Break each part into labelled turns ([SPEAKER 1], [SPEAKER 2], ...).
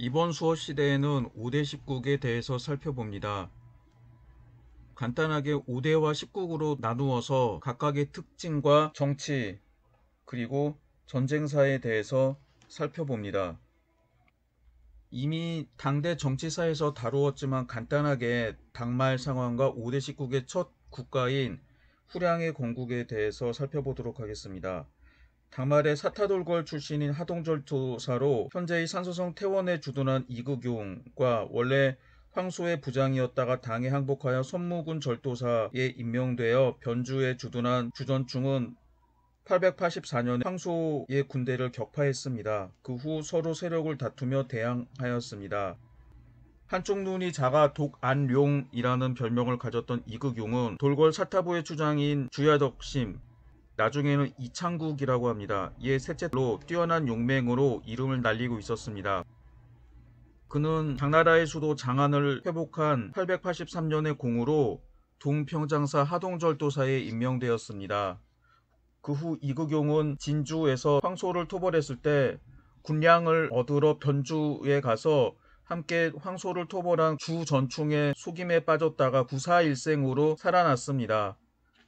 [SPEAKER 1] 이번 수어 시대에는 5대 19에 대해서 살펴봅니다. 간단하게 5대와 1 9으로 나누어서 각각의 특징과 정치 그리고 전쟁사에 대해서 살펴봅니다. 이미 당대 정치사에서 다루었지만 간단하게 당말 상황과 5대 19의 첫 국가인 후량의 건국에 대해서 살펴보도록 하겠습니다. 당말의 사타돌궐 출신인 하동절 도사로 현재의 산소성 태원에 주둔한 이구용과 원래 황소의 부장이었다가 당에 항복하여 선무군 절도사에 임명되어 변주에 주둔한 주전충은 884년에 황소의 군대를 격파했습니다. 그 후 서로 세력을 다투며 대항하였습니다. 한쪽 눈이 작아 독안룡이라는 별명을 가졌던 이극용은 돌궐 사타부의 주장인 주야덕심, 나중에는 이창국이라고 합니다. 얘 셋째로 뛰어난 용맹으로 이름을 날리고 있었습니다. 그는 장나라의 수도 장안을 회복한 883년의 공으로 동평장사 하동절도사에 임명되었습니다. 그 후 이극용은 진주에서 황소를 토벌했을 때 군량을 얻으러 변주에 가서 함께 황소를 토벌한 주전충의 속임에 빠졌다가 구사일생으로 살아났습니다.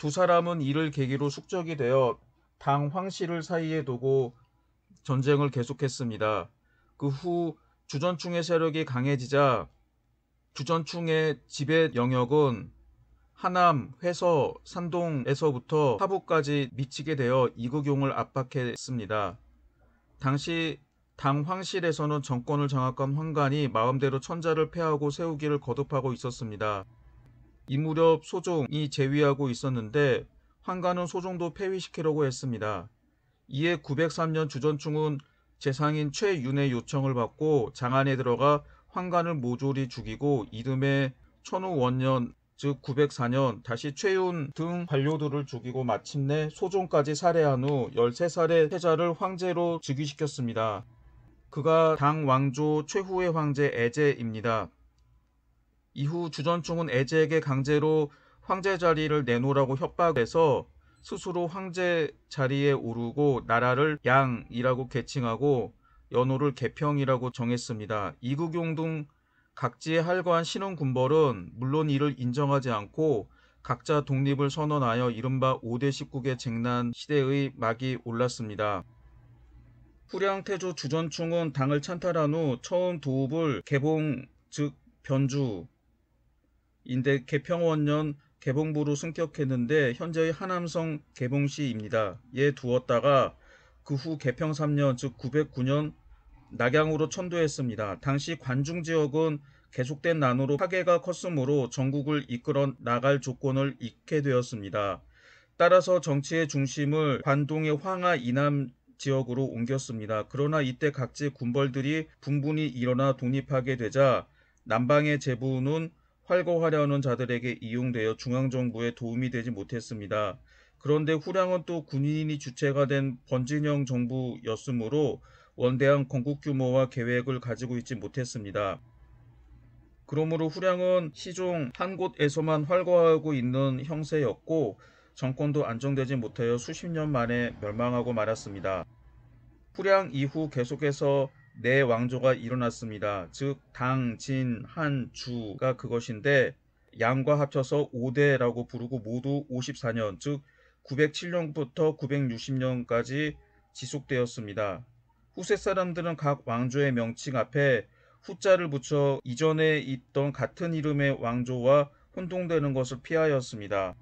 [SPEAKER 1] 두 사람은 이를 계기로 숙적이 되어 당황실을 사이에 두고 전쟁을 계속했습니다. 그 후 주전충의 세력이 강해지자 주전충의 지배 영역은 하남, 회서, 산동에서부터 하부까지 미치게 되어 이국용을 압박했습니다. 당시 당 황실에서는 정권을 장악한 황관이 마음대로 천자를 패하고 세우기를 거듭하고 있었습니다. 이 무렵 소종이 제위하고 있었는데 환관은 소종도 폐위시키려고 했습니다. 이에 903년 주전충은 재상인 최윤의 요청을 받고 장안에 들어가 환관을 모조리 죽이고 이듬해 천우 원년 즉 904년 다시 최윤 등 관료들을 죽이고 마침내 소종까지 살해한 후 13살의 태자를 황제로 즉위시켰습니다. 그가 당 왕조 최후의 황제 애제입니다. 이후 주전총은 애제에게 강제로 황제 자리를 내놓으라고 협박해서 스스로 황제 자리에 오르고 나라를 양이라고 계칭하고 연호를 개평이라고 정했습니다. 이국용 등 각지의 할관 신흥군벌은 물론 이를 인정하지 않고 각자 독립을 선언하여 이른바 5대 19개 쟁난 시대의 막이 올랐습니다. 후량태조 주전충은 당을 찬탈한 후 처음 도읍을 개봉 즉 변주 인데 개평원년 개봉부로 승격했는데 현재의 하남성 개봉시입니다. 예 두었다가 그 후 개평 3년 즉 909년 낙양으로 천도했습니다. 당시 관중 지역은 계속된 난으로 파괴가 컸으므로 전국을 이끌어 나갈 조건을 잃게 되었습니다. 따라서 정치의 중심을 관동의 황하 이남 지역으로 옮겼습니다. 그러나 이때 각지 군벌들이 분분히 일어나 독립하게 되자 남방의 제부는 활거하려는 자들에게 이용되어 중앙정부에 도움이 되지 못했습니다. 그런데 후량은 또 군인이 주체가 된 번진형 정부였으므로 원대한 건국 규모와 계획을 가지고 있지 못했습니다. 그러므로 후량은 시종 한 곳에서만 활거하고 있는 형세였고 정권도 안정되지 못하여 수십 년 만에 멸망하고 말았습니다. 후량 이후 계속해서 내 왕조가 일어났습니다. 즉 당, 진, 한, 주가 그것인데 양과 합쳐서 5대라고 부르고 모두 54년 즉 907년부터 960년까지 지속되었습니다. 후세 사람들은 각 왕조의 명칭 앞에 후자를 붙여 이전에 있던 같은 이름의 왕조와 혼동되는 것을 피하였습니다.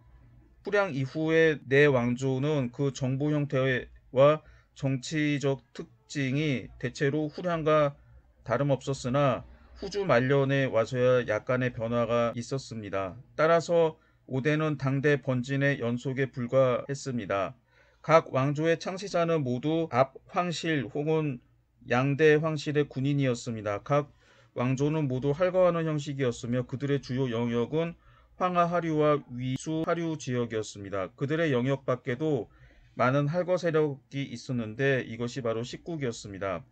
[SPEAKER 1] 후량 이후의 내 왕조는 그 정부 형태와 정치적 특 특징이 대체로 후량과 다름없었으나 후주 말년에 와서야 약간의 변화가 있었습니다. 따라서 오대는 당대 번진의 연속에 불과했습니다. 각 왕조의 창시자는 모두 앞 황실 혹은 양대 황실의 군인이었습니다. 각 왕조는 모두 할거하는 형식이었으며 그들의 주요 영역은 황하 하류와 위수 하류 지역이었습니다. 그들의 영역 밖에도 많은 할거 세력이 있었는데 이것이 바로 1 9이었습니다1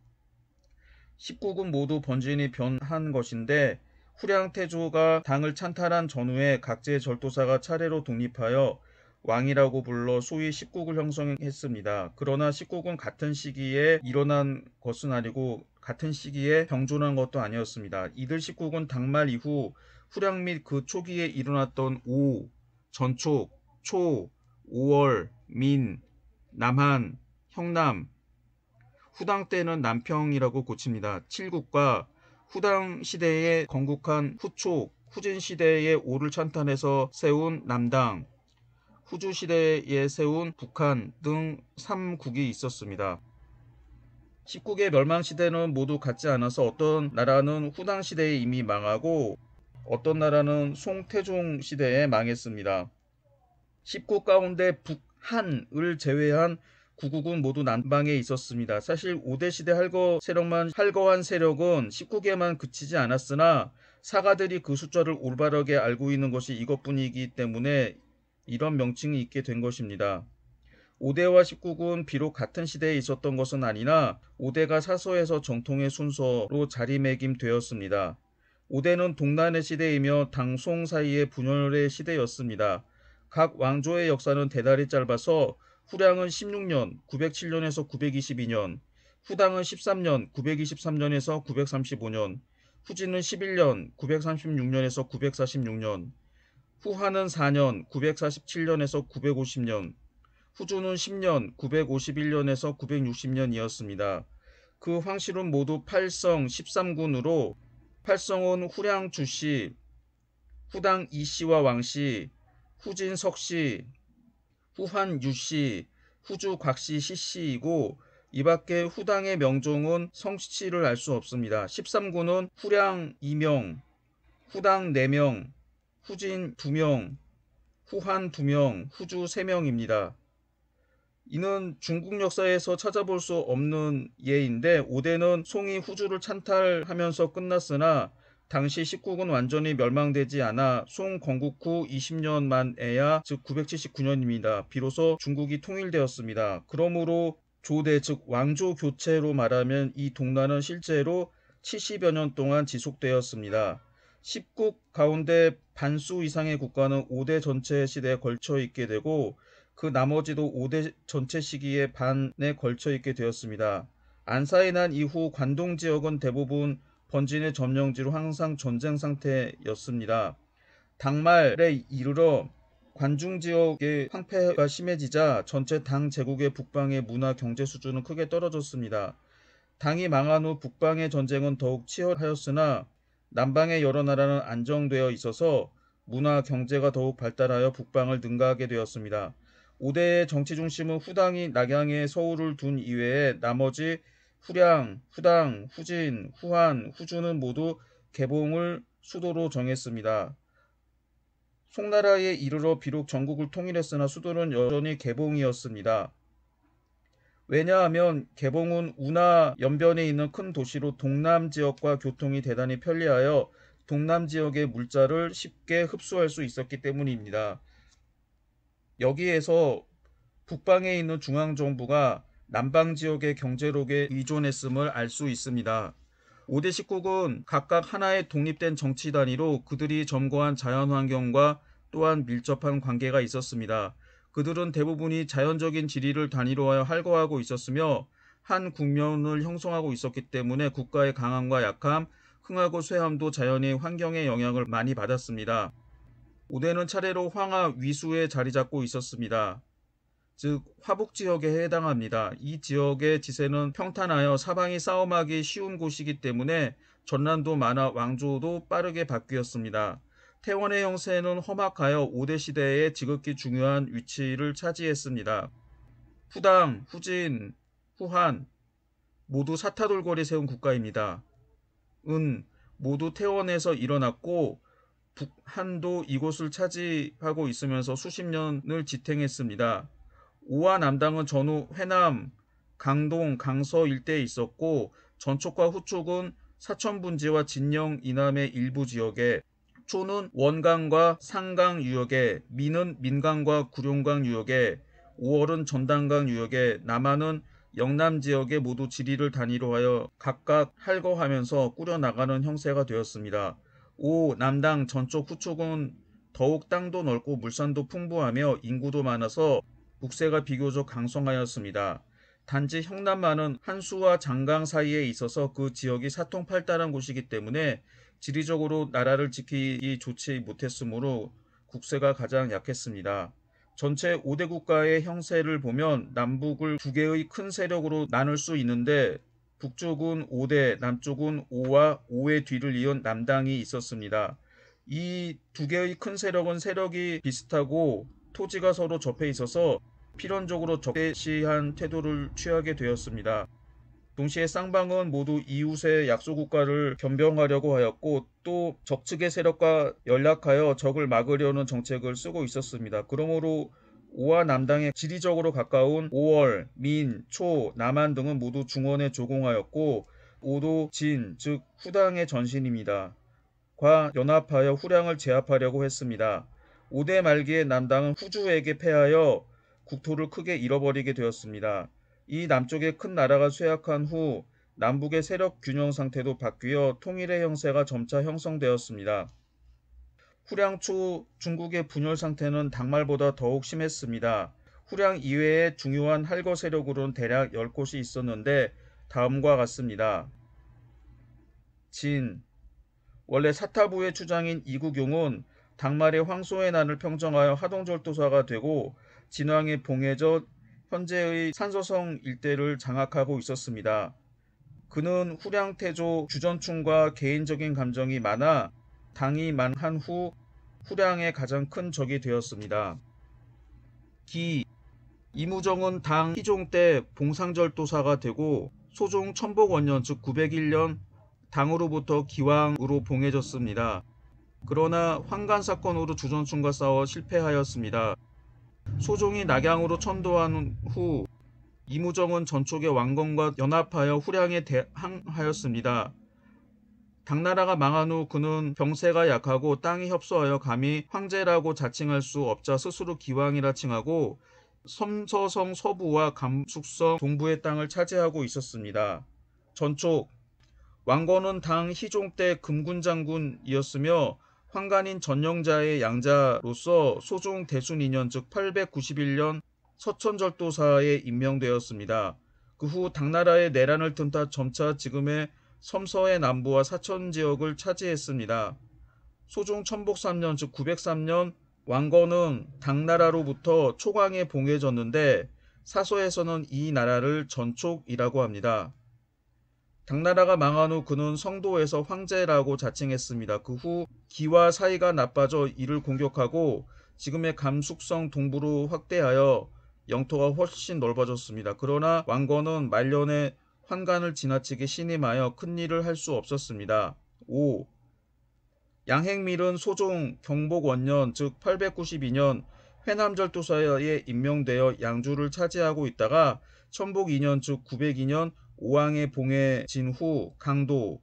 [SPEAKER 1] 9은 모두 번진이 변한 것인데 후량태조가 당을 찬탈한 전후에 각지의 절도사가 차례로 독립하여 왕이라고 불러 소위 19국을 형성했습니다. 그러나 1 9은 같은 시기에 일어난 것은 아니고 같은 시기에 병존한 것도 아니었습니다. 이들 1 9은 당말 이후 후량 및 그 초기에 일어났던 오, 전촉, 초, 오월, 민, 남한, 형남, 후당 때는 남평이라고 고칩니다. 칠국과 후당 시대에 건국한 후초 후진 시대에 오를 찬탄해서 세운 남당, 후주 시대에 세운 북한 등 3국이 있었습니다. 19개 멸망 시대는 모두 같지 않아서 어떤 나라는 후당 시대에 이미 망하고 어떤 나라는 송태종 시대에 망했습니다. 19 가운데 북 한을 제외한 구국은 모두 난방에 있었습니다. 사실 5대 시대 할거 세력만 할거한 세력은 19개만 그치지 않았으나 사가들이 그 숫자를 올바르게 알고 있는 것이 이것뿐이기 때문에 이런 명칭이 있게 된 것입니다. 5대와 19군 비록 같은 시대에 있었던 것은 아니나 5대가 사서에서 정통의 순서로 자리매김되었습니다. 5대는 동란의 시대이며 당송 사이의 분열의 시대였습니다. 각 왕조의 역사는 대단히 짧아서 후량은 16년, 907년에서 922년, 후당은 13년, 923년에서 935년, 후진은 11년, 936년에서 946년, 후한은 4년, 947년에서 950년, 후조는 10년, 951년에서 960년이었습니다. 그 황실은 모두 8성 13군으로 8성은 후량 주씨, 후당 이씨와 왕씨, 후진석 씨, 후한 유 씨, 후주 곽씨 시 씨이고 이 밖에 후당의 명종은 성씨를 알 수 없습니다. 1 3군은 후량 2명, 후당 4명, 후진 2명, 후한 2명, 후주 3명입니다. 이는 중국 역사에서 찾아볼 수 없는 예인데 5대는 송이 후주를 찬탈하면서 끝났으나 당시 19군 완전히 멸망되지 않아 송 건국 후 20년 만에야 즉 979년입니다. 비로소 중국이 통일되었습니다. 그러므로 조대 즉 왕조 교체로 말하면 이 동란은 실제로 70여 년 동안 지속되었습니다. 10국 가운데 반수 이상의 국가는 5대 전체 시대에 걸쳐 있게 되고 그 나머지도 5대 전체 시기의 반에 걸쳐 있게 되었습니다. 안사이 난 이후 관동 지역은 대부분 번진의 점령지로 항상 전쟁 상태였습니다. 당말에 이르러 관중 지역의 황폐가 심해지자 전체 당 제국의 북방의 문화 경제 수준은 크게 떨어졌습니다. 당이 망한 후 북방의 전쟁은 더욱 치열하였으나 남방의 여러 나라는 안정되어 있어서 문화 경제가 더욱 발달하여 북방을 능가하게 되었습니다. 5대의 정치 중심은 후당이 낙양에 서울을 둔 이외에 나머지 후량, 후당, 후진, 후한, 후주는 모두 개봉을 수도로 정했습니다. 송나라에 이르러 비록 전국을 통일했으나 수도는 여전히 개봉이었습니다. 왜냐하면 개봉은 운하 연변에 있는 큰 도시로 동남 지역과 교통이 대단히 편리하여 동남 지역의 물자를 쉽게 흡수할 수 있었기 때문입니다. 여기에서 북방에 있는 중앙정부가 남방 지역의 경제력에 의존했음을 알 수 있습니다. 5대 19국은 각각 하나의 독립된 정치 단위로 그들이 점거한 자연 환경과 또한 밀접한 관계가 있었습니다. 그들은 대부분이 자연적인 지리를 단위로하여 할거하고 있었으며 한 국면을 형성하고 있었기 때문에 국가의 강함과 약함, 흥하고 쇠함도 자연의 환경의 영향을 많이 받았습니다. 우대는 차례로 황하 위수에 자리 잡고 있었습니다. 즉 화북 지역에 해당합니다. 이 지역의 지세는 평탄하여 사방이 싸움하기 쉬운 곳이기 때문에 전란도 많아 왕조도 빠르게 바뀌었습니다. 태원의 형세는 험악하여 5대 시대에 지극히 중요한 위치를 차지했습니다. 후당, 후진, 후한 모두 사타돌거리 세운 국가입니다. 은 모두 태원에서 일어났고 북한도 이곳을 차지하고 있으면서 수십 년을 지탱했습니다. 우와 남당은 전후 회남, 강동, 강서 일대에 있었고 전촉과 후촉은 사천분지와 진영 이남의 일부 지역에 초는 원강과 상강 유역에 민은 민강과 구룡강 유역에 5월은 전당강 유역에 남한은 영남 지역에 모두 지리를 단위로 하여 각각 할거하면서 꾸려나가는 형세가 되었습니다. 5. 남당 전쪽 후촉은 더욱 땅도 넓고 물산도 풍부하며 인구도 많아서 국세가 비교적 강성하였습니다. 단지 형남만은 한수와 장강 사이에 있어서 그 지역이 사통팔달한 곳이기 때문에 지리적으로 나라를 지키기 좋지 못했으므로 국세가 가장 약했습니다. 전체 5대 국가의 형세를 보면 남북을 두 개의 큰 세력으로 나눌 수 있는데 북쪽은 5대, 남쪽은 5와 5의 뒤를 이은 남당이 있었습니다. 이 두 개의 큰 세력은 세력이 비슷하고 토지가 서로 접해 있어서 필연적으로 적대시한 태도를 취하게 되었습니다. 동시에 쌍방은 모두 이웃의 약소국가를 겸병하려고 하였고 또 적측의 세력과 연락하여 적을 막으려는 정책을 쓰고 있었습니다. 그러므로 오와 남당에 지리적으로 가까운 오월 민, 초, 남한 등은 모두 중원에 조공하였고 오도 진, 즉 후당의 전신입니다. 과 연합하여 후량을 제압하려고 했습니다. 5대 말기에 남당은 후주에게 패하여 국토를 크게 잃어버리게 되었습니다. 이 남쪽의 큰 나라가 쇠약한 후 남북의 세력 균형 상태도 바뀌어 통일의 형세가 점차 형성되었습니다. 후량 초 중국의 분열 상태는 당말보다 더욱 심했습니다. 후량 이외에 중요한 할거 세력으로는 대략 10곳이 있었는데 다음과 같습니다. 진 원래 사타부의 주장인 이국용은 당말의 황소의 난을 평정하여 하동절도사가 되고 진왕의 봉해져 현재의 산서성 일대를 장악하고 있었습니다. 그는 후량태조 주전충과 개인적인 감정이 많아 당이 만한 후 후량의 가장 큰 적이 되었습니다. 기 이무정은 당 희종 때 봉상절도사가 되고 소종 천복원년 즉 901년 당으로부터 기왕으로 봉해졌습니다. 그러나 환관 사건으로 주전충과 싸워 실패하였습니다. 소종이 낙양으로 천도한 후 이무정은 전촉의 왕건과 연합하여 후량에 대항하였습니다. 당나라가 망한 후 그는 병세가 약하고 땅이 협소하여 감히 황제라고 자칭할 수 없자 스스로 기왕이라 칭하고 섬서성 서부와 감숙성 동부의 땅을 차지하고 있었습니다. 전촉 왕건은 당 희종 때 금군 장군이었으며 황간인 전영자의 양자로서 소종 대순인년 즉 891년 서천절도사에 임명되었습니다. 그 후 당나라의 내란을 틈타 점차 지금의 섬서해 남부와 사천 지역을 차지했습니다. 소종 천복 3년 즉 903년 왕건은 당나라로부터 초강에 봉해졌는데 사서에서는 이 나라를 전촉이라고 합니다. 당나라가 망한 후 그는 성도에서 황제라고 자칭했습니다. 그 후 기와 사이가 나빠져 이를 공격하고 지금의 감숙성 동부로 확대하여 영토가 훨씬 넓어졌습니다. 그러나 왕건은 말년에 환관을 지나치게 신임하여 큰일을 할 수 없었습니다. 5. 양행밀은 소종 경복 원년 즉 892년 회남절도사에 임명되어 양주를 차지하고 있다가 천복 2년 즉 902년 오왕의 봉에 진후 강도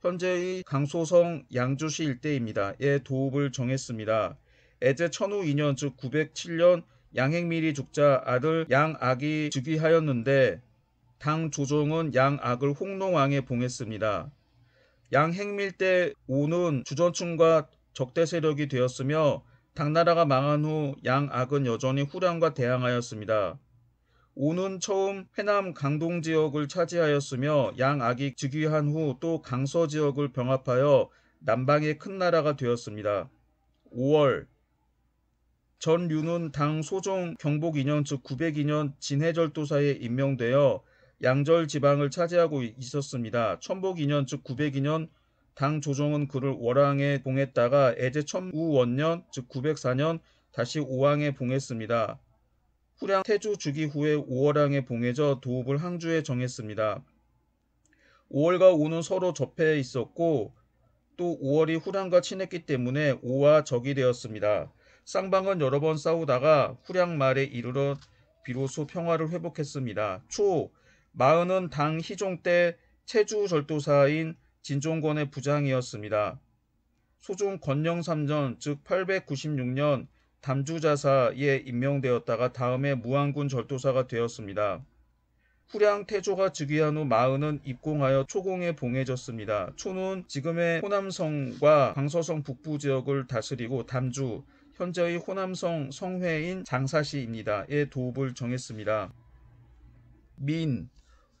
[SPEAKER 1] 현재의 강소성 양주시 일대입니다.의 도읍을 정했습니다. 애제 천후 2년 즉 907년 양행밀이 죽자 아들 양악이 즉위하였는데 당 조정은 양악을 홍농왕에 봉했습니다. 양행밀 때 오는 주전층과 적대 세력이 되었으며 당나라가 망한 후 양악은 여전히 후랑과 대항하였습니다. 오는 처음 해남 강동 지역을 차지하였으며 양악이 즉위한 후 또 강서 지역을 병합하여 남방의 큰 나라가 되었습니다. 5월 전류는 당 소종 경복 2년 즉 902년 진해절도사에 임명되어 양절 지방을 차지하고 있었습니다. 천복 2년 즉 902년 당조종은 그를 월왕에 봉했다가 애제 천우원년 즉 904년 다시 오왕에 봉했습니다. 후량 태조 주기 후에 오월랑에 봉해져 도읍을 항주에 정했습니다. 5월과 오는 서로 접해 있었고 또 5월이 후량과 친했기 때문에 오와 적이 되었습니다. 쌍방은 여러 번 싸우다가 후량 말에 이르러 비로소 평화를 회복했습니다. 초 마흔은 당 희종 때 체주 절도사인 진종권의 부장이었습니다. 소종 권영3전즉 896년 담주자사에 임명되었다가 다음에 무안군 절도사가 되었습니다. 후량 태조가 즉위한 후 마은은 입공하여 초공에 봉해졌습니다. 초는 지금의 호남성과 강서성 북부 지역을 다스리고 담주, 현재의 호남성 성회인 장사시입니다.의 도읍을 정했습니다. 민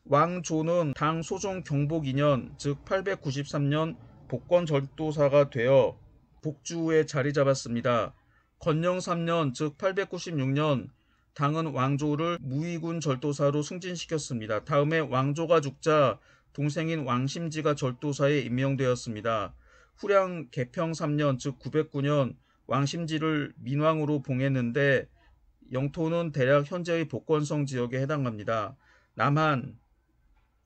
[SPEAKER 1] 왕조는 당 소종 경복 2년 즉 893년 복권 절도사가 되어 복주에 자리 잡았습니다. 건령 3년 즉 896년 당은 왕조를 무위군 절도사로 승진시켰습니다. 다음에 왕조가 죽자 동생인 왕심지가 절도사에 임명되었습니다. 후량 개평 3년 즉 909년 왕심지를 민왕으로 봉했는데 영토는 대략 현재의 복권성 지역에 해당합니다. 남한,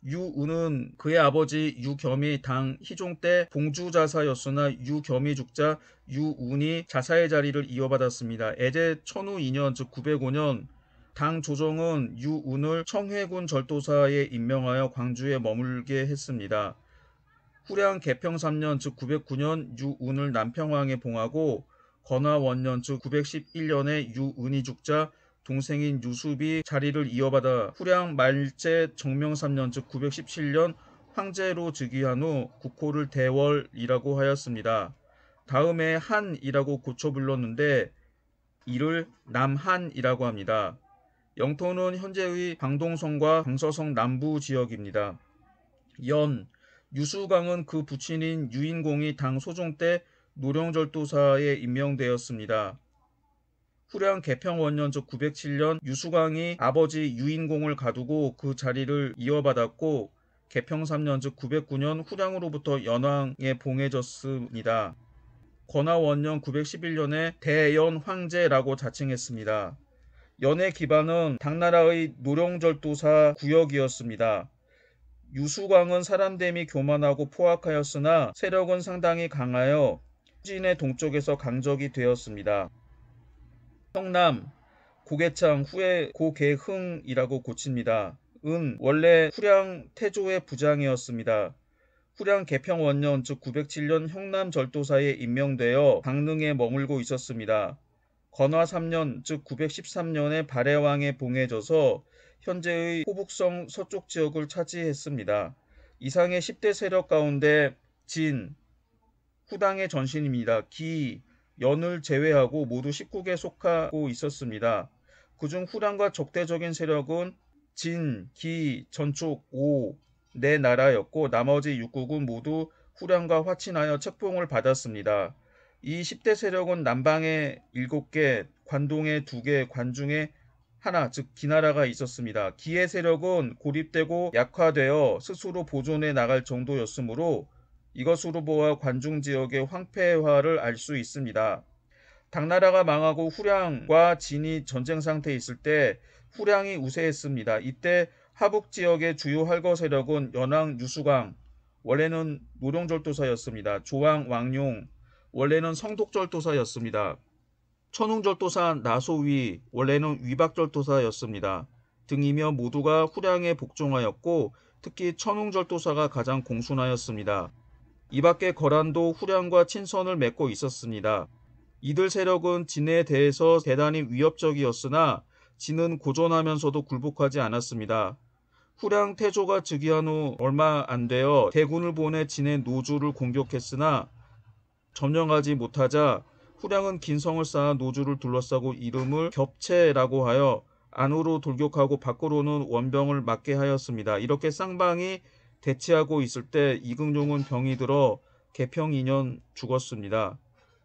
[SPEAKER 1] 유우는 그의 아버지 유겸이 당 희종 때 봉주자사였으나 유겸이 죽자 유운이 자사의 자리를 이어받았습니다. 애제 천우 2년 즉 905년 당 조정은 유운을 청해군 절도사에 임명하여 광주에 머물게 했습니다. 후량 개평 3년 즉 909년 유운을 남평왕에 봉하고 건화 원년 즉 911년에 유운이 죽자 동생인 유수비 자리를 이어받아 후량 말제 정명 3년 즉 917년 황제로 즉위한 후 국호를 대월이라고 하였습니다. 다음에 한이라고 고쳐 불렀는데 이를 남한이라고 합니다. 영토는 현재의 방동성과 강서성 남부 지역입니다. 연 유수강은 그 부친인 유인공이 당 소종 때 노령절도사에 임명되었습니다. 후량 개평 원년적 907년 유수강이 아버지 유인공을 가두고 그 자리를 이어받았고 개평 3년 즉 909년 후량으로부터 연왕에 봉해졌습니다. 권하 원년 911년에 대연 황제라고 자칭했습니다. 연의 기반은 당나라의 노령절도사 구역이었습니다. 유수광은 사람됨이 교만하고 포악하였으나 세력은 상당히 강하여 후진의 동쪽에서 강적이 되었습니다. 성남 고개창 후에 고개흥이라고 고칩니다. 은 원래 후량 태조의 부장이었습니다. 후량 개평 원년 즉 907년 형남 절도사에 임명되어 강릉에 머물고 있었습니다. 건화 3년 즉 913년에 발해왕에 봉해져서 현재의 호북성 서쪽 지역을 차지했습니다. 이상의 10대 세력 가운데 진, 후당의 전신입니다. 기, 연을 제외하고 모두 19개 속하고 있었습니다. 그중 후랑과 적대적인 세력은 진, 기, 전축, 오, 네 나라였고 나머지 6국은 모두 후랑과 화친하여 책봉을 받았습니다. 이 10대 세력은 남방에 7개, 관동에 2개, 관중에 하나, 즉 기나라가 있었습니다. 기의 세력은 고립되고 약화되어 스스로 보존해 나갈 정도였으므로 이것으로 보아 관중 지역의 황폐화를 알 수 있습니다. 당나라가 망하고 후량과 진이 전쟁 상태에 있을 때 후량이 우세했습니다. 이때 하북 지역의 주요 할거 세력은 연왕 유수강, 원래는 노룡절도사였습니다 조왕 왕룡 원래는 성독절도사였습니다. 천웅절도사 나소위, 원래는 위박절도사였습니다. 등이며 모두가 후량에 복종하였고 특히 천웅절도사가 가장 공순하였습니다. 이밖에 거란도 후량과 친선을 맺고 있었습니다. 이들 세력은 진에 대해서 대단히 위협적이었으나 진은 고전하면서도 굴복하지 않았습니다. 후량 태조가 즉위한 후 얼마 안 되어 대군을 보내 진의 노주를 공격했으나 점령하지 못하자 후량은 긴 성을 쌓아 노주를 둘러싸고 이름을 겹채라고 하여 안으로 돌격하고 밖으로는 원병을 맞게 하였습니다. 이렇게 쌍방이 대치하고 있을 때 이극룡은 병이 들어 개평 2년 죽었습니다.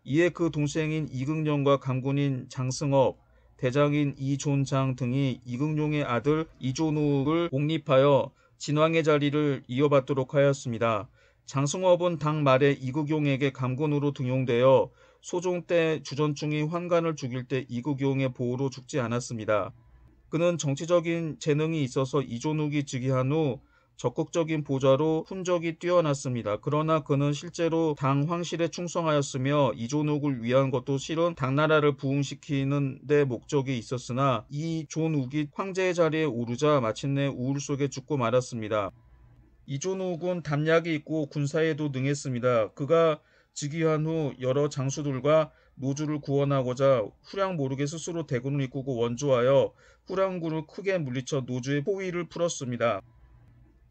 [SPEAKER 1] 이에 그 동생인 이극룡과 강군인 장승업, 대장인 이존장 등이 이극룡의 아들 이존욱을 옹립하여 진왕의 자리를 이어받도록 하였습니다. 장승업은 당말에 이극용에게 감군으로 등용되어 소종 때 주전충이 환관을 죽일 때 이극용의 보호로 죽지 않았습니다. 그는 정치적인 재능이 있어서 이존욱이 즉위한 후 적극적인 보좌로 훈적이 뛰어났습니다. 그러나 그는 실제로 당 황실에 충성하였으며 이존욱을 위한 것도 실은 당나라를 부흥시키는 데 목적이 있었으나 이존욱이 황제의 자리에 오르자 마침내 우울 속에 죽고 말았습니다. 이존욱은 담략이 있고 군사에도 능했습니다. 그가 즉위한 후 여러 장수들과 노주를 구원하고자 후량 모르게 스스로 대군을 이끌고 원조하여 후량군을 크게 물리쳐 노주의 포위를 풀었습니다.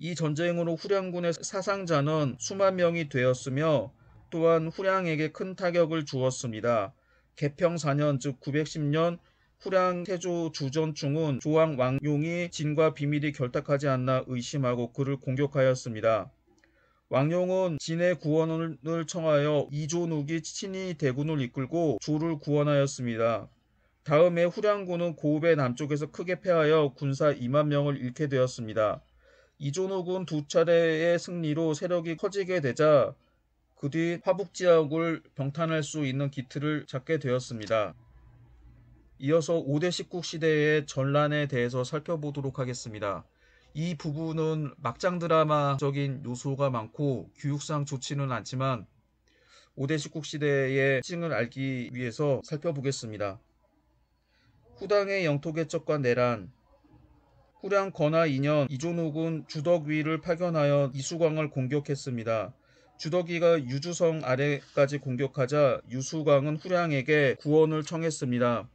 [SPEAKER 1] 이 전쟁으로 후량군의 사상자는 수만 명이 되었으며 또한 후량에게 큰 타격을 주었습니다. 개평 4년 즉 910년 후량 태조 주전충은 조왕 왕용이 진과 비밀이 결탁하지 않나 의심하고 그를 공격하였습니다. 왕용은 진의 구원을 청하여 이조누기 친히 대군을 이끌고 조를 구원하였습니다. 다음에 후량군은 고읍의 남쪽에서 크게 패하여 군사 2만 명을 잃게 되었습니다. 이종욱은 두 차례의 승리로 세력이 커지게 되자 그 뒤 화북지역을 병탄할 수 있는 기틀을 잡게 되었습니다. 이어서 5대 19 시대의 전란에 대해서 살펴보도록 하겠습니다. 이 부분은 막장 드라마적인 요소가 많고 교육상 좋지는 않지만 5대 19 시대의 특을 알기 위해서 살펴보겠습니다. 후당의 영토 개척과 내란, 후량 건하 2년 이존욱은 주덕위를 파견하여 이수광을 공격했습니다. 주덕위가 유주성 아래까지 공격하자 유수광은 후량에게 구원을 청했습니다.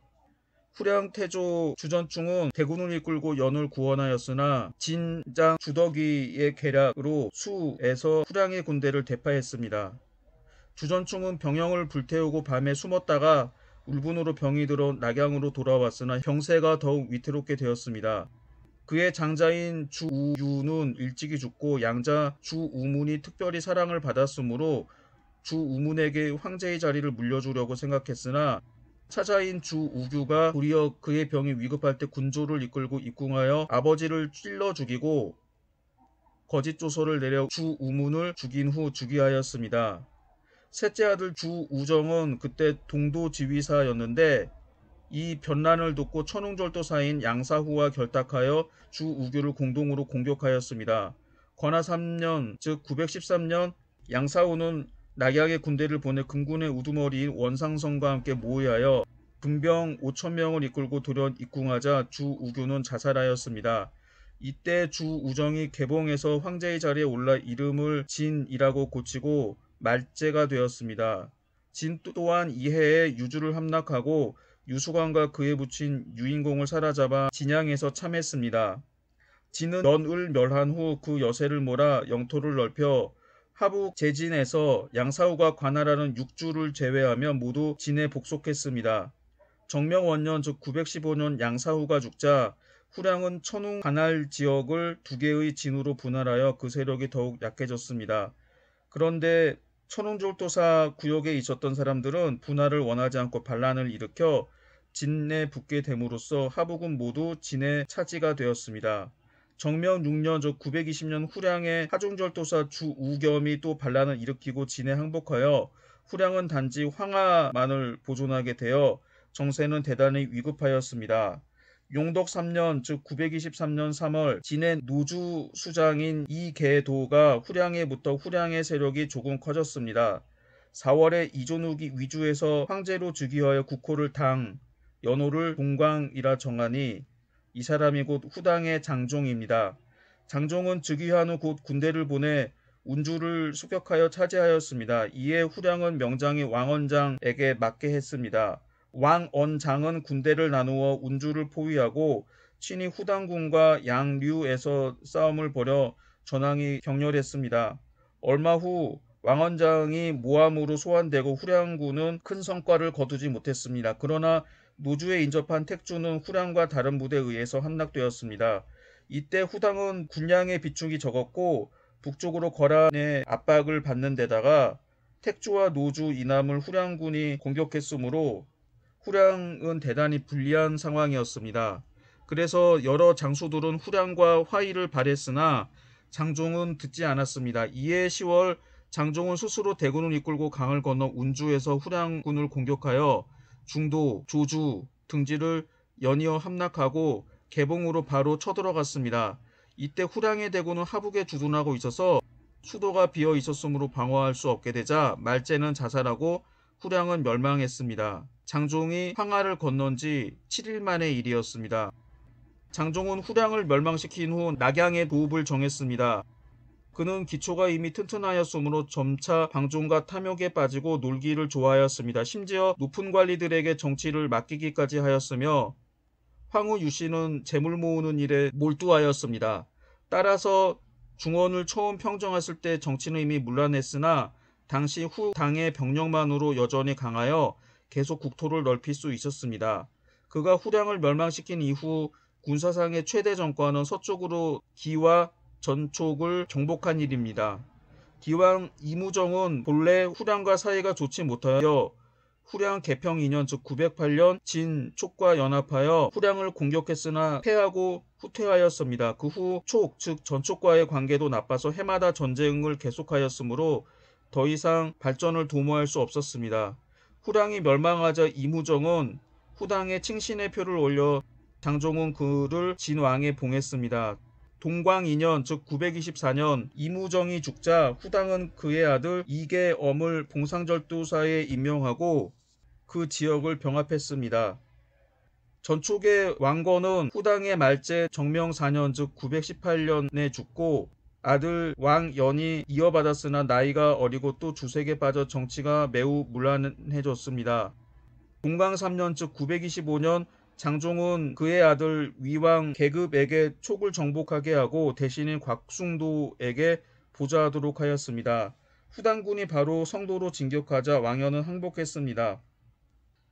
[SPEAKER 1] 후량 태조 주전충은 대군을 이끌고 연을 구원하였으나 진장 주덕위의 계략으로 수에서 후량의 군대를 대파했습니다. 주전충은 병영을 불태우고 밤에 숨었다가 울분으로 병이 들어 낙양으로 돌아왔으나 병세가 더욱 위태롭게 되었습니다. 그의 장자인 주우유는 일찍이 죽고 양자 주우문이 특별히 사랑을 받았으므로 주우문에게 황제의 자리를 물려주려고 생각했으나 차자인 주우규가 도리어 그의 병이 위급할 때 군조를 이끌고 입궁하여 아버지를 찔러 죽이고 거짓 조서를 내려 주우문을 죽인 후죽이하였습니다 셋째 아들 주우정은 그때 동도 지휘사였는데 이 변란을 돕고 천웅절도 사인 양사후와 결탁하여 주 우규를 공동으로 공격하였습니다. 권하 3년 즉 913년 양사후는 낙약의 군대를 보내 금군의 우두머리인 원상성과 함께 모의하여 분병 5천명을 이끌고 돌연 입궁하자 주 우규는 자살하였습니다. 이때 주 우정이 개봉해서 황제의 자리에 올라 이름을 진이라고 고치고 말제가 되었습니다. 진 또한 이해에 유주를 함락하고 유수관과 그에 붙인 유인공을 사라잡아 진양에서 참했습니다. 진은 넌을 멸한 후 그 여세를 몰아 영토를 넓혀 하북 제진에서 양사우가 관할하는 육주를 제외하면 모두 진에 복속했습니다. 정명원년 즉 915년 양사후가 죽자 후량은 천웅 관할 지역을 두 개의 진으로 분할하여 그 세력이 더욱 약해졌습니다. 그런데 천웅졸도사 구역에 있었던 사람들은 분할을 원하지 않고 반란을 일으켜 진내 붙게 됨으로써 하부군 모두 진의 차지가 되었습니다. 정명 6년 즉 920년 후량의 하중절도사 주우겸이 또 반란을 일으키고 진해 항복하여 후량은 단지 황하만을 보존하게 되어 정세는 대단히 위급하였습니다. 용덕 3년 즉 923년 3월 진해 노주 수장인 이계도가 후량에부터 후량의 세력이 조금 커졌습니다. 4월에 이존욱이 위주에서 황제로 즉위하여 국호를 당, 연호를 동광이라 정하니 이 사람이 곧 후당의 장종입니다. 장종은 즉위한 후 곧 군대를 보내 운주를 습격하여 차지하였습니다. 이에 후량은 명장이 왕언장에게 맡게 했습니다. 왕언장은 군대를 나누어 운주를 포위하고 친히 후당군과 양류에서 싸움을 벌여 전황이 격렬했습니다. 얼마 후왕언장이 모함으로 소환되고 후량군은 큰 성과를 거두지 못했습니다. 그러나 노주에 인접한 택주는 후랑과 다른 부대에 의해서 함락되었습니다. 이때 후당은 군량의 비축이 적었고 북쪽으로 거란의 압박을 받는 데다가 택주와 노주 이남을 후량군이 공격했으므로 후량은 대단히 불리한 상황이었습니다. 그래서 여러 장수들은 후량과 화의를 발했으나 장종은 듣지 않았습니다. 이에 10월 장종은 스스로 대군을 이끌고 강을 건너 운주에서 후량군을 공격하여 중도, 조주 등지를 연이어 함락하고 개봉으로 바로 쳐들어갔습니다. 이때 후량의 대군은 하북에 주둔하고 있어서 수도가 비어 있었으므로 방어할 수 없게 되자 말제는 자살하고 후량은 멸망했습니다. 장종이 황하를 건넌 지 7일 만의 일이었습니다. 장종은 후량을 멸망시킨 후 낙양의 도읍을 정했습니다. 그는 기초가 이미 튼튼하였으므로 점차 방종과 탐욕에 빠지고 놀기를 좋아하였습니다. 심지어 높은 관리들에게 정치를 맡기기까지 하였으며 황후 유씨는 재물 모으는 일에 몰두하였습니다. 따라서 중원을 처음 평정했을 때 정치는 이미 물란했으나 당시 후 당의 병력만으로 여전히 강하여 계속 국토를 넓힐 수 있었습니다. 그가 후량을 멸망시킨 이후 군사상의 최대 정권은 서쪽으로 기와 전촉을 정복한 일입니다. 기왕 이무정은 본래 후량과 사이가 좋지 못하여 후량 개평 2년 즉 908년 진촉과 연합하여 후량을 공격했으나 패하고 후퇴하였습니다. 그 후 촉 즉 전촉과의 관계도 나빠서 해마다 전쟁을 계속하였으므로 더 이상 발전을 도모할 수 없었습니다. 후량이 멸망하자 이무정은 후당에 칭신의 표를 올려 장종은 그를 진왕에 봉했습니다. 동광 2년 즉 924년 이무정이 죽자 후당은 그의 아들 이계엄을 봉상절도사에 임명하고 그 지역을 병합했습니다. 전초계 왕건은 후당의 말제 정명 4년 즉 918년에 죽고 아들 왕연이 이어받았으나 나이가 어리고 또 주색에 빠져 정치가 매우 문란해졌습니다. 동광 3년 즉 925년 장종은 그의 아들 위왕 계급에게 촉을 정복하게 하고 대신인 곽숭도에게 보좌하도록 하였습니다. 후당군이 바로 성도로 진격하자 왕현은 항복했습니다.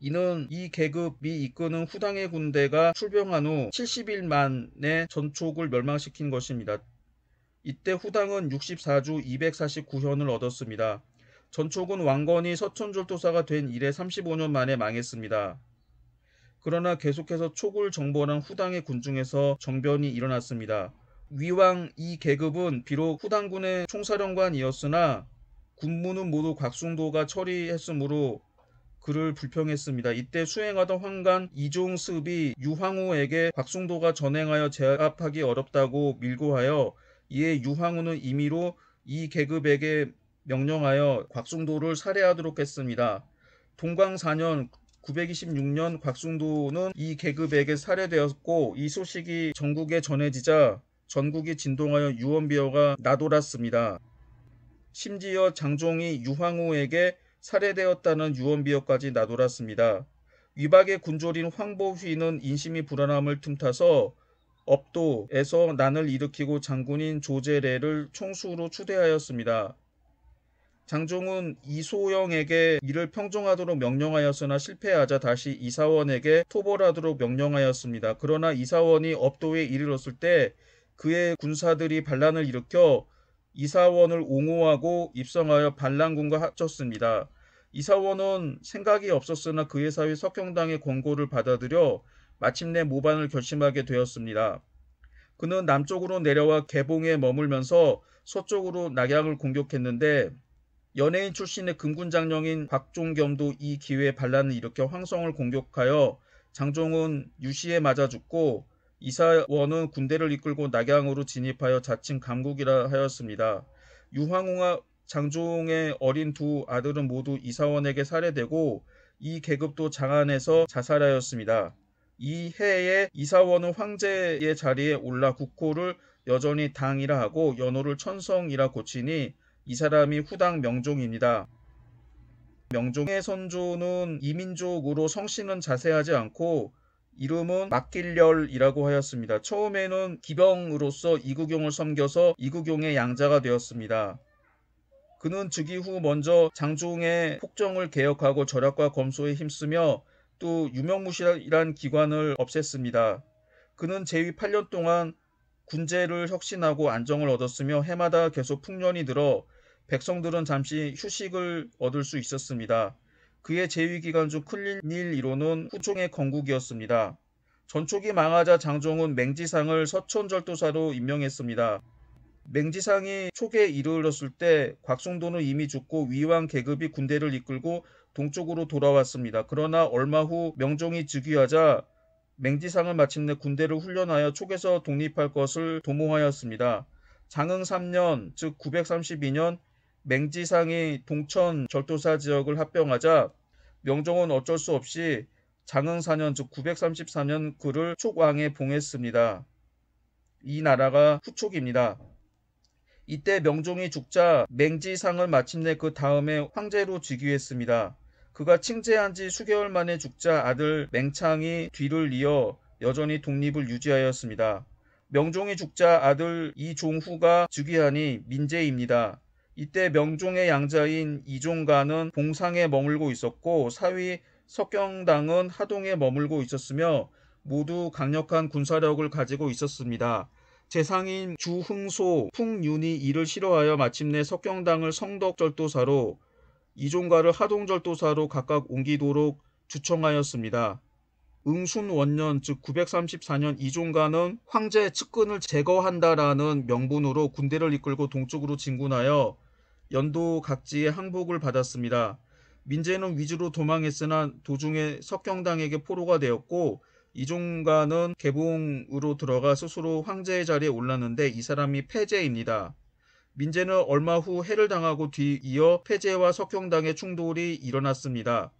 [SPEAKER 1] 이는 이 계급이 이끄는 후당의 군대가 출병한 후 70일 만에 전촉을 멸망시킨 것입니다. 이때 후당은 64주 249현을 얻었습니다. 전촉은 왕건이 서천졸도사가 된 이래 35년 만에 망했습니다. 그러나 계속해서 촉을 정보랑 후당의 군중에서 정변이 일어났습니다. 위왕 이 계급은 비록 후당군의 총사령관이었으나 군무는 모두 곽숭도가 처리했으므로 그를 불평했습니다. 이때 수행하던 황관 이종습이 유황우에게 곽숭도가 전행하여 제압하기 어렵다고 밀고하여 이에 유황우는 임의로 이 계급에게 명령하여 곽숭도를 살해하도록 했습니다. 동광 4년 926년 곽순도는 이 계급에게 살해되었고 이 소식이 전국에 전해지자 전국이 진동하여 유언비어가 나돌았습니다. 심지어 장종이 유황후에게 살해되었다는 유언비어까지 나돌았습니다. 위박의 군졸인 황보휘는 인심이 불안함을 틈타서 업도에서 난을 일으키고 장군인 조제래를 총수로 추대하였습니다. 장종은 이소영에게 이를 평정하도록 명령하였으나 실패하자 다시 이사원에게 토벌하도록 명령하였습니다. 그러나 이사원이 업도에 이르렀을 때 그의 군사들이 반란을 일으켜 이사원을 옹호하고 입성하여 반란군과 합쳤습니다. 이사원은 생각이 없었으나 그의 사위 석형당의 권고를 받아들여 마침내 모반을 결심하게 되었습니다. 그는 남쪽으로 내려와 개봉에 머물면서 서쪽으로 낙양을 공격했는데 연예인 출신의 금군장령인 박종겸도 이 기회에 반란을 일으켜 황성을 공격하여 장종은 유시에 맞아 죽고 이사원은 군대를 이끌고 낙양으로 진입하여 자칭 감국이라 하였습니다. 유황웅과 장종의 어린 두 아들은 모두 이사원에게 살해되고 이 계급도 장안에서 자살하였습니다. 이 해에 이사원은 황제의 자리에 올라 국호를 여전히 당이라 하고 연호를 천성이라 고치니 이 사람이 후당 명종입니다. 명종의 선조는 이민족으로 성씨는 자세하지 않고 이름은 막길렬이라고 하였습니다. 처음에는 기병으로서 이구경을 섬겨서 이구경의 양자가 되었습니다. 그는 즉위 후 먼저 장종의 폭정을 개혁하고 절약과 검소에 힘쓰며 또 유명무실한 기관을 없앴습니다. 그는 제위 8년 동안 군제를 혁신하고 안정을 얻었으며 해마다 계속 풍년이 들어 백성들은 잠시 휴식을 얻을 수 있었습니다. 그의 재위 기간 중 큰일 1호는 후총의 건국이었습니다. 전촉이 망하자 장종은 맹지상을 서촌절도사로 임명했습니다. 맹지상이 촉에 이르렀을 때 곽송도는 이미 죽고 위왕 계급이 군대를 이끌고 동쪽으로 돌아왔습니다. 그러나 얼마 후 명종이 즉위하자 맹지상을 마침내 군대를 훈련하여 촉에서 독립할 것을 도모하였습니다. 장흥 3년, 즉 932년 맹지상이 동천 절도사 지역을 합병하자 명종은 어쩔 수 없이 장흥 4년 즉 934년 그를 촉왕에 봉했습니다. 이 나라가 후촉입니다. 이때 명종이 죽자 맹지상을 마침내 그 다음에 황제로 즉위했습니다. 그가 칭제한 지 수개월 만에 죽자 아들 맹창이 뒤를 이어 여전히 독립을 유지하였습니다. 명종이 죽자 아들 이종후가 즉위하니 민재입니다 이때 명종의 양자인 이종가는 봉상에 머물고 있었고 사위 석경당은 하동에 머물고 있었으며 모두 강력한 군사력을 가지고 있었습니다. 재상인 주흥소 풍윤이 이를 싫어하여 마침내 석경당을 성덕절도사로 이종가를 하동절도사로 각각 옮기도록 주청하였습니다. 응순원년 즉 934년 이종가는 황제 의 측근을 제거한다라는 명분으로 군대를 이끌고 동쪽으로 진군하여 연도 각지의 항복을 받았습니다. 민재는 위주로 도망했으나 도중에 석경당에게 포로가 되었고 이종관은 개봉으로 들어가 스스로 황제의 자리에 올랐는데 이 사람이 패제입니다. 민재는 얼마 후 해를 당하고 뒤이어 패제와 석경당의 충돌이 일어났습니다.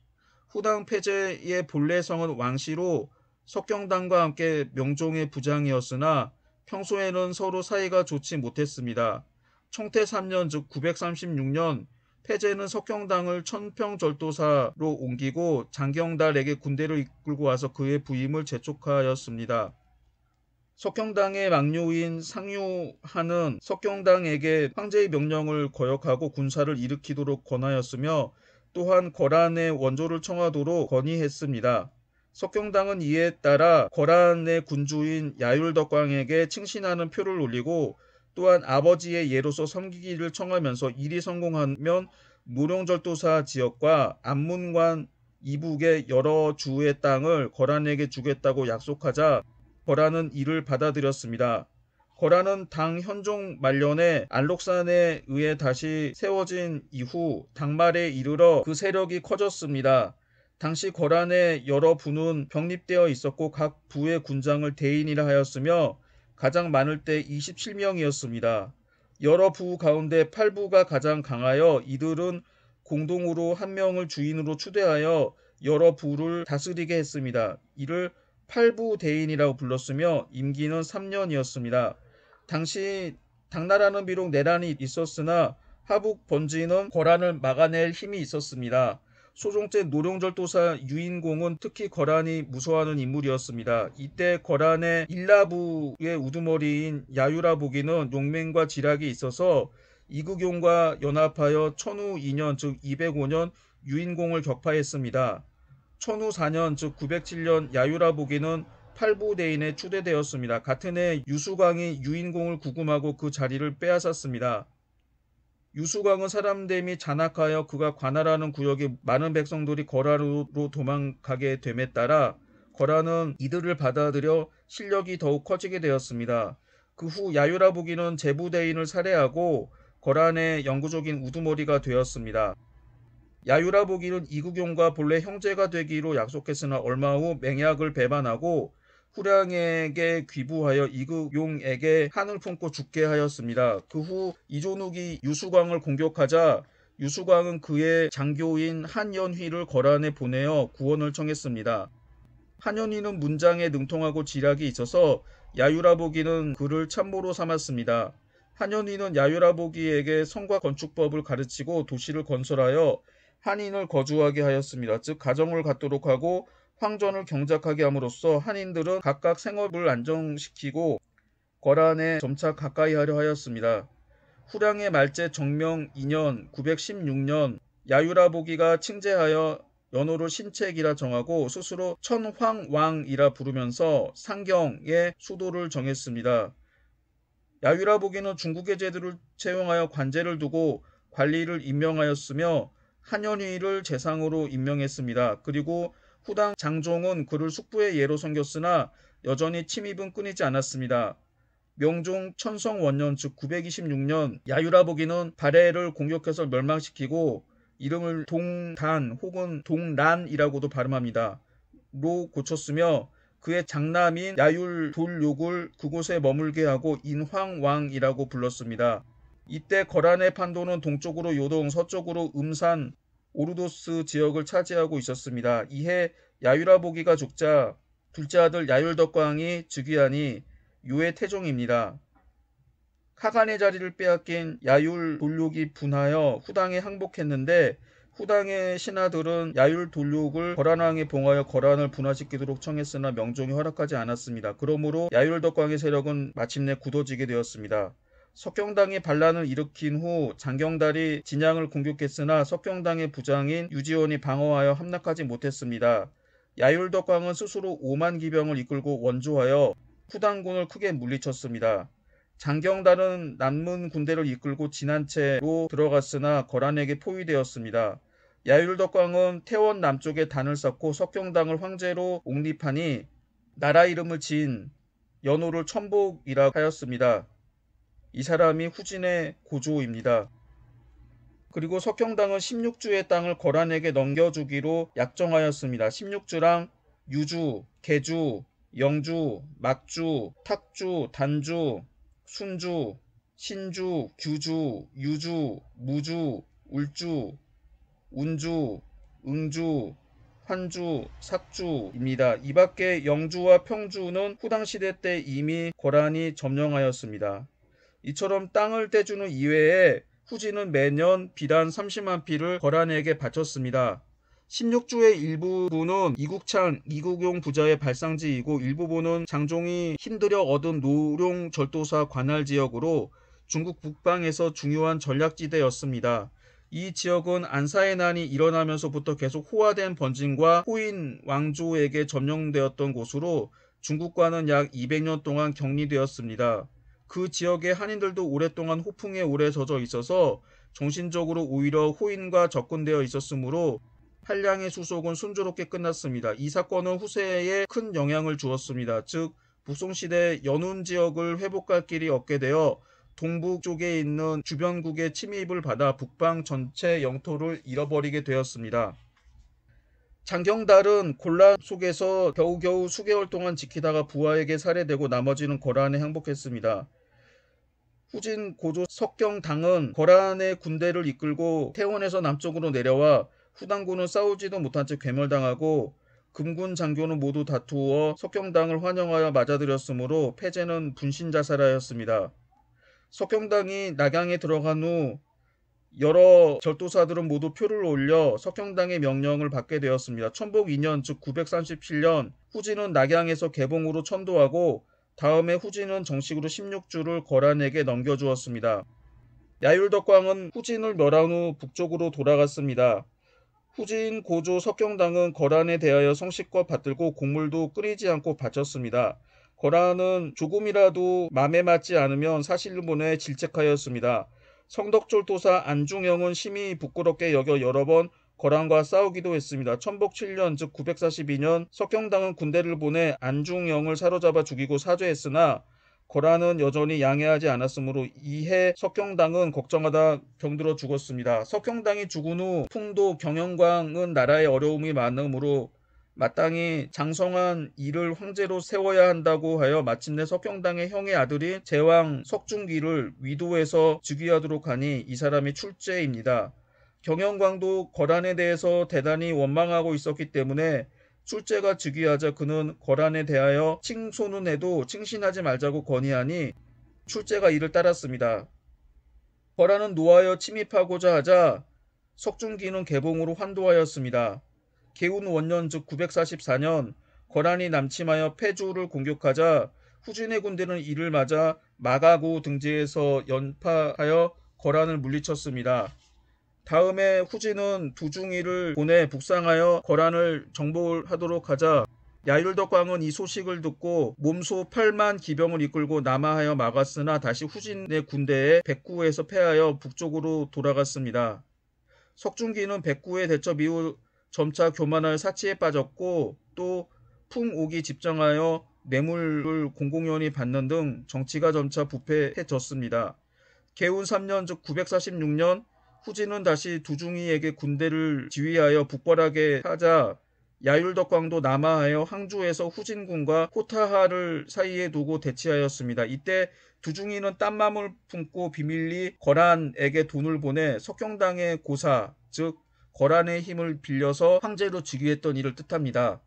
[SPEAKER 1] 후당 패제의 본래 성은 왕씨로 석경당과 함께 명종의 부장이었으나 평소에는 서로 사이가 좋지 못했습니다. 총태 3년 즉 936년 태제는 석경당을 천평절도사로 옮기고 장경달에게 군대를 이끌고 와서 그의 부임을 재촉하였습니다. 석경당의 막료인 상유하는 석경당에게 황제의 명령을 거역하고 군사를 일으키도록 권하였으며 또한 거란의 원조를 청하도록 건의했습니다. 석경당은 이에 따라 거란의 군주인 야율덕광에게 칭신하는 표를 올리고 또한 아버지의 예로서 섬기기를 청하면서 일이 성공하면 무룡절도사 지역과 안문관 이북의 여러 주의 땅을 거란에게 주겠다고 약속하자 거란은 이를 받아들였습니다. 거란은 당 현종 말년에 안록산에 의해 다시 세워진 이후 당말에 이르러 그 세력이 커졌습니다. 당시 거란의 여러 부는 병립되어 있었고 각 부의 군장을 대인이라 하였으며 가장 많을 때 27명이었습니다. 여러 부 가운데 8부가 가장 강하여 이들은 공동으로 한 명을 주인으로 추대하여 여러 부를 다스리게 했습니다. 이를 8부 대인이라고 불렀으며 임기는 3년이었습니다. 당시 당나라는 비록 내란이 있었으나 하북 번지는 거란을 막아낼 힘이 있었습니다. 소종째 노룡절도사 유인공은 특히 거란이 무서워하는 인물이었습니다. 이때 거란의 일라부의 우두머리인 야유라보기는 용맹과 지략이 있어서 이국용과 연합하여 천후 2년 즉 205년 유인공을 격파했습니다. 천후 4년 즉 907년 야유라보기는 팔부대인에 추대되었습니다. 같은 해유수광이 유인공을 구금하고 그 자리를 빼앗았습니다. 유수광은 사람됨이 잔악하여 그가 관할하는 구역에 많은 백성들이 거라로 도망가게 됨에 따라 거라는 이들을 받아들여 실력이 더욱 커지게 되었습니다. 그 후 야유라부기는 제부대인을 살해하고 거란의 영구적인 우두머리가 되었습니다. 야유라부기는 이국용과 본래 형제가 되기로 약속했으나 얼마 후 맹약을 배반하고 후량에게 귀부하여 이극용에게 한을 품고 죽게 하였습니다. 그 후 이존욱이 유수광을 공격하자 유수광은 그의 장교인 한연휘를 거란에 보내어 구원을 청했습니다. 한연희는 문장에 능통하고 지략이 있어서 야유라보기는 그를 참모로 삼았습니다. 한연희는 야유라보기에게 성과 건축법을 가르치고 도시를 건설하여 한인을 거주하게 하였습니다. 즉 가정을 갖도록 하고 황전을 경작하게 함으로써 한인들은 각각 생업을 안정시키고 거란에 점차 가까이 하려 하였습니다. 후량의 말제 정명 2년 916년 야유라보기가 칭제하여 연호를 신책이라 정하고 스스로 천황왕이라 부르면서 상경의 수도를 정했습니다. 야유라보기는 중국의 제들을 채용하여 관제를 두고 관리를 임명하였으며 한현위를 재상으로 임명했습니다. 그리고 후당 장종은 그를 숙부의 예로 섬겼으나 여전히 침입은 끊이지 않았습니다. 명종 천성 원년 즉 926년 야유라보기는 발해를 공격해서 멸망시키고 이름을 동단 혹은 동란이라고도 발음합니다. 로 고쳤으며 그의 장남인 야율돌욕을 그곳에 머물게 하고 인황왕이라고 불렀습니다. 이때 거란의 판도는 동쪽으로 요동, 서쪽으로 음산, 오르도스 지역을 차지하고 있었습니다. 이해 야유라보기가 죽자 둘째 아들 야율덕광이 즉위하니 요의 태종입니다. 카간의 자리를 빼앗긴 야율 돌욕이 분하여 후당에 항복했는데 후당의 신하들은 야율 돌욕을 거란왕에 봉하여 거란을 분화시키도록 청했으나 명종이 허락하지 않았습니다. 그러므로 야율덕광의 세력은 마침내 굳어지게 되었습니다. 석경당이 반란을 일으킨 후 장경달이 진양을 공격했으나 석경당의 부장인 유지원이 방어하여 함락하지 못했습니다. 야율덕광은 스스로 5만 기병을 이끌고 원조하여 후당군을 크게 물리쳤습니다. 장경달은 남문 군대를 이끌고 지난 채로 들어갔으나 거란에게 포위되었습니다. 야율덕광은 태원 남쪽에 단을 쌓고 석경당을 황제로 옹립하니 나라 이름을 지은 연호를 천복이라 하였습니다. 이 사람이 후진의 고조입니다. 그리고 석경당은 16주의 땅을 거란에게 넘겨주기로 약정하였습니다. 16주랑 유주, 개주, 영주, 막주, 탁주, 단주, 순주, 신주, 규주, 유주, 무주, 울주, 운주, 응주, 환주, 삭주입니다. 이 밖에 영주와 평주는 후당시대 때 이미 거란이 점령하였습니다. 이처럼 땅을 떼주는 이외에 후지는 매년 비단 30만 피를 거란에게 바쳤습니다. 16주의 일부분은 이국찬, 이국용 부자의 발상지이고 일부분은 장종이 힘들여 얻은 노룡 절도사 관할 지역으로 중국 북방에서 중요한 전략지대였습니다. 이 지역은 안사의 난이 일어나면서부터 계속 호화된 번진과 호인 왕조에게 점령되었던 곳으로 중국과는 약 200년 동안 격리되었습니다. 그 지역의 한인들도 오랫동안 호풍에 오래 젖어 있어서 정신적으로 오히려 호인과 접근되어 있었으므로 한량의 수속은 순조롭게 끝났습니다. 이 사건은 후세에 큰 영향을 주었습니다. 즉 북송시대 연운 지역을 회복할 길이 없게 되어 동북 쪽에 있는 주변국의 침입을 받아 북방 전체 영토를 잃어버리게 되었습니다. 장경달은 곤란 속에서 겨우겨우 수개월 동안 지키다가 부하에게 살해되고 나머지는 거란에 항복했습니다. 후진 고조 석경당은 거란의 군대를 이끌고 태원에서 남쪽으로 내려와 후당군은 싸우지도 못한 채 괴멸당하고 금군 장교는 모두 다투어 석경당을 환영하여 맞아들였으므로 패제는 분신자살하였습니다. 석경당이 낙양에 들어간 후 여러 절도사들은 모두 표를 올려 석형당의 명령을 받게 되었습니다. 천복 2년 즉 937년 후진은 낙양에서 개봉으로 천도하고 다음에 후진은 정식으로 16주를 거란에게 넘겨주었습니다. 야율덕광은 후진을 멸한 후 북쪽으로 돌아갔습니다. 후진 고조 석경당은 거란에 대하여 성식껏 받들고 곡물도 끓이지 않고 바쳤습니다. 거란은 조금이라도 맘에 맞지 않으면 사실 보내 질책하였습니다. 성덕절 도사 안중영은 심히 부끄럽게 여겨 여러 번 거란과 싸우기도 했습니다. 천복 7년 즉 942년 석경당은 군대를 보내 안중영을 사로잡아 죽이고 사죄했으나 거란은 여전히 양해하지 않았으므로 이해 석경당은 걱정하다 병들어 죽었습니다. 석경당이 죽은 후 풍도 경영광은 나라의 어려움이 많으므로 마땅히 장성한 이를 황제로 세워야 한다고 하여 마침내 석경당의 형의 아들이 제왕 석중기를 위도해서 즉위하도록 하니 이 사람이 출제입니다. 경영광도 거란에 대해서 대단히 원망하고 있었기 때문에 출제가 즉위하자 그는 거란에 대하여 칭소는 해도 칭신하지 말자고 건의하니 출제가 이를 따랐습니다. 거란은 노하여 침입하고자 하자 석중기는 개봉으로 환도하였습니다. 개운 원년 즉 944년 거란이 남침하여 폐주를 공격하자 후진의 군대는 이를 맞아 마가구 등지에서 연파하여 거란을 물리쳤습니다. 다음에 후진은 두중이를 보내 북상하여 거란을 정복하도록 하자 야율덕광은 이 소식을 듣고 몸소 8만 기병을 이끌고 남하하여 막았으나 다시 후진의 군대에 백구에서 패하여 북쪽으로 돌아갔습니다. 석중기는 백구의 대첩 이후 점차 교만하 사치에 빠졌고 또 풍 오기 집정하여 뇌물을 공공연히 받는 등 정치가 점차 부패해졌습니다. 개운 3년 즉 946년 후진은 다시 두중이에게 군대를 지휘하여 북벌하게 하자 야율덕광도 남하하여 항주에서 후진군과 코타하를 사이에 두고 대치하였습니다. 이때 두중이는 땀맘을 품고 비밀리 거란에게 돈을 보내 석경당의 고사 즉 거란의 힘을 빌려서 황제로 즉위했던 이를 뜻합니다.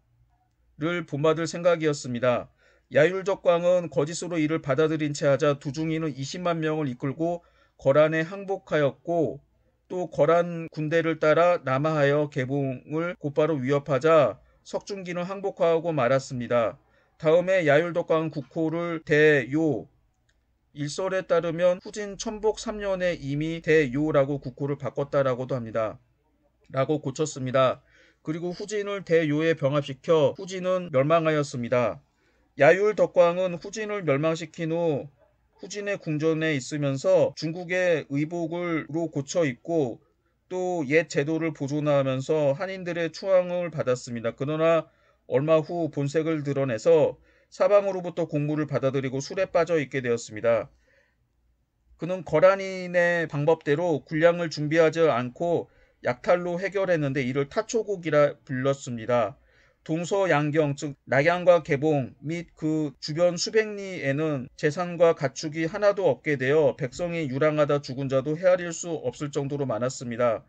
[SPEAKER 1] 를 본받을 생각이었습니다. 야율적광은 거짓으로 이를 받아들인 채 하자 두중이는 20만 명을 이끌고 거란에 항복하였고 또 거란 군대를 따라 남하하여 개봉을 곧바로 위협하자 석중기는 항복하고 말았습니다. 다음에 야율덕광 국호를 대요 일설에 따르면 후진 천복 3년에 이미 대요라고 국호를 바꿨다라고도 합니다. 라고 고쳤습니다. 그리고 후진을 대요에 병합시켜 후진은 멸망하였습니다. 야율 덕광은 후진을 멸망시킨 후 후진의 궁전에 있으면서 중국의 의복으로 고쳐 입고 또 옛 제도를 보존하면서 한인들의 추앙을 받았습니다. 그러나 얼마 후 본색을 드러내서 사방으로부터 공물을 받아들이고 술에 빠져 있게 되었습니다. 그는 거란인의 방법대로 군량을 준비하지 않고 약탈로 해결했는데 이를 타초국이라 불렀습니다. 동서양경 즉 낙양과 개봉 및 그 주변 수백리에는 재산과 가축이 하나도 없게 되어 백성이 유랑하다 죽은 자도 헤아릴 수 없을 정도로 많았습니다.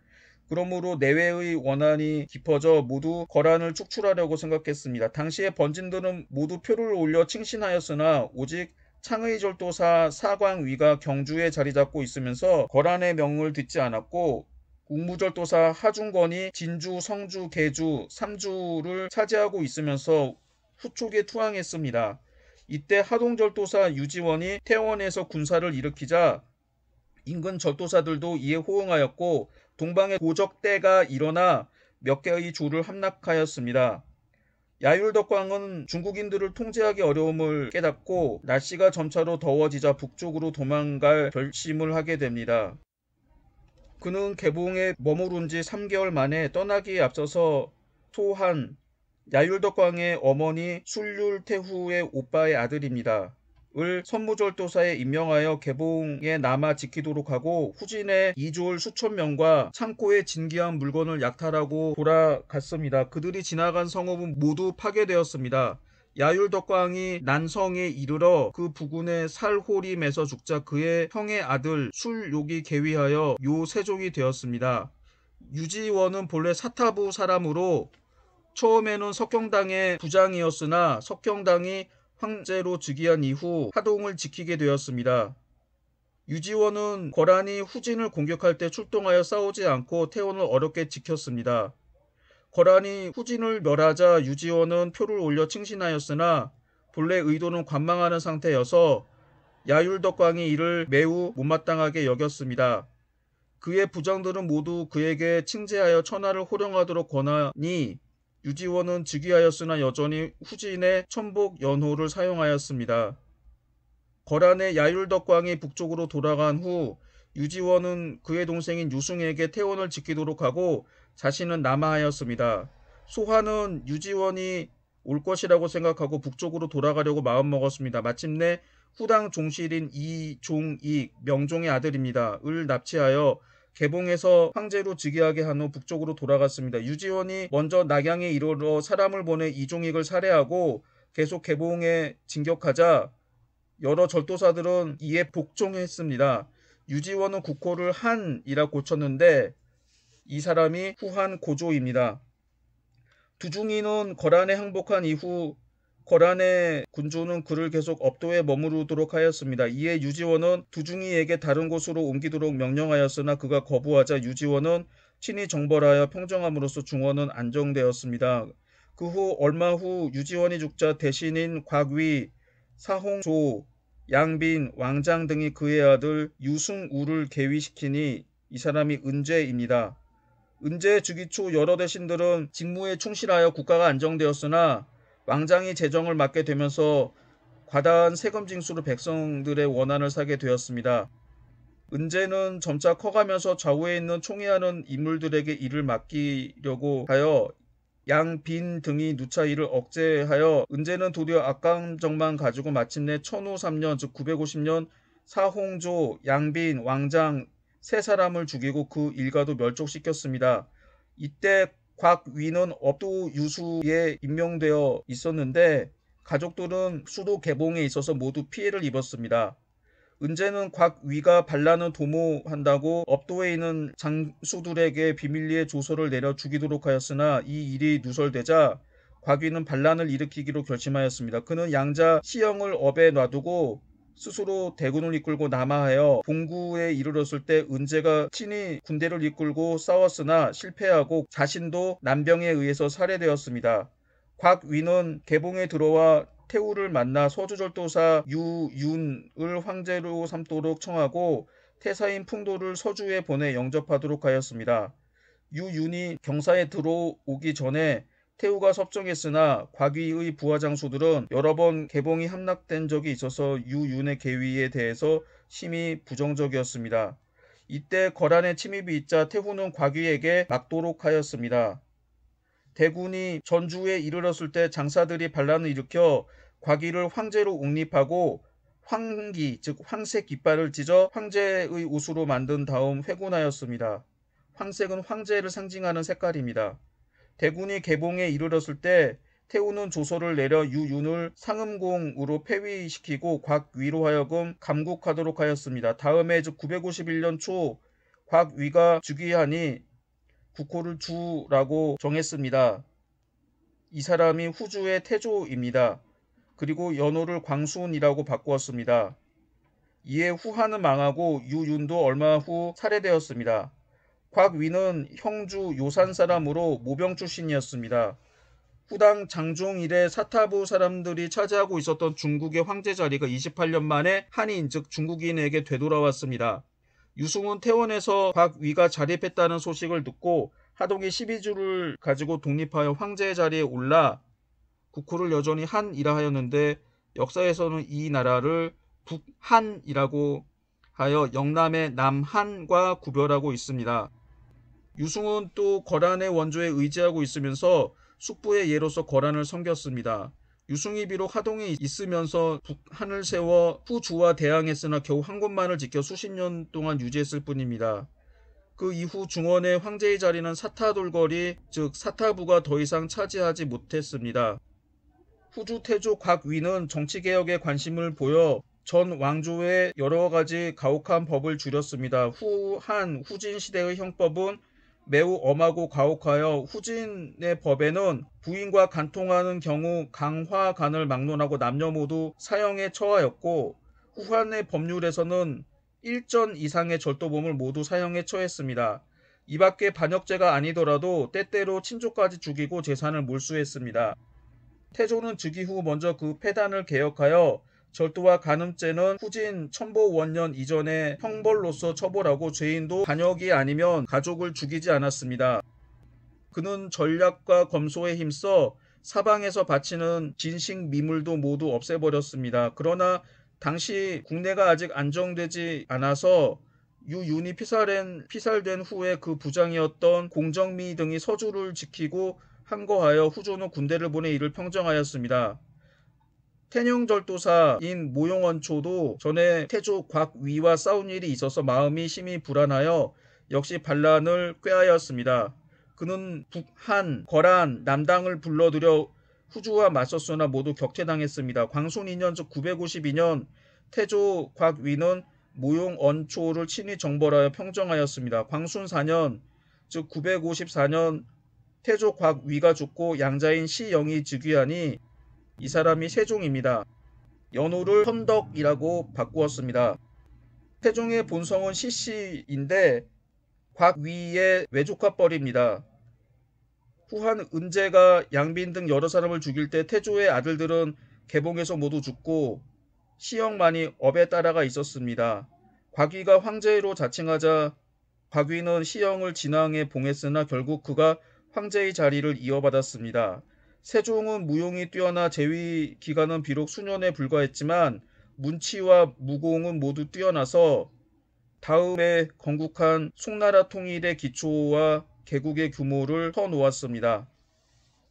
[SPEAKER 1] 그러므로 내외의 원한이 깊어져 모두 거란을 축출하려고 생각했습니다. 당시에 번진들은 모두 표를 올려 칭신하였으나 오직 창의절도사 사광위가 경주에 자리 잡고 있으면서 거란의 명을 듣지 않았고 옥무절도사 하중건이 진주, 성주, 개주 삼주를 차지하고 있으면서 후촉에 투항했습니다. 이때 하동절도사 유지원이 태원에서 군사를 일으키자 인근 절도사들도 이에 호응하였고 동방의 고적대가 일어나 몇 개의 조를 함락하였습니다. 야율덕광은 중국인들을 통제하기 어려움을 깨닫고 날씨가 점차로 더워지자 북쪽으로 도망갈 결심을 하게 됩니다. 그는 개봉에 머무른 지 3개월 만에 떠나기에 앞서서 소한 야율덕광의 어머니 술률태후의 오빠의 아들입니다. 을 선무절도사에 임명하여 개봉에 남아 지키도록 하고 후진의 이졸 수천 명과 창고에 진기한 물건을 약탈하고 돌아갔습니다. 그들이 지나간 성읍은 모두 파괴되었습니다. 야율덕광이 난성에 이르러 그 부군의 살호림에서 죽자 그의 형의 아들 술욕이 개위하여 요세종이 되었습니다. 유지원은 본래 사타부 사람으로 처음에는 석경당의 부장이었으나 석경당이 황제로 즉위한 이후 하동을 지키게 되었습니다. 유지원은 거란이 후진을 공격할 때 출동하여 싸우지 않고 태원을 어렵게 지켰습니다. 거란이 후진을 멸하자 유지원은 표를 올려 칭신하였으나 본래 의도는 관망하는 상태여서 야율덕광이 이를 매우 못마땅하게 여겼습니다. 그의 부장들은 모두 그에게 칭재하여 천하를 호령하도록 권하니 유지원은 즉위하였으나 여전히 후진의 천복 연호를 사용하였습니다. 거란의 야율덕광이 북쪽으로 돌아간 후 유지원은 그의 동생인 유승에게 태원을 지키도록 하고 자신은 남하하였습니다. 소환은 유지원이 올 것이라고 생각하고 북쪽으로 돌아가려고 마음먹었습니다. 마침내 후당 종실인 이종익 명종의 아들입니다. 을 납치하여 개봉해서 황제로 즉위하게 한 후 북쪽으로 돌아갔습니다. 유지원이 먼저 낙양에 이르러 사람을 보내 이종익을 살해하고 계속 개봉에 진격하자 여러 절도사들은 이에 복종했습니다. 유지원은 국호를 한이라 고쳤는데 이 사람이 후한 고조입니다. 두중이는 거란에 항복한 이후 거란의 군주는 그를 계속 업도에 머무르도록 하였습니다. 이에 유지원은 두중이에게 다른 곳으로 옮기도록 명령하였으나 그가 거부하자 유지원은 친히 정벌하여 평정함으로써 중원은 안정되었습니다. 그 후 얼마 후 유지원이 죽자 대신인 곽위, 사홍조, 양빈, 왕장 등이 그의 아들 유승우를 개위시키니 이 사람이 은재입니다. 은제 즉위 초 여러 대신들은 직무에 충실하여 국가가 안정되었으나 왕장이 재정을 맡게 되면서 과다한 세금 징수로 백성들의 원한을 사게 되었습니다. 은제는 점차 커가면서 좌우에 있는 총애하는 인물들에게 일을 맡기려고 하여 양빈 등이 누차 이를 억제하여 은제는 도리어 악강정만 가지고 마침내 1 천후 3년 즉 950년 사홍조, 양빈, 왕장, 세 사람을 죽이고 그 일가도 멸족시켰습니다. 이때 곽위는 업도 유수에 임명되어 있었는데 가족들은 수도 개봉에 있어서 모두 피해를 입었습니다. 은제는 곽위가 반란을 도모한다고 업도에 있는 장수들에게 비밀리에 조서를 내려 죽이도록 하였으나 이 일이 누설되자 곽위는 반란을 일으키기로 결심하였습니다. 그는 양자 시영을 업에 놔두고 스스로 대군을 이끌고 남하하여 봉구에 이르렀을 때 은제가 친히 군대를 이끌고 싸웠으나 실패하고 자신도 남병에 의해서 살해되었습니다. 곽위는 개봉에 들어와 태우를 만나 서주절도사 유윤을 황제로 삼도록 청하고 태사인 풍도를 서주에 보내 영접하도록 하였습니다. 유윤이 경사에 들어오기 전에 태우가 섭정했으나 곽위의 부하장수들은 여러 번 개봉이 함락된 적이 있어서 유윤의 계위에 대해서 심히 부정적이었습니다. 이때 거란의 침입이 있자 태후는 곽위에게 막도록 하였습니다. 대군이 전주에 이르렀을 때 장사들이 반란을 일으켜 곽위를 황제로 옹립하고 황기 즉 황색 깃발을 찢어 황제의 옷으로 만든 다음 회군하였습니다. 황색은 황제를 상징하는 색깔입니다. 대군이 개봉에 이르렀을 때 태우는 조서를 내려 유윤을 상음공으로 폐위시키고 곽위로 하여금 감국하도록 하였습니다. 다음해 즉 951년 초 곽위가 즉위하니 국호를 주라고 정했습니다. 이 사람이 후주의 태조입니다. 그리고 연호를 광순이라고 바꾸었습니다. 이에 후한은 망하고 유윤도 얼마 후 살해되었습니다. 곽위는 형주 요산 사람으로 모병 출신이었습니다. 후당 장종일의 사타부 사람들이 차지하고 있었던 중국의 황제 자리가 28년 만에 한인 즉 중국인에게 되돌아왔습니다. 유승은 태원에서 곽위가 자립했다는 소식을 듣고 하동이 12주를 가지고 독립하여 황제의 자리에 올라 국호를 여전히 한이라 하였는데 역사에서는 이 나라를 북한이라고 하여 영남의 남한과 구별하고 있습니다. 유승은 또 거란의 원조에 의지하고 있으면서 숙부의 예로서 거란을 섬겼습니다. 유승이 비록 하동에 있으면서 북한을 세워 후주와 대항했으나 겨우 한 곳만을 지켜 수십 년 동안 유지했을 뿐입니다. 그 이후 중원의 황제의 자리는 사타 돌거리, 즉 사타부가 더 이상 차지하지 못했습니다. 후주 태조 곽위는 정치개혁에 관심을 보여 전 왕조의 여러 가지 가혹한 법을 줄였습니다. 후한 후진 시대의 형법은 매우 엄하고 가혹하여 후진의 법에는 부인과 간통하는 경우 강화간을 막론하고 남녀 모두 사형에 처하였고 후한의 법률에서는 1전 이상의 절도범을 모두 사형에 처했습니다. 이 밖에 반역죄가 아니더라도 때때로 친족까지 죽이고 재산을 몰수했습니다. 태조는 즉위 후 먼저 그 폐단을 개혁하여 절도와 간음죄는 후진 천보원년 이전에 형벌로서 처벌하고 죄인도 반역이 아니면 가족을 죽이지 않았습니다. 그는 전략과 검소에 힘써 사방에서 바치는 진식 미물도 모두 없애버렸습니다. 그러나 당시 국내가 아직 안정되지 않아서 유윤이 피살된, 피살된 후에 그 부장이었던 공정미 등이 서주를 지키고 한거하여 후조는 군대를 보내 이를 평정하였습니다. 태녕절도사인 모용원초도 전에 태조 곽위와 싸운 일이 있어서 마음이 심히 불안하여 역시 반란을 꾀하였습니다. 그는 북한, 거란, 남당을 불러들여 후주와 맞섰으나 모두 격퇴당했습니다. 광순 2년 즉 952년 태조 곽위는 모용언초를 친히 정벌하여 평정하였습니다. 광순 4년 즉 954년 태조 곽위가 죽고 양자인 시영이 즉위하니 이 사람이 세종입니다. 연호를 선덕이라고 바꾸었습니다. 세종의 본성은 시씨인데 곽위의 외조카뻘입니다. 후한 은제가 양빈 등 여러 사람을 죽일 때 태조의 아들들은 개봉해서 모두 죽고 시영만이 업에 따라가 있었습니다. 곽위가 황제로 자칭하자 곽위는 시영을 진왕에 봉했으나 결국 그가 황제의 자리를 이어받았습니다. 세종은 무용이 뛰어나 재위 기간은 비록 수년에 불과했지만 문치와 무공은 모두 뛰어나서 다음에 건국한 송나라 통일의 기초와 개국의 규모를 터놓았습니다.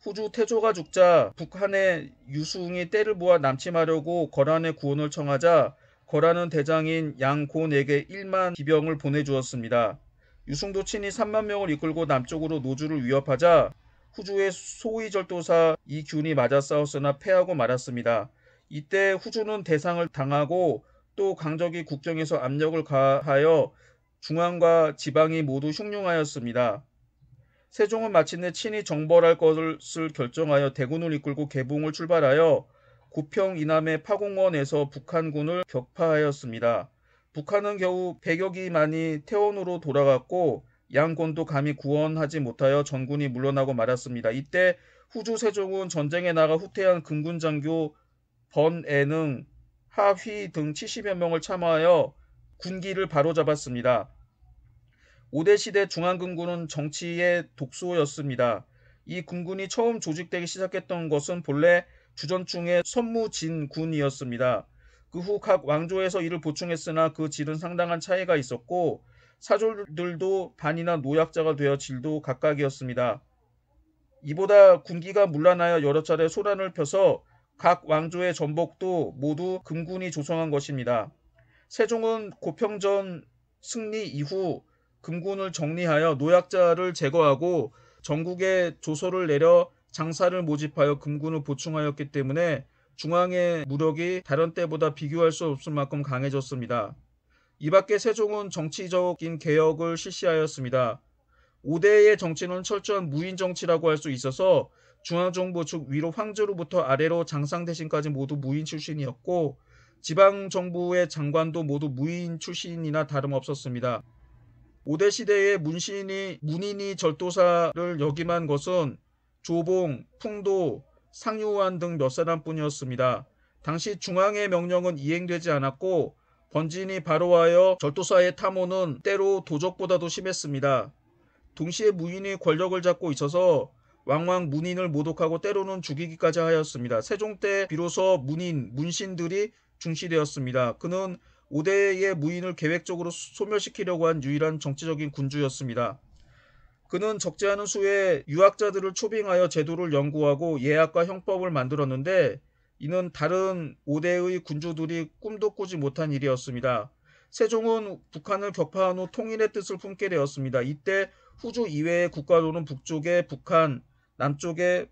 [SPEAKER 1] 후주 태조가 죽자 북한의 유수웅이 때를 모아 남침하려고 거란의 구원을 청하자 거란은 대장인 양곤에게 1만 기병을 보내주었습니다. 유승도 친히 3만 명을 이끌고 남쪽으로 노주를 위협하자 후주의 소위 절도사 이균이 맞아 싸웠으나 패하고 말았습니다. 이때 후주는 대상을 당하고 또 강적이 국정에서 압력을 가하여 중앙과 지방이 모두 흉흉하였습니다. 세종은 마침내 친히 정벌할 것을 결정하여 대군을 이끌고 개봉을 출발하여 고평 이남의 파공원에서 북한군을 격파하였습니다. 북한은 겨우 100여기만이 태원으로 돌아갔고 양권도 감히 구원하지 못하여 전군이 물러나고 말았습니다. 이때 후주 세종은 전쟁에 나가 후퇴한 금군 장교 번애능, 하휘 등 70여 명을 참하여 군기를 바로잡았습니다. 5대 시대 중앙금군은 정치의 독소였습니다. 이 군군이 처음 조직되기 시작했던 것은 본래 주전중의 선무진군이었습니다. 그 후 각 왕조에서 이를 보충했으나 그 질은 상당한 차이가 있었고 사졸들도 반이나 노약자가 되어 질도 각각이었습니다. 이보다 군기가 물란하여 여러 차례 소란을 펴서 각 왕조의 전복도 모두 금군이 조성한 것입니다. 세종은 고평전 승리 이후 금군을 정리하여 노약자를 제거하고 전국에 조서를 내려 장사를 모집하여 금군을 보충하였기 때문에 중앙의 무력이 다른 때보다 비교할 수 없을 만큼 강해졌습니다. 이밖에 세종은 정치적인 개혁을 실시하였습니다. 5대의 정치는 철저한 무인 정치라고 할 수 있어서 중앙정부 측 위로 황제로부터 아래로 장상 대신까지 모두 무인 출신이었고 지방정부의 장관도 모두 무인 출신이나 다름없었습니다. 5대 시대에 문신이, 문인이 절도사를 역임한 것은 조봉, 풍도, 상유환 등 몇 사람뿐이었습니다. 당시 중앙의 명령은 이행되지 않았고 번진이 바로하여 절도사의 탐호는 때로 도적보다도 심했습니다. 동시에 무인이 권력을 잡고 있어서 왕왕 문인을 모독하고 때로는 죽이기까지 하였습니다. 세종 때 비로소 문인, 문신들이 중시되었습니다. 그는 5대의 무인을 계획적으로 소멸시키려고 한 유일한 정치적인 군주였습니다. 그는 적지 않은 수의 유학자들을 초빙하여 제도를 연구하고 예약과 형법을 만들었는데 이는 다른 5대의 군주들이 꿈도 꾸지 못한 일이었습니다. 세종은 북한을 격파한 후 통일의 뜻을 품게 되었습니다. 이때 후주 이외의 국가로는 북쪽에 북한, 남쪽에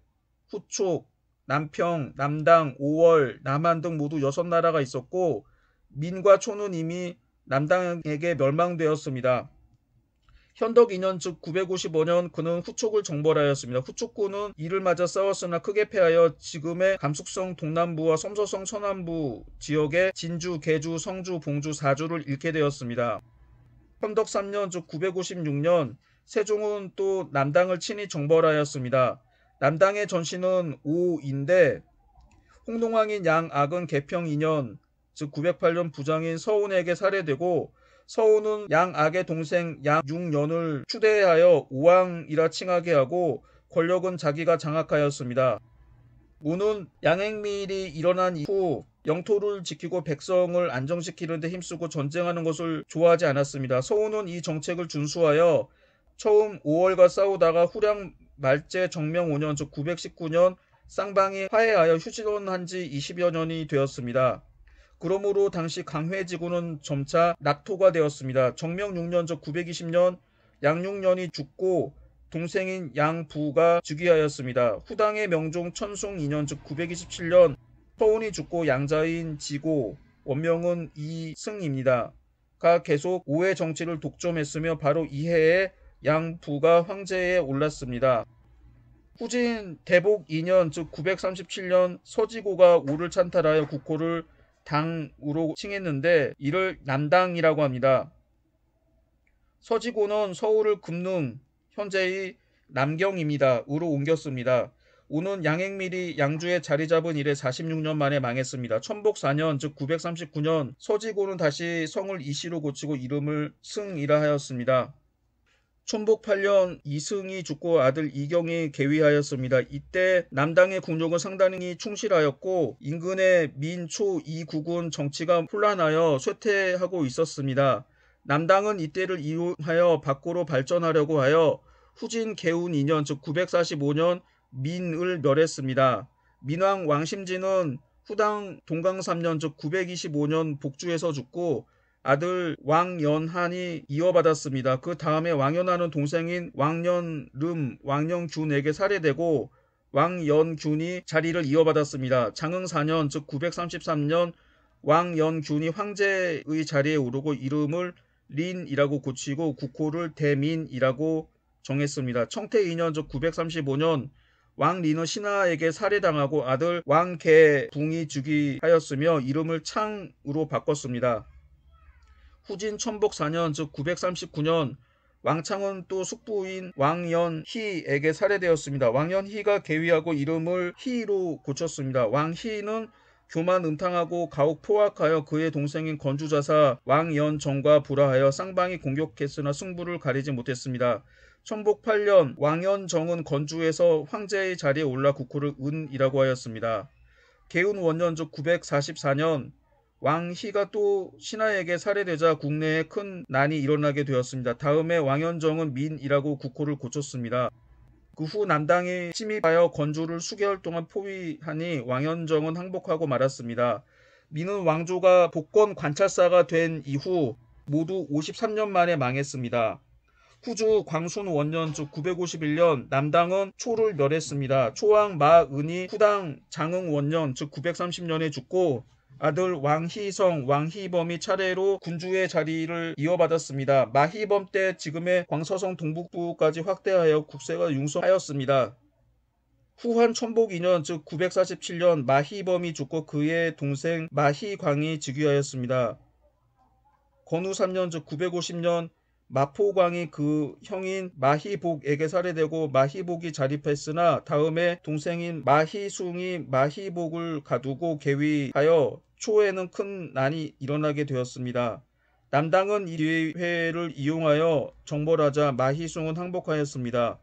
[SPEAKER 1] 후촉, 남평, 남당, 5월, 남한 등 모두 6나라가 있었고 민과 초는 이미 남당에게 멸망되었습니다. 현덕 2년 즉 955년 그는 후촉을 정벌하였습니다. 후촉군은 이를 맞아 싸웠으나 크게 패하여 지금의 감숙성 동남부와 섬서성 서남부 지역의 진주, 개주 성주, 봉주, 사주를 잃게 되었습니다. 현덕 3년 즉 956년 세종은 또 남당을 친히 정벌하였습니다. 남당의 전신은 오인데 홍동왕인 양악은 개평 2년 즉 908년 부장인 서운에게 살해되고 서우는 양악의 동생 양육년을 추대하여 우왕이라 칭하게 하고 권력은 자기가 장악하였습니다. 우는 양행미일이 일어난 이후 영토를 지키고 백성을 안정시키는 데 힘쓰고 전쟁하는 것을 좋아하지 않았습니다. 서우는 이 정책을 준수하여 처음 5월과 싸우다가 후량 말제 정명 5년 즉 919년 쌍방이 화해하여 휴진한 지지 20여 년이 되었습니다. 그러므로 당시 강회지구는 점차 낙토가 되었습니다. 정명 6년 즉 920년 양육년이 죽고 동생인 양부가 즉위하였습니다. 후당의 명종 천송 2년 즉 927년 서운이 죽고 양자인 지고 원명은 이승입니다. 가 계속 오해 정치를 독점했으며 바로 이해에 양부가 황제에 올랐습니다. 후진 대복 2년 즉 937년 서지고가 오를 찬탈하여 국호를 당으로 칭했는데 이를 남당이라고 합니다. 서지고는 서울을 굽는 현재의 남경입니다. 우로 옮겼습니다. 우는 양행밀이 양주에 자리 잡은 이래 46년 만에 망했습니다. 천복 4년 즉 939년 서지고는 다시 성을 이씨로 고치고 이름을 승이라 하였습니다. 천복 8년 이승이 죽고 아들 이경이 개위하였습니다. 이때 남당의 군력은 상당히 충실하였고 인근의 민초 이국은 정치가 혼란하여 쇠퇴하고 있었습니다. 남당은 이때를 이용하여 밖으로 발전하려고 하여 후진 개운 2년 즉 945년 민을 멸했습니다. 민왕 왕심진은 후당 동강 3년 즉 925년 복주에서 죽고 아들 왕연한이 이어받았습니다. 그 다음에 왕연한은 동생인 왕연름, 왕영균에게 살해되고 왕연균이 자리를 이어받았습니다. 장흥 4년 즉 933년 왕연균이 황제의 자리에 오르고 이름을 린이라고 고치고 국호를 대민이라고 정했습니다. 청태 2년 즉 935년 왕리는 신하에게 살해당하고 아들 왕개붕이 즉위하였으며 이름을 창으로 바꿨습니다. 후진 천복 4년 즉 939년 왕창은 또 숙부인 왕연희에게 살해되었습니다. 왕연희가 개위하고 이름을 희로 고쳤습니다. 왕희는 교만 음탕하고 가혹 포악하여 그의 동생인 건주자사 왕연정과 불화하여 쌍방이 공격했으나 승부를 가리지 못했습니다. 천복 8년 왕연정은 건주에서 황제의 자리에 올라 국호를 은이라고 하였습니다. 개운 원년 즉 944년 왕희가 또 신하에게 살해되자 국내에 큰 난이 일어나게 되었습니다. 다음에 왕현정은 민이라고 국호를 고쳤습니다. 그 후 남당이 침입하여 건주를 수개월 동안 포위하니 왕현정은 항복하고 말았습니다. 민은 왕조가 복권 관찰사가 된 이후 모두 53년 만에 망했습니다. 후주 광순 원년 즉 951년 남당은 초를 멸했습니다. 초왕 마은이 후당 장흥 원년 즉 930년에 죽고 아들 왕희성, 왕희범이 차례로 군주의 자리를 이어받았습니다. 마희범 때 지금의 광서성 동북부까지 확대하여 국세가 융성하였습니다. 후한 천복 2년 즉 947년 마희범이 죽고 그의 동생 마희광이 즉위하였습니다. 건우 3년 즉 950년 마포광이 그 형인 마희복에게 살해되고 마희복이 자립했으나 다음에 동생인 마희숭이 마희복을 가두고 개위하여 초에는 큰 난이 일어나게 되었습니다. 남당은 이 기회를 이용하여 정벌하자 마희숭은 항복하였습니다.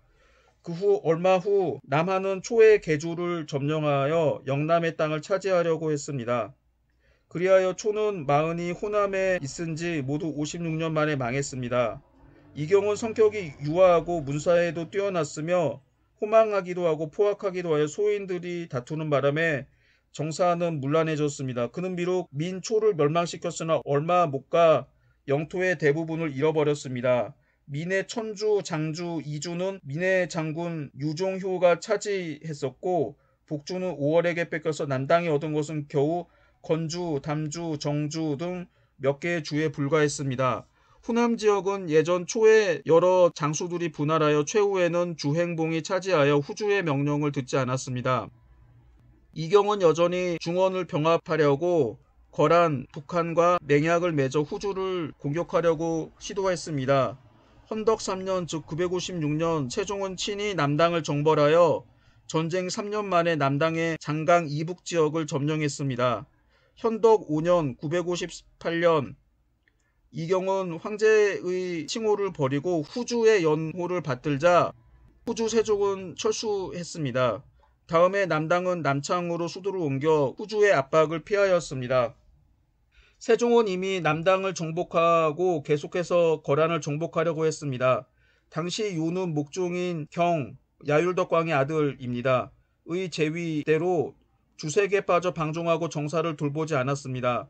[SPEAKER 1] 그 후 얼마 후 남한은 초의 개주를 점령하여 영남의 땅을 차지하려고 했습니다. 그리하여 초는 마흔이 호남에 있은 지 모두 56년 만에 망했습니다. 이경은 성격이 유아하고 문사에도 뛰어났으며 호망하기도 하고 포악하기도 하여 소인들이 다투는 바람에 정사는 문란해졌습니다. 그는 비록 민초를 멸망시켰으나 얼마 못 가 영토의 대부분을 잃어버렸습니다. 민의 천주, 장주, 이주는 민의 장군 유종효가 차지했었고 복주는 5월에게 뺏겨서 난당이 얻은 것은 겨우 건주, 담주, 정주 등 몇 개의 주에 불과했습니다. 후남 지역은 예전 초에 여러 장수들이 분할하여 최후에는 주행봉이 차지하여 후주의 명령을 듣지 않았습니다. 이경은 여전히 중원을 병합하려고 거란 북한과 맹약을 맺어 후주를 공격하려고 시도했습니다. 헌덕 3년 즉 956년 세종은 친히 남당을 정벌하여 전쟁 3년 만에 남당의 장강 이북 지역을 점령했습니다. 현덕 5년 958년 이경은 황제의 칭호를 버리고 후주의 연호를 받들자 후주 세종은 철수했습니다. 다음에 남당은 남창으로 수도를 옮겨 후주의 압박을 피하였습니다. 세종은 이미 남당을 정복하고 계속해서 거란을 정복하려고 했습니다. 당시 유는 목종인 경, 야율덕광의 아들입니다. 의 제위대로 주색에 빠져 방종하고 정사를 돌보지 않았습니다.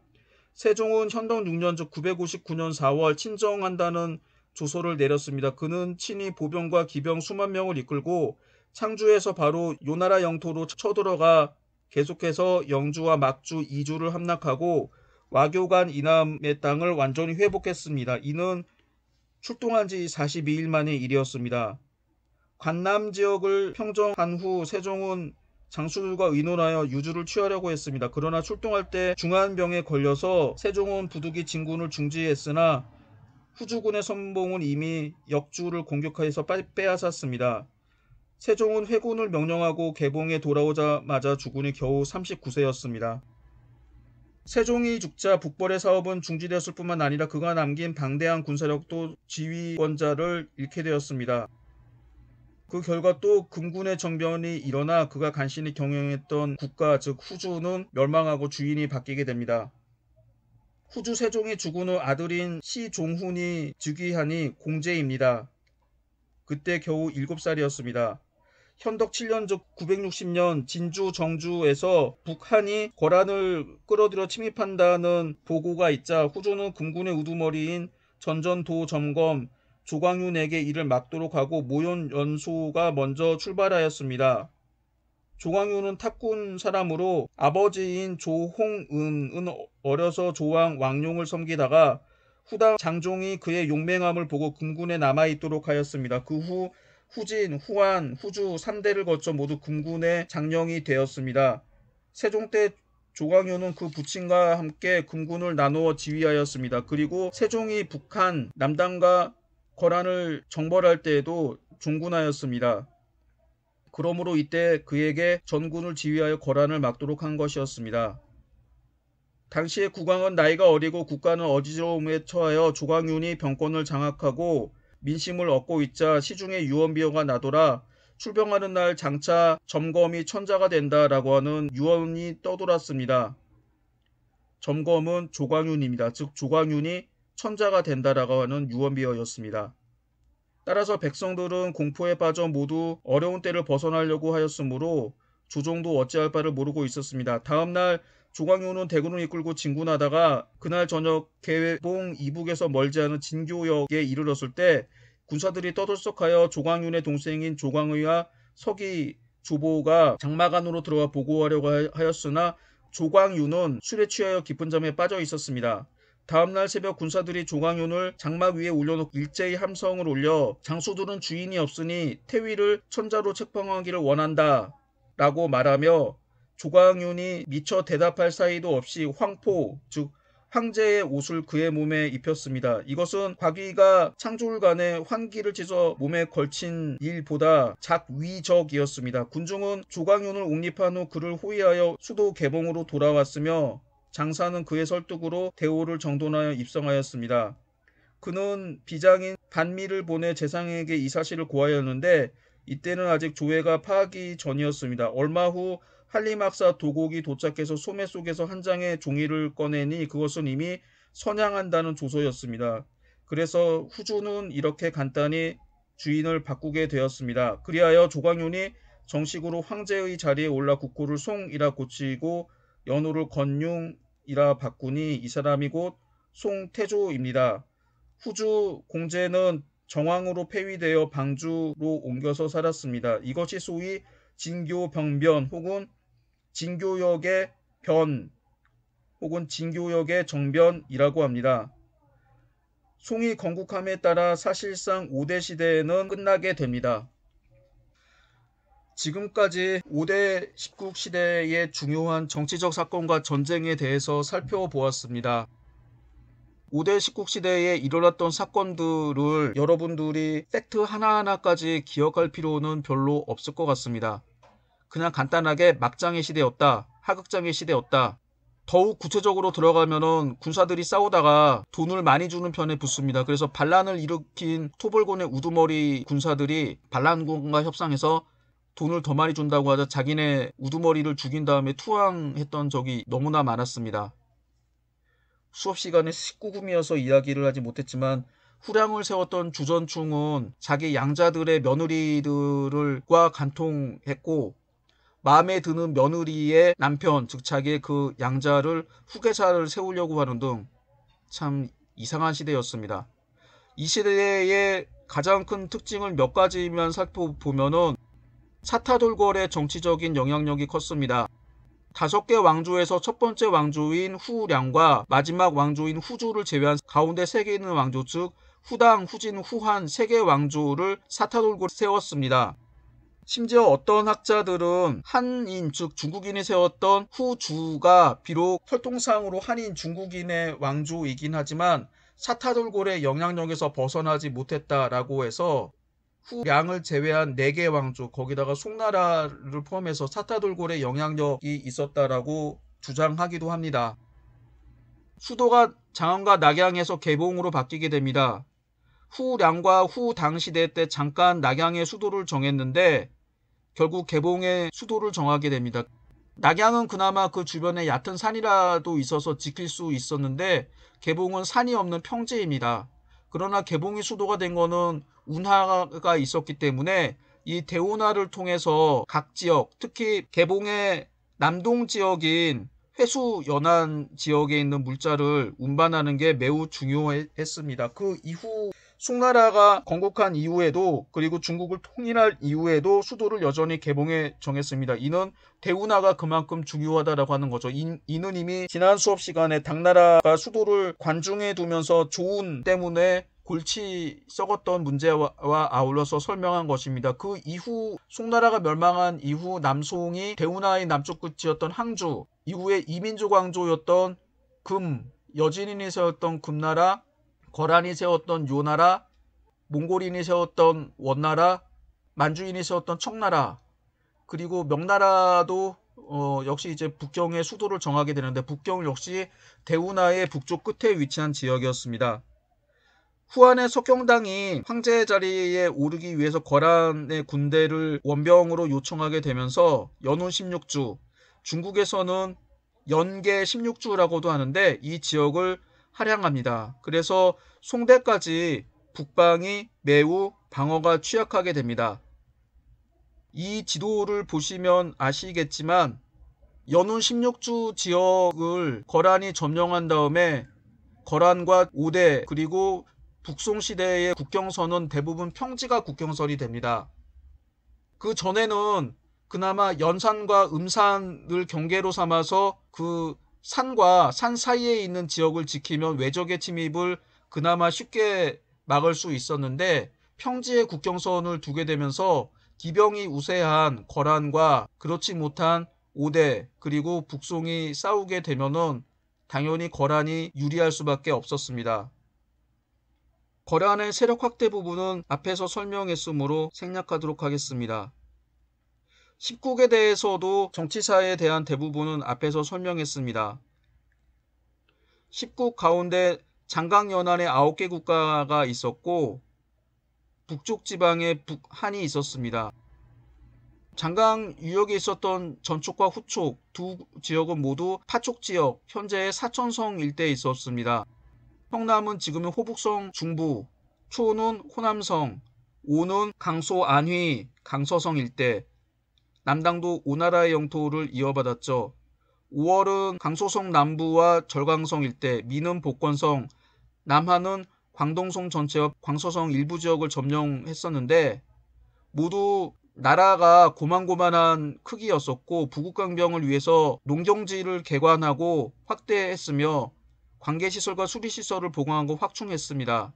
[SPEAKER 1] 세종은 현동 6년 즉 959년 4월 친정한다는 조서를 내렸습니다. 그는 친히 보병과 기병 수만 명을 이끌고 상주에서 바로 요나라 영토로 쳐들어가 계속해서 영주와 막주 이주를 함락하고 와교관 이남의 땅을 완전히 회복했습니다. 이는 출동한 지 42일 만의 일이었습니다. 관남 지역을 평정한 후 세종은 장수들과 의논하여 유주를 취하려고 했습니다. 그러나 출동할 때 중한병에 걸려서 세종은 부득이 진군을 중지했으나 후주군의 선봉은 이미 역주를 공격하여서 빼앗았습니다. 세종은 회군을 명령하고 개봉에 돌아오자마자 주군이 겨우 39세였습니다. 세종이 죽자 북벌의 사업은 중지되었을 뿐만 아니라 그가 남긴 방대한 군사력도 지휘권자를 잃게 되었습니다. 그 결과 또 금군의 정변이 일어나 그가 간신히 경영했던 국가 즉 후주는 멸망하고 주인이 바뀌게 됩니다. 후주 세종이 죽은 후 아들인 시종훈이 즉위하니 공제입니다. 그때 겨우 7살이었습니다. 현덕 7년즉 960년 진주 정주에서 북한이 거란을 끌어들여 침입한다는 보고가 있자 후조는 금군의 우두머리인 전전도 점검 조광윤에게 이를 네 막도록 하고 모연 연소가 먼저 출발하였습니다. 조광윤은 탁군 사람으로 아버지인 조홍은은 어려서 조왕 왕룡을 섬기다가 후당 장종이 그의 용맹함을 보고 금군에 남아있도록 하였습니다. 그후 후진, 후한 후주 3대를 거쳐 모두 금군의 장령이 되었습니다. 세종 때 조광효는 그 부친과 함께 금군을 나누어 지휘하였습니다. 그리고 세종이 북한, 남단과 거란을 정벌할 때에도 종군하였습니다. 그러므로 이때 그에게 전군을 지휘하여 거란을 막도록 한 것이었습니다. 당시의 국왕은 나이가 어리고 국가는 어지러움에 처하여 조광윤이 병권을 장악하고 민심을 얻고 있자 시중에 유언비어가 나돌아 출병하는 날 장차 점검이 천자가 된다라고 하는 유언이 떠돌았습니다. 점검은 조광윤입니다. 즉 조광윤이 천자가 된다라고 하는 유언비어였습니다. 따라서 백성들은 공포에 빠져 모두 어려운 때를 벗어나려고 하였으므로 조정도 어찌할 바를 모르고 있었습니다. 다음날 조광용은 대군을 이끌고 진군하다가 그날 저녁 개봉 이북에서 멀지 않은 진교역에 이르렀을 때 군사들이 떠들썩하여 조광윤의 동생인 조광의와 서기 조보가 장막안으로 들어와 보고하려고 하였으나 조광윤은 술에 취하여 깊은 잠에 빠져 있었습니다. 다음날 새벽 군사들이 조광윤을 장막 위에 올려놓고 일제히 함성을 올려 장수들은 주인이 없으니 태위를 천자로 책방하기를 원한다 라고 말하며 조광윤이 미처 대답할 사이도 없이 황포 즉 황제의 옷을 그의 몸에 입혔습니다. 이것은 과위가 창졸간에 환기를 찢어 몸에 걸친 일보다 작위적이었습니다. 군중은 조광윤을 옹립한 후 그를 호위하여 수도 개봉으로 돌아왔으며 장사는 그의 설득으로 대호를 정돈하여 입성하였습니다. 그는 비장인 반미를 보내 재상에게 이 사실을 고하였는데 이때는 아직 조회가 파기 전이었습니다. 얼마 후 할리 막사 도곡이 도착해서 소매 속에서 한 장의 종이를 꺼내니 그것은 이미 선양한다는 조서였습니다. 그래서 후주는 이렇게 간단히 주인을 바꾸게 되었습니다. 그리하여 조광윤이 정식으로 황제의 자리에 올라 국호를 송이라 고치고 연호를 건륭이라 바꾸니 이 사람이 곧 송태조입니다. 후주 공제는 정황으로 폐위되어 방주로 옮겨서 살았습니다. 이것이 소위 진교병변 혹은 진교역의 변 혹은 진교역의 정변이라고 합니다. 송이 건국함에 따라 사실상 5대 시대에는 끝나게 됩니다. 지금까지 5대 19 시대의 중요한 정치적 사건과 전쟁에 대해서 살펴보았습니다. 5대 19 시대에 일어났던 사건들을 여러분들이 팩트 하나하나까지 기억할 필요는 별로 없을 것 같습니다. 그냥 간단하게 막장의 시대였다. 하극장의 시대였다. 더욱 구체적으로 들어가면은 군사들이 싸우다가 돈을 많이 주는 편에 붙습니다. 그래서 반란을 일으킨 토벌군의 우두머리 군사들이 반란군과 협상해서 돈을 더 많이 준다고 하자 자기네 우두머리를 죽인 다음에 투항했던 적이 너무나 많았습니다. 수업 시간에 19금이어서 이야기를 하지 못했지만 후량을 세웠던 주전충은 자기 양자들의 며느리들과 간통했고 마음에 드는 며느리의 남편 즉 자기의 그 양자를 후계자를 세우려고 하는 등 참 이상한 시대였습니다. 이 시대의 가장 큰 특징을 몇가지면 살펴보면은 사타돌궐의 정치적인 영향력이 컸습니다. 다섯 개 왕조에서 첫 번째 왕조인 후량과 마지막 왕조인 후주를 제외한 가운데 세 개 있는 왕조 즉 후당, 후진, 후한 세 개 왕조를 사타돌궐 세웠습니다. 심지어 어떤 학자들은 한인 즉 중국인이 세웠던 후주가 비록 혈통상으로 한인 중국인의 왕조이긴 하지만 사타돌골의 영향력에서 벗어나지 못했다라고 해서 후량을 제외한 네 개 왕조 거기다가 송나라를 포함해서 사타돌골의 영향력이 있었다라고 주장하기도 합니다. 수도가 장안과 낙양에서 개봉으로 바뀌게 됩니다. 후량과 후 당시대 때 잠깐 낙양의 수도를 정했는데 결국 개봉의 수도를 정하게 됩니다. 낙양은 그나마 그 주변에 얕은 산이라도 있어서 지킬 수 있었는데 개봉은 산이 없는 평지입니다. 그러나 개봉이 수도가 된 것은 운하가 있었기 때문에 이 대운하를 통해서 각 지역, 특히 개봉의 남동 지역인 회수 연안 지역에 있는 물자를 운반하는 게 매우 중요했습니다. 그 이후 송나라가 건국한 이후에도 그리고 중국을 통일할 이후에도 수도를 여전히 개봉에 정했습니다. 이는 대운하가 그만큼 중요하다라고 하는 거죠. 이, 이는 이미 지난 수업 시간에 당나라가 수도를 관중에 두면서 좋은 때문에 골치 썩었던 문제와 아울러서 설명한 것입니다. 그 이후 송나라가 멸망한 이후 남송이 대운하의 남쪽 끝이었던 항주, 이후에 이민조 광조였던 금, 여진인에서였던 금나라, 거란이 세웠던 요나라, 몽골인이 세웠던 원나라, 만주인이 세웠던 청나라, 그리고 명나라도 어, 역시 이제 북경의 수도를 정하게 되는데 북경 역시 대운하의 북쪽 끝에 위치한 지역이었습니다. 후한의 석경당이 황제 의 자리에 오르기 위해서 거란의 군대를 원병으로 요청하게 되면서 연운 16주, 중국에서는 연계 16주라고도 하는데 이 지역을 하량합니다. 그래서 송대까지 북방이 매우 방어가 취약하게 됩니다. 이 지도를 보시면 아시겠지만 연운 16주 지역을 거란이 점령한 다음에 거란과 오대 그리고 북송시대의 국경선은 대부분 평지가 국경선이 됩니다. 그 전에는 그나마 연산과 음산을 경계로 삼아서 그 산과 산 사이에 있는 지역을 지키면 외적의 침입을 그나마 쉽게 막을 수 있었는데 평지의 국경선을 두게 되면서 기병이 우세한 거란과 그렇지 못한 오대 그리고 북송이 싸우게 되면은 당연히 거란이 유리할 수밖에 없었습니다. 거란의 세력 확대 부분은 앞에서 설명했으므로 생략하도록 하겠습니다. 19개 대에서도 정치사에 대한 대부분은 앞에서 설명했습니다. 19 가운데 장강 연안에 9개 국가가 있었고 북쪽 지방에 북한이 있었습니다. 장강 유역에 있었던 전촉과 후촉 두 지역은 모두 파촉 지역, 현재의 사천성 일대에 있었습니다. 성남은 지금의 호북성 중부, 초는 호남성, 오는 강소 안휘, 강서성 일대, 남당도 오나라의 영토를 이어받았죠. 5월은 강소성 남부와 절강성 일대, 미는 복권성, 남한은 광동성 전체와 광서성 일부 지역을 점령했었는데 모두 나라가 고만고만한 크기였었고 부국강병을 위해서 농경지를 개관하고 확대했으며 관계시설과 수리시설을 보강하고 확충했습니다.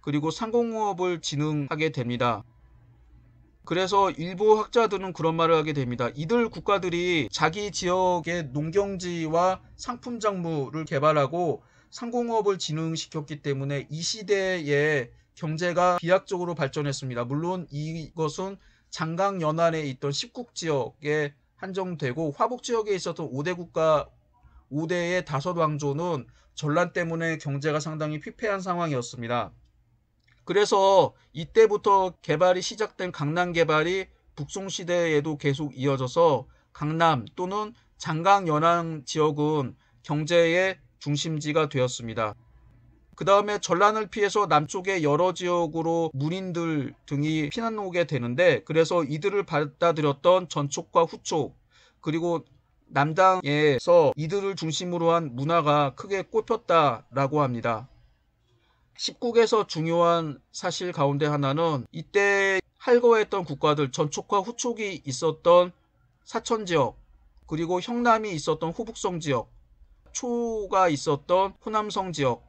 [SPEAKER 1] 그리고 상공업을 진흥하게 됩니다. 그래서 일부 학자들은 그런 말을 하게 됩니다. 이들 국가들이 자기 지역의 농경지와 상품 작물을 개발하고 상공업을 진흥시켰기 때문에 이 시대의 경제가 비약적으로 발전했습니다. 물론 이것은 장강 연안에 있던 10국 지역에 한정되고 화북 지역에 있었던 5대 국가 5대의 다섯 왕조는 전란 때문에 경제가 상당히 피폐한 상황이었습니다. 그래서 이때부터 개발이 시작된 강남 개발이 북송시대에도 계속 이어져서 강남 또는 장강 연안 지역은 경제의 중심지가 되었습니다. 그 다음에 전란을 피해서 남쪽의 여러 지역으로 문인들 등이 피난 오게 되는데 그래서 이들을 받아들였던 전촉과 후촉 그리고 남당에서 이들을 중심으로 한 문화가 크게 꼽혔다라고 합니다. 19개에서 중요한 사실 가운데 하나는 이때 할거했던 국가들 전촉과 후촉이 있었던 사천 지역 그리고 형남이 있었던 호북성 지역 초가 있었던 호남성 지역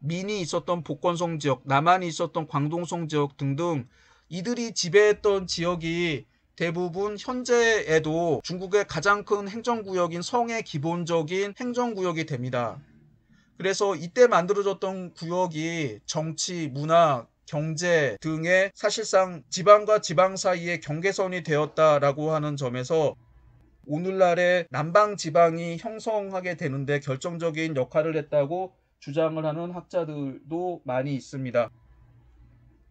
[SPEAKER 1] 민이 있었던 복권성 지역 남한이 있었던 광동성 지역 등등 이들이 지배했던 지역이 대부분 현재에도 중국의 가장 큰 행정구역인 성의 기본적인 행정구역이 됩니다. 그래서 이때 만들어졌던 구역이 정치, 문화, 경제 등의 사실상 지방과 지방 사이의 경계선이 되었다라고 하는 점에서 오늘날의 남방 지방이 형성하게 되는데 결정적인 역할을 했다고 주장을 하는 학자들도 많이 있습니다.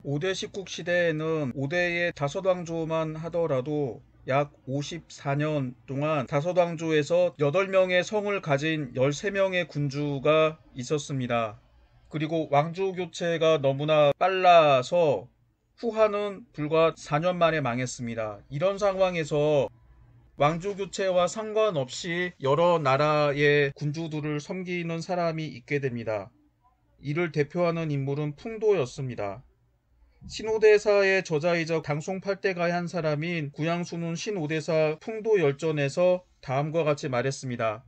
[SPEAKER 1] 5대 1국 시대에는 5대의 다섯 왕조만 하더라도 약 54년 동안 다서당주에서 8명의 성을 가진 13명의 군주가 있었습니다. 그리고 왕조 교체가 너무나 빨라서 후한은 불과 4년 만에 망했습니다. 이런 상황에서 왕조 교체와 상관없이 여러 나라의 군주들을 섬기는 사람이 있게 됩니다. 이를 대표하는 인물은 풍도였습니다. 신오대사의 저자이자 방송팔대가의 한 사람인 구양순은 신오대사 풍도열전에서 다음과 같이 말했습니다.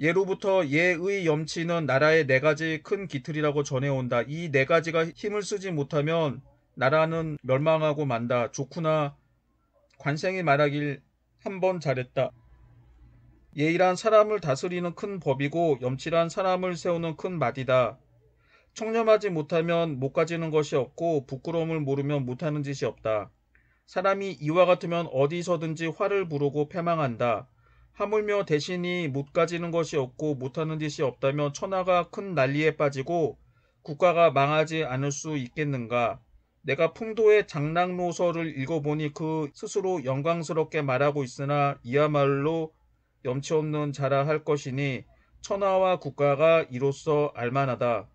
[SPEAKER 1] 예로부터 예의 염치는 나라의 네 가지 큰 기틀이라고 전해온다. 이 네 가지가 힘을 쓰지 못하면 나라는 멸망하고 만다. 좋구나. 관생이 말하길 한 번 잘했다. 예의란 사람을 다스리는 큰 법이고 염치란 사람을 세우는 큰 마디다. 청렴하지 못하면 못 가지는 것이 없고 부끄러움을 모르면 못하는 짓이 없다. 사람이 이와 같으면 어디서든지 화를 부르고 패망한다. 하물며 대신이 못 가지는 것이 없고 못하는 짓이 없다면 천하가 큰 난리에 빠지고 국가가 망하지 않을 수 있겠는가. 내가 풍도의 장락노서를 읽어보니 그 스스로 영광스럽게 말하고 있으나 이야말로 염치없는 자라 할 것이니 천하와 국가가 이로써 알만하다.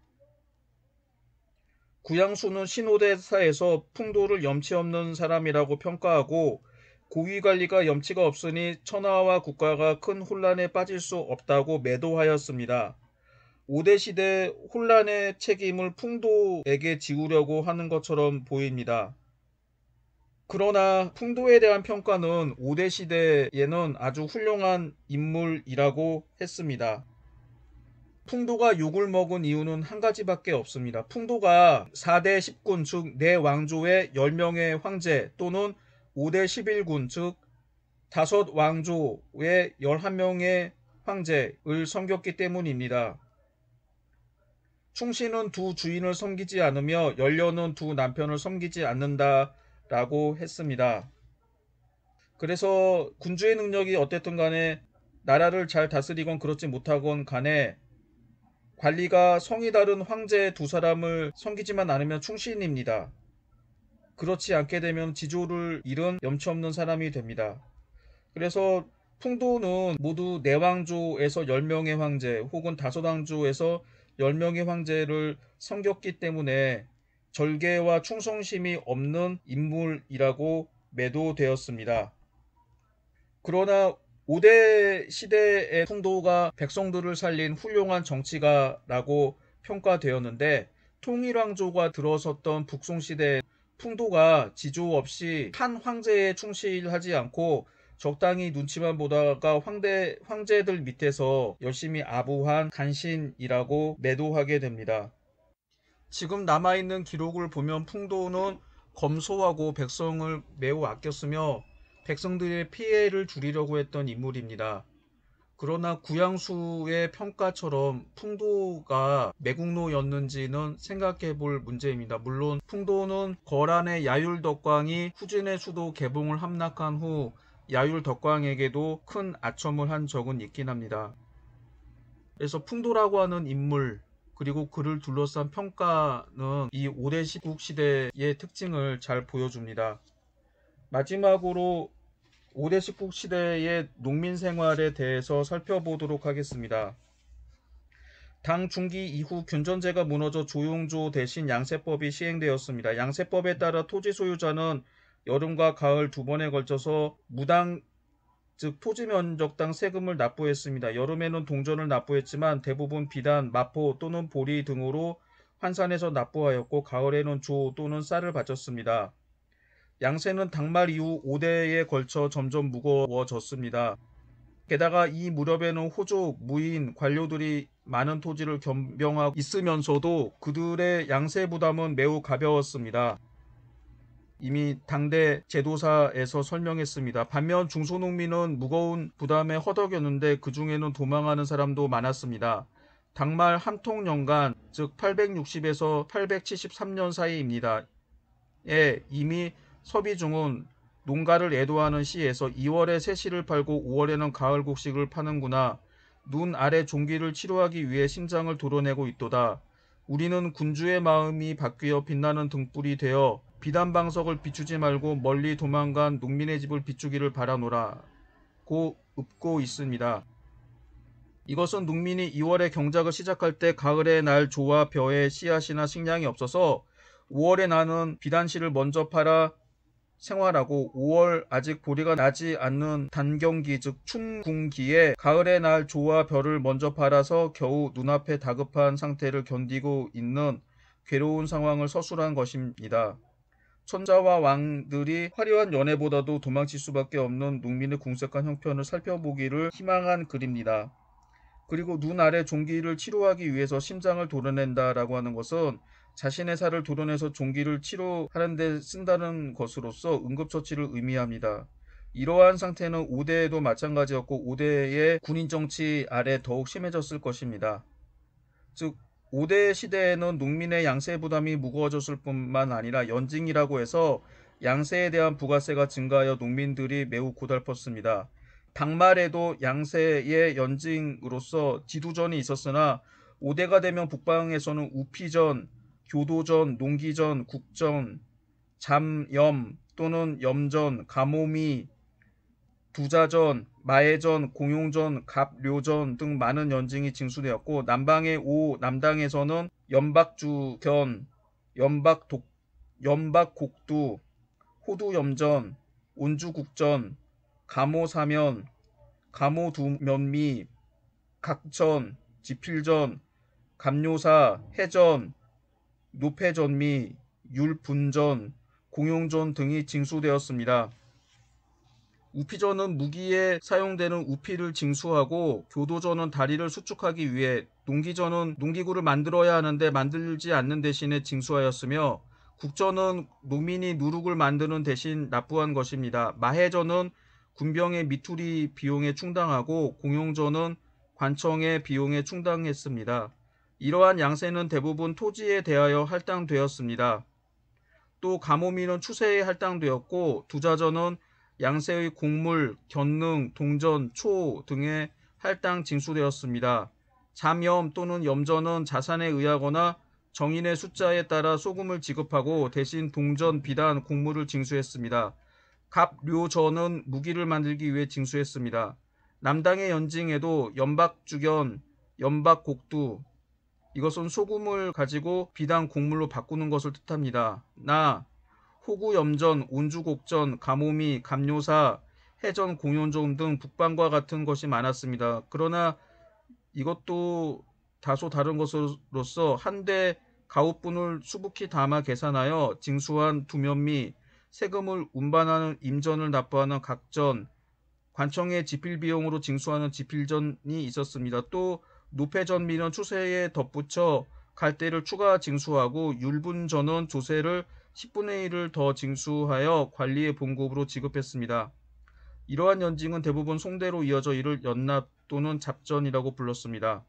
[SPEAKER 1] 구양수는 신호대사에서 풍도를 염치 없는 사람이라고 평가하고 고위관리가 염치가 없으니 천하와 국가가 큰 혼란에 빠질 수 없다고 매도하였습니다. 5대 시대 혼란의 책임을 풍도에게 지우려고 하는 것처럼 보입니다. 그러나 풍도에 대한 평가는 5대 시대에는 아주 훌륭한 인물이라고 했습니다. 풍도가 욕을 먹은 이유는 한 가지밖에 없습니다. 풍도가 4대 10군 즉 4왕조의 10명의 황제 또는 5대 11군 즉 5왕조의 11명의 황제를 섬겼기 때문입니다. 충신은 두 주인을 섬기지 않으며 연료는두 남편을 섬기지 않는다라고 했습니다. 그래서 군주의 능력이 어쨌든 간에 나라를 잘 다스리건 그렇지 못하건 간에 관리가 성이 다른 황제 두 사람을 섬기지만 않으면 충신입니다. 그렇지 않게 되면 지조를 잃은 염치 없는 사람이 됩니다. 그래서 풍도는 모두 내왕조에서 10명의 황제 혹은 다섯왕조에서 10명의 황제를 섬겼기 때문에 절개와 충성심이 없는 인물이라고 매도되었습니다. 그러나 5대 시대의 풍도가 백성들을 살린 훌륭한 정치가라고 평가되었는데 통일왕조가 들어섰던 북송시대 풍도가 지조 없이 한 황제에 충실하지 않고 적당히 눈치만 보다가 황대, 황제들 밑에서 열심히 아부한 간신이라고 매도하게 됩니다. 지금 남아있는 기록을 보면 풍도는 검소하고 백성을 매우 아꼈으며 백성들의 피해를 줄이려고 했던 인물입니다. 그러나 구양수의 평가처럼 풍도가 매국노였는지는 생각해 볼 문제입니다. 물론 풍도는 거란의 야율덕광이 후진의 수도 개봉을 함락한 후 야율덕광에게도 큰 아첨을 한 적은 있긴 합니다. 그래서 풍도라고 하는 인물 그리고 그를 둘러싼 평가는 이오대 시국 시대의 특징을 잘 보여줍니다. 마지막으로 5대 식국 시대의 농민 생활에 대해서 살펴보도록 하겠습니다. 당 중기 이후 균전제가 무너져 조용조 대신 양세법이 시행되었습니다. 양세법에 따라 토지 소유자는 여름과 가을 두 번에 걸쳐서 무당 즉 토지 면적당 세금을 납부했습니다. 여름에는 동전을 납부했지만 대부분 비단, 마포 또는 보리 등으로 환산해서 납부하였고 가을에는 조 또는 쌀을 바쳤습니다. 양세는 당말 이후 5대에 걸쳐 점점 무거워졌습니다. 게다가 이 무렵에는 호족, 무인, 관료들이 많은 토지를 겸병하고 있으면서도 그들의 양세 부담은 매우 가벼웠습니다. 이미 당대 제도사에서 설명했습니다. 반면 중소농민은 무거운 부담에 허덕였는데 그 중에는 도망하는 사람도 많았습니다. 당말 한통년간즉 860에서 873년 사이입니다. 예, 이미 서비중은 농가를 애도하는 시에서 2월에 새시를 팔고 5월에는 가을 곡식을 파는구나. 눈 아래 종기를 치료하기 위해 심장을 도려내고 있도다. 우리는 군주의 마음이 바뀌어 빛나는 등불이 되어 비단방석을 비추지 말고 멀리 도망간 농민의 집을 비추기를 바라노라. 고 읊고 있습니다. 이것은 농민이 2월에 경작을 시작할 때가을의날 조와 벼에 씨앗이나 식량이 없어서 5월에 나는 비단씨를 먼저 팔아 생활하고 5월 아직 보리가 나지 않는 단경기 즉 춘궁기에 가을의날 조와 별을 먼저 팔아서 겨우 눈앞에 다급한 상태를 견디고 있는 괴로운 상황을 서술한 것입니다. 천자와 왕들이 화려한 연애보다도 도망칠 수밖에 없는 농민의 궁색한 형편을 살펴보기를 희망한 글입니다. 그리고 눈 아래 종기를 치료하기 위해서 심장을 도려낸다라고 하는 것은 자신의 살을 도려내서 종기를 치료하는데 쓴다는 것으로서 응급처치를 의미합니다. 이러한 상태는 5대에도 마찬가지였고 5대의 군인 정치 아래 더욱 심해졌을 것입니다. 즉 5대 시대에는 농민의 양세 부담이 무거워졌을 뿐만 아니라 연징이라고 해서 양세에 대한 부가세가 증가하여 농민들이 매우 고달팠습니다 당말에도 양세의 연징으로서 지두전이 있었으나 5대가 되면 북방에서는 우피전, 교도전, 농기전, 국전, 잠염 또는 염전, 가모미, 부자전, 마해전, 공용전, 갑료전 등 많은 연징이 징수되었고 남방의 오 남당에서는 연박주견, 연박독, 연박곡두, 호두염전, 온주국전, 가모사면, 가모두면미, 각천, 지필전, 감료사, 해전, 노폐전미, 율분전, 공용전 등이 징수되었습니다. 우피전은 무기에 사용되는 우피를 징수하고 교도전은 다리를 수축하기 위해 농기전은 농기구를 만들어야 하는데 만들지 않는 대신에 징수하였으며 국전은 농민이 누룩을 만드는 대신 납부한 것입니다. 마해전은 군병의 미투리 비용에 충당하고 공용전은 관청의 비용에 충당했습니다. 이러한 양세는 대부분 토지에 대하여 할당되었습니다. 또 가모미는 추세에 할당되었고 두자전은 양세의 곡물, 견능, 동전, 초 등에 할당 징수되었습니다. 잠염 또는 염전은 자산에 의하거나 정인의 숫자에 따라 소금을 지급하고 대신 동전, 비단, 곡물을 징수했습니다. 갑, 료, 전은 무기를 만들기 위해 징수했습니다. 남당의 연징에도 연박주견, 연박곡두, 이것은 소금을 가지고 비단 국물로 바꾸는 것을 뜻합니다. 나 호구염전, 온주곡전, 가모미, 감료사 해전 공연종 등 북방과 같은 것이 많았습니다. 그러나 이것도 다소 다른 것으로서 한 대 가옥분을 수북히 담아 계산하여 징수한 두면미, 세금을 운반하는 임전을 납부하는 각전, 관청의 지필 비용으로 징수하는 지필전이 있었습니다. 또 노폐 전민원 추세에 덧붙여 갈대를 추가 징수하고 율분 전원 조세를 10분의 1을 더 징수하여 관리의 본급으로 지급했습니다. 이러한 연징은 대부분 송대로 이어져 이를 연납 또는 잡전이라고 불렀습니다.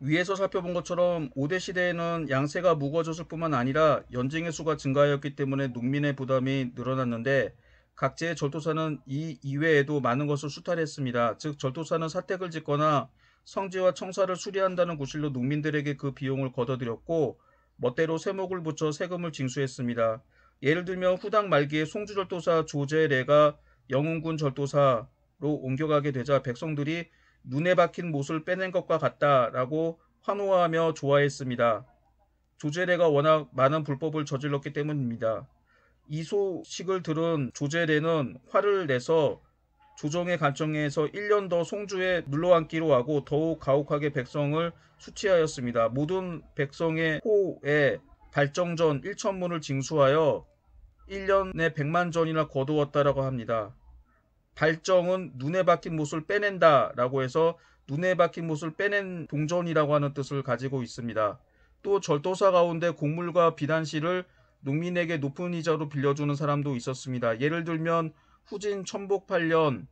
[SPEAKER 1] 위에서 살펴본 것처럼 5대 시대에는 양세가 무거워졌을 뿐만 아니라 연징의 수가 증가하였기 때문에 농민의 부담이 늘어났는데 각지의 절도사는 이 이외에도 많은 것을 수탈했습니다. 즉 절도사는 사택을 짓거나 성지와 청사를 수리한다는 구실로 농민들에게 그 비용을 걷어들였고 멋대로 세목을 붙여 세금을 징수했습니다. 예를 들면 후당 말기에 송주절도사 조제래가 영웅군 절도사로 옮겨가게 되자 백성들이 눈에 박힌 못을 빼낸 것과 같다라고 환호하며 좋아했습니다. 조제래가 워낙 많은 불법을 저질렀기 때문입니다. 이 소식을 들은 조제래는 화를 내서 조정의 관점에서 1년 더 송주에 눌러앉기로 하고 더욱 가혹하게 백성을 수치하였습니다. 모든 백성의 호에 발정전 1천문을 징수하여 1년에 100만 전이나 거두었다라고 합니다. 발정은 눈에 박힌 못을 빼낸다라고 해서 눈에 박힌 못을 빼낸 동전이라고 하는 뜻을 가지고 있습니다. 또 절도사 가운데 곡물과 비단실을 농민에게 높은 이자로 빌려주는 사람도 있었습니다. 예를 들면 후진 천복8년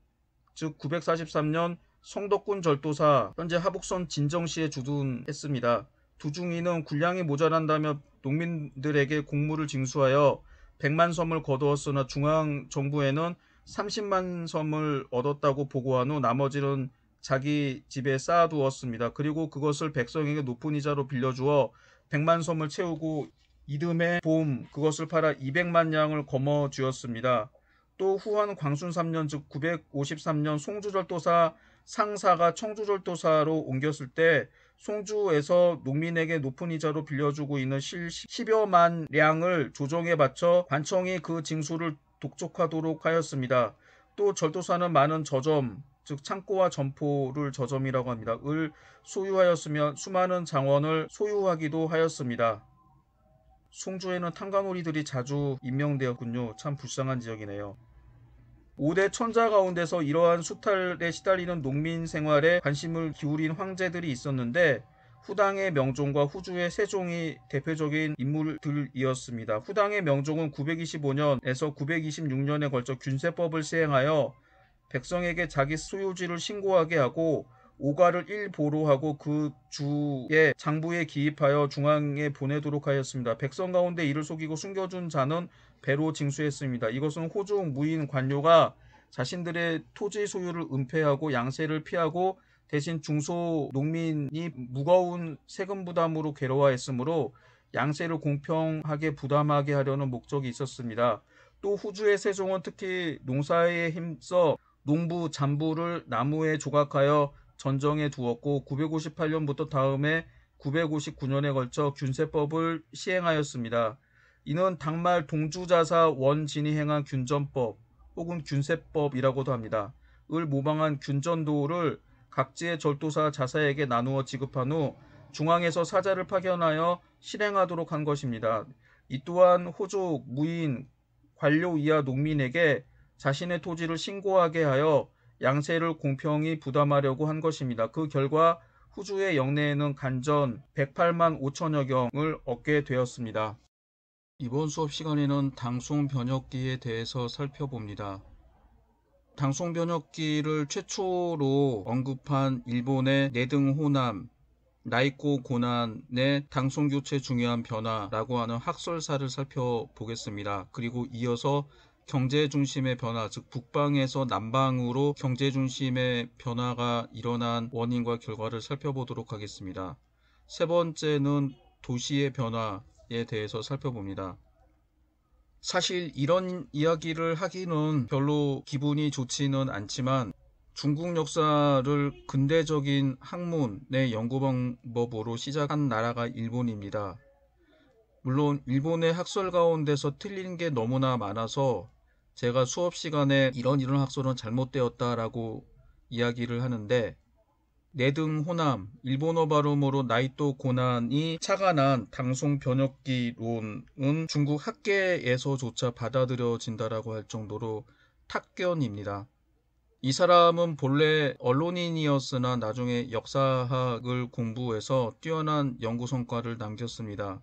[SPEAKER 1] 즉 943년 성덕군 절도사 현재 하북선 진정시에 주둔했습니다. 두중이는 군량이 모자란다며 농민들에게 공물을 징수하여 100만 섬을 거두었으나 중앙 정부에는 30만 섬을 얻었다고 보고한 후 나머지는 자기 집에 쌓아두었습니다. 그리고 그것을 백성에게 높은 이자로 빌려주어 100만 섬을 채우고 이듬해 봄 그것을 팔아 200만 양을 거머쥐었습니다. 또후한 광순 3년 즉 953년 송주절도사 상사가 청주절도사로 옮겼을 때 송주에서 농민에게 높은 이자로 빌려주고 있는 실 10여만 량을 조정에 바쳐 관청이 그 징수를 독촉하도록 하였습니다. 또 절도사는 많은 저점, 즉 창고와 점포를 저점이라고 합니다. 을 소유하였으며 수많은 장원을 소유하기도 하였습니다. 송주에는 탕광오리들이 자주 임명되었군요. 참 불쌍한 지역이네요. 5대 천자 가운데서 이러한 수탈에 시달리는 농민 생활에 관심을 기울인 황제들이 있었는데 후당의 명종과 후주의 세종이 대표적인 인물들이었습니다. 후당의 명종은 925년에서 926년에 걸쳐 균세법을 시행하여 백성에게 자기 소유지를 신고하게 하고 오가를 일보로 하고 그 주에 장부에 기입하여 중앙에 보내도록 하였습니다. 백성 가운데 이를 속이고 숨겨준 자는 배로 징수했습니다. 이것은 호주 무인 관료가 자신들의 토지 소유를 은폐하고 양세를 피하고 대신 중소 농민이 무거운 세금 부담으로 괴로워했으므로 양세를 공평하게 부담하게 하려는 목적이 있었습니다. 또호주의 세종은 특히 농사에 힘써 농부 잔부를 나무에 조각하여 전정에 두었고 958년부터 다음에 959년에 걸쳐 균세법을 시행하였습니다. 이는 당말 동주자사 원진이 행한 균전법 혹은 균세법이라고도 합니다. 을 모방한 균전도를 각지의 절도사 자사에게 나누어 지급한 후 중앙에서 사자를 파견하여 실행하도록 한 것입니다. 이 또한 호족, 무인, 관료 이하 농민에게 자신의 토지를 신고하게 하여 양세를 공평히 부담하려고 한 것입니다. 그 결과 후주의 영내에는 간전 108만 5천여 경을 얻게 되었습니다. 이번 수업 시간에는 당송 변혁기에 대해서 살펴봅니다. 당송 변혁기를 최초로 언급한 일본의 내등 호남 나이코 고난의 당송 교체 중요한 변화라고 하는 학설사를 살펴보겠습니다. 그리고 이어서 경제 중심의 변화, 즉 북방에서 남방으로 경제 중심의 변화가 일어난 원인과 결과를 살펴보도록 하겠습니다. 세 번째는 도시의 변화, 에 대해서 살펴봅니다. 사실 이런 이야기를 하기는 별로 기분이 좋지는 않지만 중국 역사를 근대적인 학문의 연구 방법으로 시작한 나라가 일본입니다. 물론 일본의 학설 가운데서 틀린 게 너무나 많아서 제가 수업 시간에 이런 이런 학설은 잘못되었다라고 이야기를 하는데 내등 호남 일본어 발음으로 나이토 고난이 차가난 당송 변혁기론은 중국 학계에서조차 받아들여진다라고 할 정도로 탁견입니다. 이 사람은 본래 언론인이었으나 나중에 역사학을 공부해서 뛰어난 연구 성과를 남겼습니다.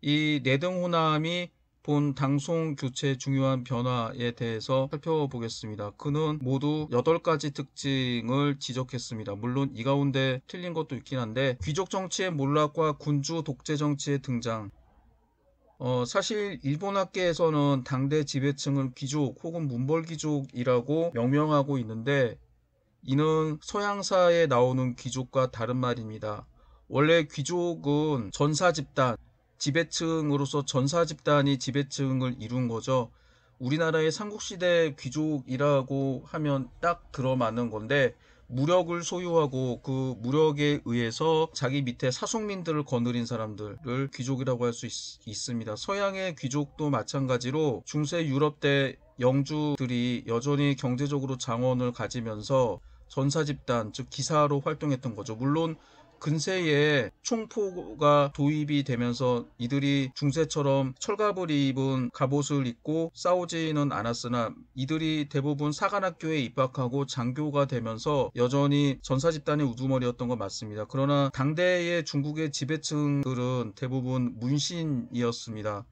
[SPEAKER 1] 이 내등호남이 본 당송 교체 중요한 변화에 대해서 살펴보겠습니다. 그는 모두 8가지 특징을 지적했습니다. 물론 이 가운데 틀린 것도 있긴 한데 귀족 정치의 몰락과 군주 독재 정치의 등장, 어, 사실 일본 학계에서는 당대 지배층을 귀족 혹은 문벌귀족이라고 명명하고 있는데 이는 서양사에 나오는 귀족과 다른 말입니다. 원래 귀족은 전사 집단, 지배층으로서 전사 집단이 지배층을 이룬 거죠. 우리나라의 삼국시대 귀족이라고 하면 딱 들어맞는 건데 무력을 소유하고 그 무력에 의해서 자기 밑에 사속민들을 거느린 사람들을 귀족이라고 할 수 있습니다. 서양의 귀족도 마찬가지로 중세 유럽 때 영주들이 여전히 경제적으로 장원을 가지면서 전사 집단, 즉 기사로 활동했던 거죠. 물론 근세에 총포가 도입이 되면서 이들이 중세처럼 철갑을 입은 갑옷을 입고 싸우지는 않았으나 이들이 대부분 사관학교에 입학하고 장교가 되면서 여전히 전사 집단의 우두머리였던 것 맞습니다. 그러나 당대의 중국의 지배층들은 대부분 문신이었습니다.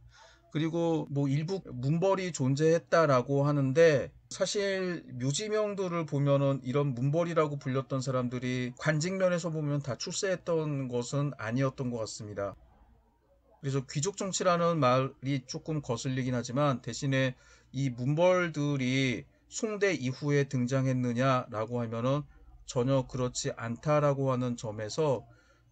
[SPEAKER 1] 그리고 뭐 일부 문벌이 존재했다라고 하는데 사실 묘지명도를 보면은 이런 문벌이라고 불렸던 사람들이 관직면에서 보면 다 출세했던 것은 아니었던 것 같습니다. 그래서 귀족 정치라는 말이 조금 거슬리긴 하지만 대신에 이 문벌들이 송대 이후에 등장했느냐라고 하면은 전혀 그렇지 않다라고 하는 점에서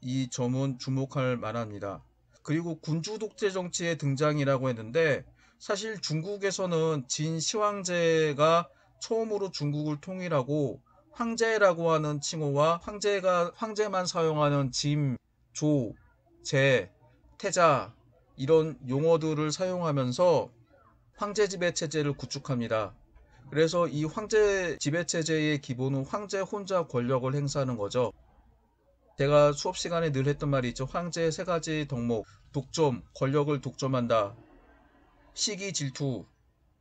[SPEAKER 1] 이 점은 주목할 만합니다. 그리고 군주 독재 정치의 등장이라고 했는데 사실 중국에서는 진 시황제가 처음으로 중국을 통일하고 황제라고 하는 칭호와 황제가 황제만 사용하는 짐, 조, 제, 태자 이런 용어들을 사용하면서 황제 지배 체제를 구축합니다. 그래서 이 황제 지배 체제의 기본은 황제 혼자 권력을 행사하는 거죠. 제가 수업 시간에 늘 했던 말이 있죠. 황제의 세 가지 덕목, 독점, 권력을 독점한다, 시기 질투,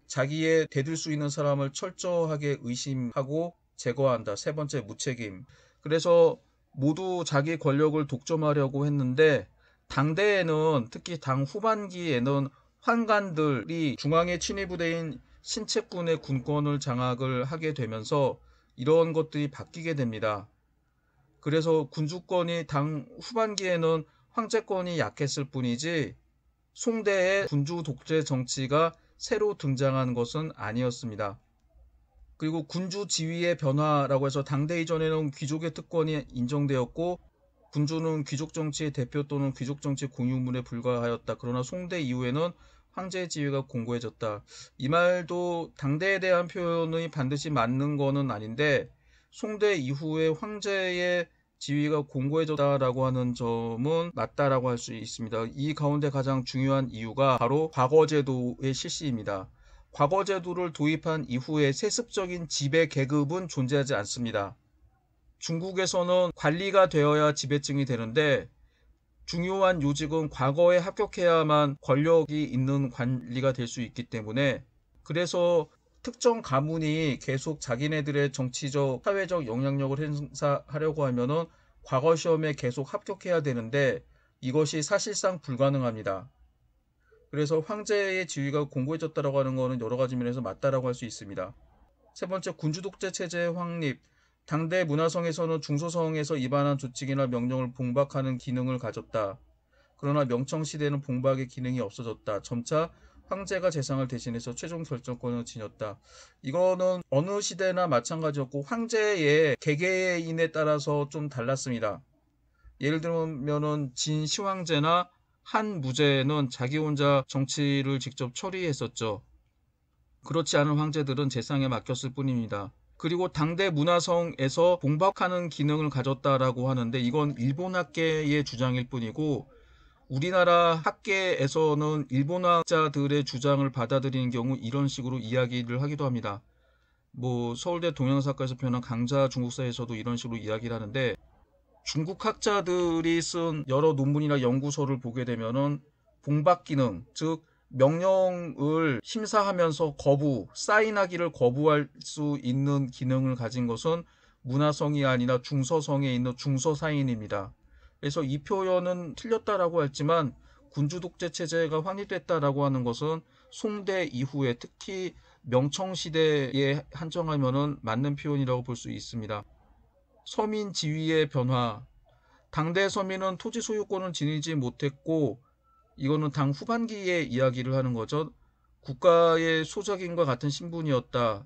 [SPEAKER 1] 자기의 대들 수 있는 사람을 철저하게 의심하고 제거한다. 세 번째 무책임. 그래서 모두 자기 권력을 독점하려고 했는데 당대에는 특히 당 후반기에는 환관들이 중앙의 친위부대인 신책군의 군권을 장악을 하게 되면서 이런 것들이 바뀌게 됩니다. 그래서 군주권이 당 후반기에는 황제권이 약했을 뿐이지 송대의 군주 독재 정치가 새로 등장한 것은 아니었습니다. 그리고 군주 지위의 변화라고 해서 당대 이전에는 귀족의 특권이 인정되었고 군주는 귀족 정치의 대표 또는 귀족 정치 공유물에 불과하였다. 그러나 송대 이후에는 황제의 지위가 공고해졌다. 이 말도 당대에 대한 표현이 반드시 맞는 것은 아닌데 송대 이후에 황제의 지위가 공고해졌다라고 하는 점은 맞다라고 할 수 있습니다. 이 가운데 가장 중요한 이유가 바로 과거제도의 실시입니다. 과거제도를 도입한 이후에 세습적인 지배 계급은 존재하지 않습니다. 중국에서는 관리가 되어야 지배층이 되는데 중요한 요직은 과거에 합격해야만 권력이 있는 관리가 될 수 있기 때문에 그래서 특정 가문이 계속 자기네들의 정치적, 사회적 영향력을 행사하려고 하면은 과거 시험에 계속 합격해야 되는데 이것이 사실상 불가능합니다. 그래서 황제의 지위가 공고해졌다라고 하는 것은 여러 가지 면에서 맞다라고 할 수 있습니다. 세 번째 군주독재 체제의 확립. 당대 문화성에서는 중소성에서 입안한 조직이나 명령을 봉박하는 기능을 가졌다. 그러나 명청시대는 봉박의 기능이 없어졌다. 점차 황제가 재상을 대신해서 최종 결정권을 지녔다. 이거는 어느 시대나 마찬가지였고 황제의 개개인에 따라서 좀 달랐습니다. 예를 들면은 진시황제나 한무제는 자기 혼자 정치를 직접 처리했었죠. 그렇지 않은 황제들은 재상에 맡겼을 뿐입니다. 그리고 당대 문화성에서 공박하는 기능을 가졌다라고 하는데 이건 일본학계의 주장일 뿐이고 우리나라 학계에서는 일본학자들의 주장을 받아들이는 경우 이런 식으로 이야기를 하기도 합니다. 뭐 서울대 동양사과에서 표현한 강자 중국사에서도 이런 식으로 이야기를 하는데 중국 학자들이 쓴 여러 논문이나 연구서를 보게 되면은 봉박 기능, 즉 명령을 심사하면서 거부, 사인하기를 거부할 수 있는 기능을 가진 것은 문화성이 아니라 중서성에 있는 중서사인입니다. 그래서 이 표현은 틀렸다라고 했지만 군주독재 체제가 확립됐다라고 하는 것은 송대 이후에 특히 명청시대에 한정하면은 맞는 표현이라고 볼 수 있습니다. 서민 지위의 변화. 당대 서민은 토지 소유권을 지니지 못했고, 이거는 당 후반기의 이야기를 하는 거죠. 국가의 소작인과 같은 신분이었다.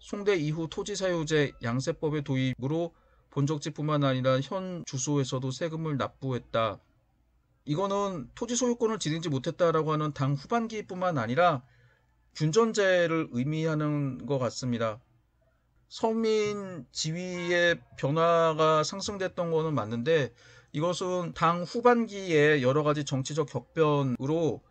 [SPEAKER 1] 송대 이후 토지 사유제 양세법의 도입으로 본적지뿐만 아니라 현 주소에서도 세금을 납부했다. 이거는 토지 소유권을 지니지 못했다라고 하는 당 후반기뿐만 아니라 균전제를 의미하는 것 같습니다. 서민 지위의 변화가 상승됐던 것은 맞는데 이것은 당 후반기에 여러 가지 정치적 격변으로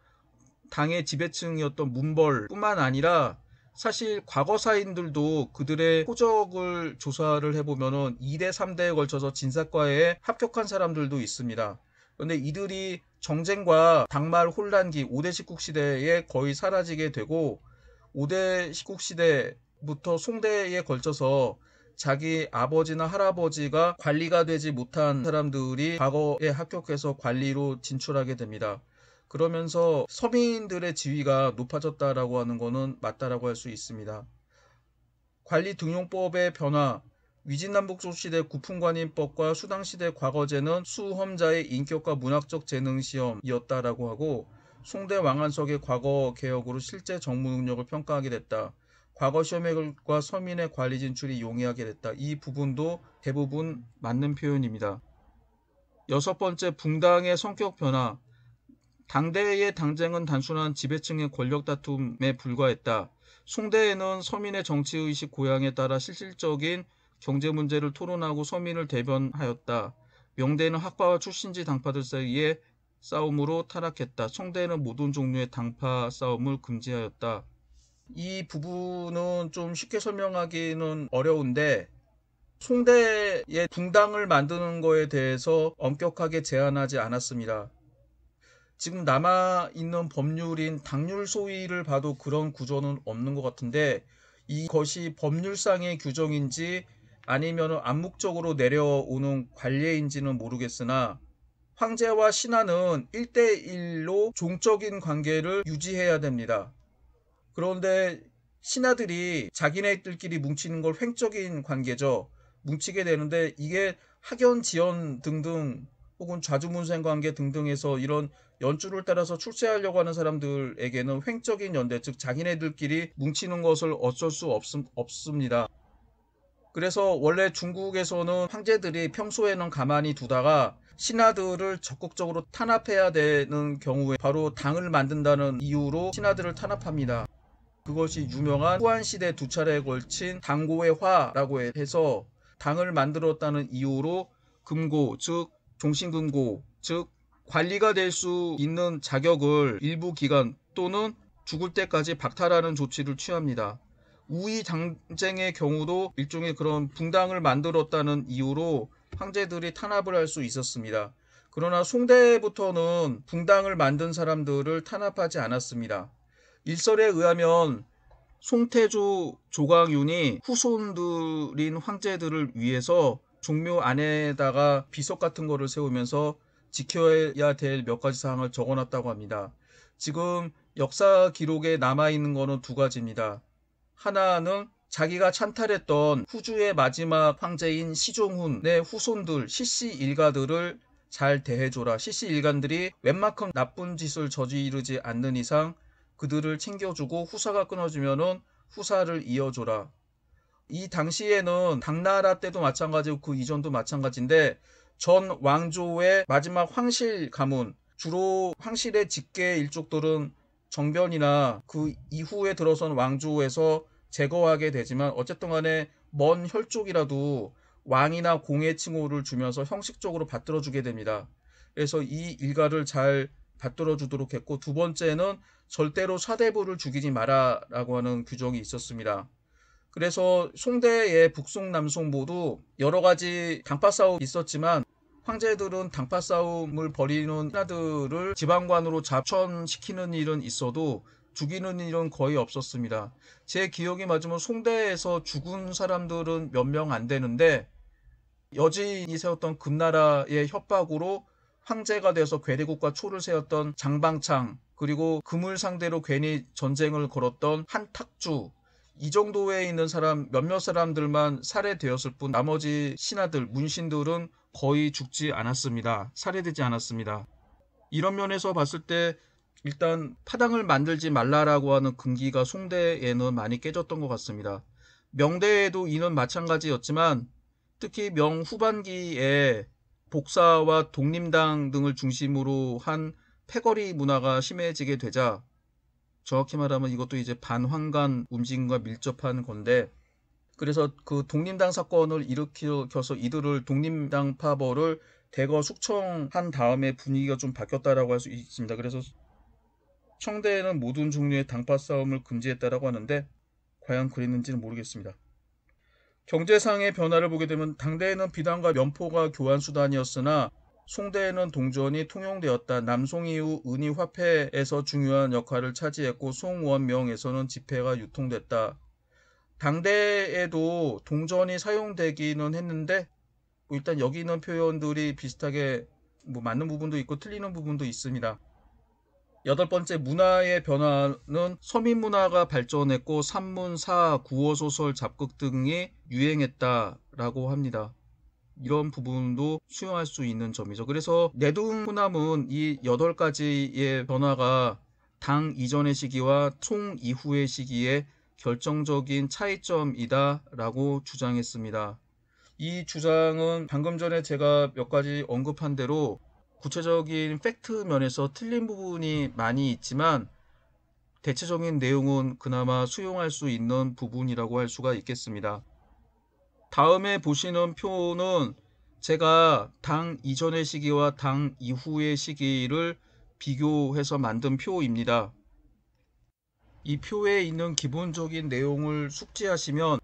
[SPEAKER 1] 당의 지배층이었던 문벌뿐만 아니라 사실 과거사인들도 그들의 호적을 조사를 해보면 2대, 3대에 걸쳐서 진사과에 합격한 사람들도 있습니다. 그런데 이들이 정쟁과 당말 혼란기 5대 1국 시대에 거의 사라지게 되고 5대 1국 시대부터 송대에 걸쳐서 자기 아버지나 할아버지가 관리가 되지 못한 사람들이 과거에 합격해서 관리로 진출하게 됩니다. 그러면서 서민들의 지위가 높아졌다라고 하는 것은 맞다라고 할 수 있습니다. 관리 등용법의 변화, 위진남북조시대 구품관인법과 수당시대 과거제는 수험자의 인격과 문학적 재능 시험이었다라고 하고 송대 왕한석의 과거 개혁으로 실제 정무 능력을 평가하게 됐다. 과거 시험의 결과 서민의 관리 진출이 용이하게 됐다. 이 부분도 대부분 맞는 표현입니다. 여섯 번째, 붕당의 성격 변화. 당대의 당쟁은 단순한 지배층의 권력 다툼에 불과했다. 송대에는 서민의 정치의식 고향에 따라 실질적인 경제 문제를 토론하고 서민을 대변하였다. 명대는 학파와 출신지 당파들 사이에 싸움으로 타락했다. 송대는 모든 종류의 당파 싸움을 금지하였다. 이 부분은 좀 쉽게 설명하기는 어려운데 송대의 붕당을 만드는 거에 대해서 엄격하게 제한하지 않았습니다. 지금 남아 있는 법률인 당률 소위를 봐도 그런 구조는 없는 것 같은데 이것이 법률상의 규정인지 아니면 암묵적으로 내려오는 관례인지는 모르겠으나 황제와 신하는 1대1로 종적인 관계를 유지해야 됩니다. 그런데 신하들이 자기네들끼리 뭉치는 걸 횡적인 관계죠. 뭉치게 되는데 이게 학연 지연 등등 혹은 좌주문생 관계 등등에서 이런 연줄을 따라서 출세하려고 하는 사람들에게는 횡적인 연대 즉 자기네들끼리 뭉치는 것을 어쩔 수 없, 없습니다. 그래서 원래 중국에서는 황제들이 평소에는 가만히 두다가 신하들을 적극적으로 탄압해야 되는 경우에 바로 당을 만든다는 이유로 신하들을 탄압합니다. 그것이 유명한 후한시대 두 차례에 걸친 당고의 화라고 해서 당을 만들었다는 이유로 금고 즉 종신금고 즉 관리가 될 수 있는 자격을 일부 기간 또는 죽을 때까지 박탈하는 조치를 취합니다. 우이 장쟁의 경우도 일종의 그런 붕당을 만들었다는 이유로 황제들이 탄압을 할 수 있었습니다. 그러나 송대부터는 붕당을 만든 사람들을 탄압하지 않았습니다. 일설에 의하면 송태조 조광윤이 후손들인 황제들을 위해서 종묘 안에다가 비석 같은 거를 세우면서 지켜야 될 몇 가지 사항을 적어놨다고 합니다. 지금 역사 기록에 남아있는 거는 두 가지입니다. 하나는 자기가 찬탈했던 후주의 마지막 황제인 시종훈의 후손들 시씨 일가들을 잘 대해줘라. 시씨 일간들이 웬만큼 나쁜 짓을 저지르지 않는 이상 그들을 챙겨주고 후사가 끊어지면은 후사를 이어줘라. 이 당시에는 당나라 때도 마찬가지고 그 이전도 마찬가지인데 전 왕조의 마지막 황실 가문 주로 황실의 직계 일족들은 정변이나 그 이후에 들어선 왕조에서 제거하게 되지만 어쨌든 간에 먼 혈족이라도 왕이나 공의 칭호를 주면서 형식적으로 받들어 주게 됩니다. 그래서 이 일가를 잘 받들어 주도록 했고 두 번째는 절대로 사대부를 죽이지 마라라고 하는 규정이 있었습니다. 그래서 송대의 북송 남송 모두 여러 가지 강파 싸움 이 있었지만 황제들은 당파 싸움을 벌이는 신하들을 지방관으로 자천시키는 일은 있어도 죽이는 일은 거의 없었습니다. 제 기억이 맞으면 송대에서 죽은 사람들은 몇 명 안 되는데 여진이 세웠던 금나라의 협박으로 황제가 돼서 괴리국과 초를 세웠던 장방창 그리고 금을 상대로 괜히 전쟁을 걸었던 한탁주 이 정도에 있는 사람 몇몇 사람들만 살해되었을 뿐 나머지 신하들 문신들은 거의 죽지 않았습니다. 살해되지 않았습니다. 이런 면에서 봤을 때 일단 파당을 만들지 말라라고 하는 금기가 송대에는 많이 깨졌던 것 같습니다. 명대에도 이는 마찬가지였지만 특히 명 후반기에 복사와 독립당 등을 중심으로 한 패거리 문화가 심해지게 되자 정확히 말하면 이것도 이제 반환간 움직임과 밀접한 건데 그래서 그 독립당 사건을 일으켜서 이들을 독립당 파벌을 대거 숙청한 다음에 분위기가 좀 바뀌었다라고 할 수 있습니다. 그래서 청대에는 모든 종류의 당파 싸움을 금지했다라고 하는데 과연 그랬는지는 모르겠습니다. 경제상의 변화를 보게 되면 당대에는 비단과 면포가 교환 수단이었으나 송대에는 동전이 통용되었다. 남송 이후 은이 화폐에서 중요한 역할을 차지했고 송원명에서는 지폐가 유통됐다. 당대에도 동전이 사용되기는 했는데 뭐 일단 여기 있는 표현들이 비슷하게 뭐 맞는 부분도 있고 틀리는 부분도 있습니다. 여덟 번째 문화의 변화는 서민 문화가 발전했고 산문사, 구어 소설, 잡극 등이 유행했다라고 합니다. 이런 부분도 수용할 수 있는 점이죠. 그래서 내둥 호남은 이 여덟 가지의 변화가 당 이전의 시기와 총 이후의 시기에 결정적인 차이점이다라고 주장했습니다. 이 주장은 방금 전에 제가 몇 가지 언급한 대로 구체적인 팩트 면에서 틀린 부분이 많이 있지만 대체적인 내용은 그나마 수용할 수 있는 부분이라고 할 수가 있겠습니다. 다음에 보시는 표는 제가 당 이전의 시기와 당 이후의 시기를 비교해서 만든 표입니다. 이 표에 있는 기본적인 내용을 숙지하시면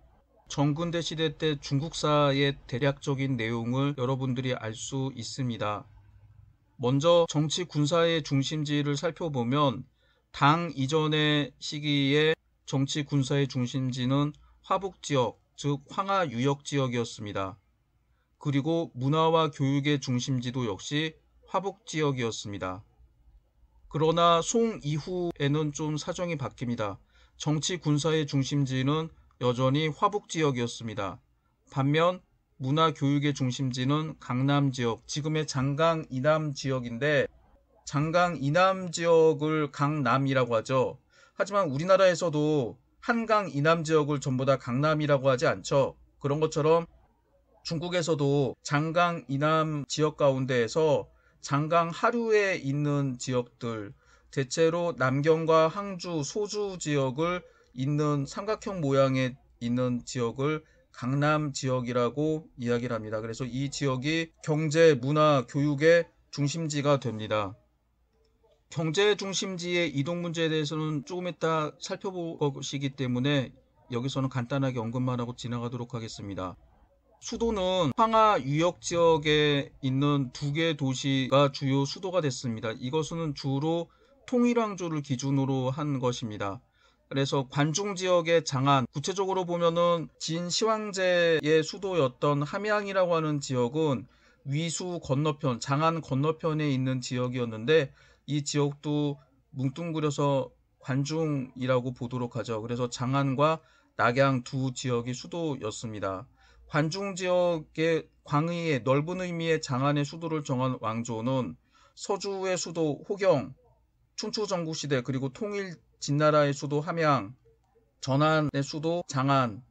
[SPEAKER 1] 정근대 시대 때 중국사의 대략적인 내용을 여러분들이 알 수 있습니다. 먼저 정치 군사의 중심지를 살펴보면 당 이전의 시기에 정치 군사의 중심지는 화북 지역, 즉 황하 유역 지역이었습니다. 그리고 문화와 교육의 중심지도 역시 화북 지역이었습니다. 그러나 송 이후에는 좀 사정이 바뀝니다. 정치 군사의 중심지는 여전히 화북 지역이었습니다. 반면 문화 교육의 중심지는 강남 지역, 지금의 장강 이남 지역인데 장강 이남 지역을 강남이라고 하죠. 하지만 우리나라에서도 한강 이남 지역을 전부 다 강남이라고 하지 않죠. 그런 것처럼 중국에서도 장강 이남 지역 가운데에서 장강 하류에 있는 지역들, 대체로 남경과 항주, 소주 지역을 있는 삼각형 모양에 있는 지역을 강남 지역이라고 이야기를 합니다. 그래서 이 지역이 경제, 문화, 교육의 중심지가 됩니다. 경제 중심지의 이동 문제에 대해서는 조금 이따 살펴보시기 때문에 여기서는 간단하게 언급만 하고 지나가도록 하겠습니다. 수도는 황하 유역 지역에 있는 두개의 도시가 주요 수도가 됐습니다. 이것은 주로 통일왕조를 기준으로 한 것입니다. 그래서 관중 지역의 장안, 구체적으로 보면은 진시황제의 수도였던 함양이라고 하는 지역은 위수 건너편, 장안 건너편에 있는 지역이었는데 이 지역도 뭉뚱그려서 관중이라고 보도록 하죠. 그래서 장안과 낙양 두 지역이 수도였습니다. 관중 지역의 광의의 넓은 의미의 장안의 수도를 정한 왕조는 서주의 수도 호경, 춘추전국 시대 그리고 통일 진나라의 수도 함양, 전안의 수도 장안,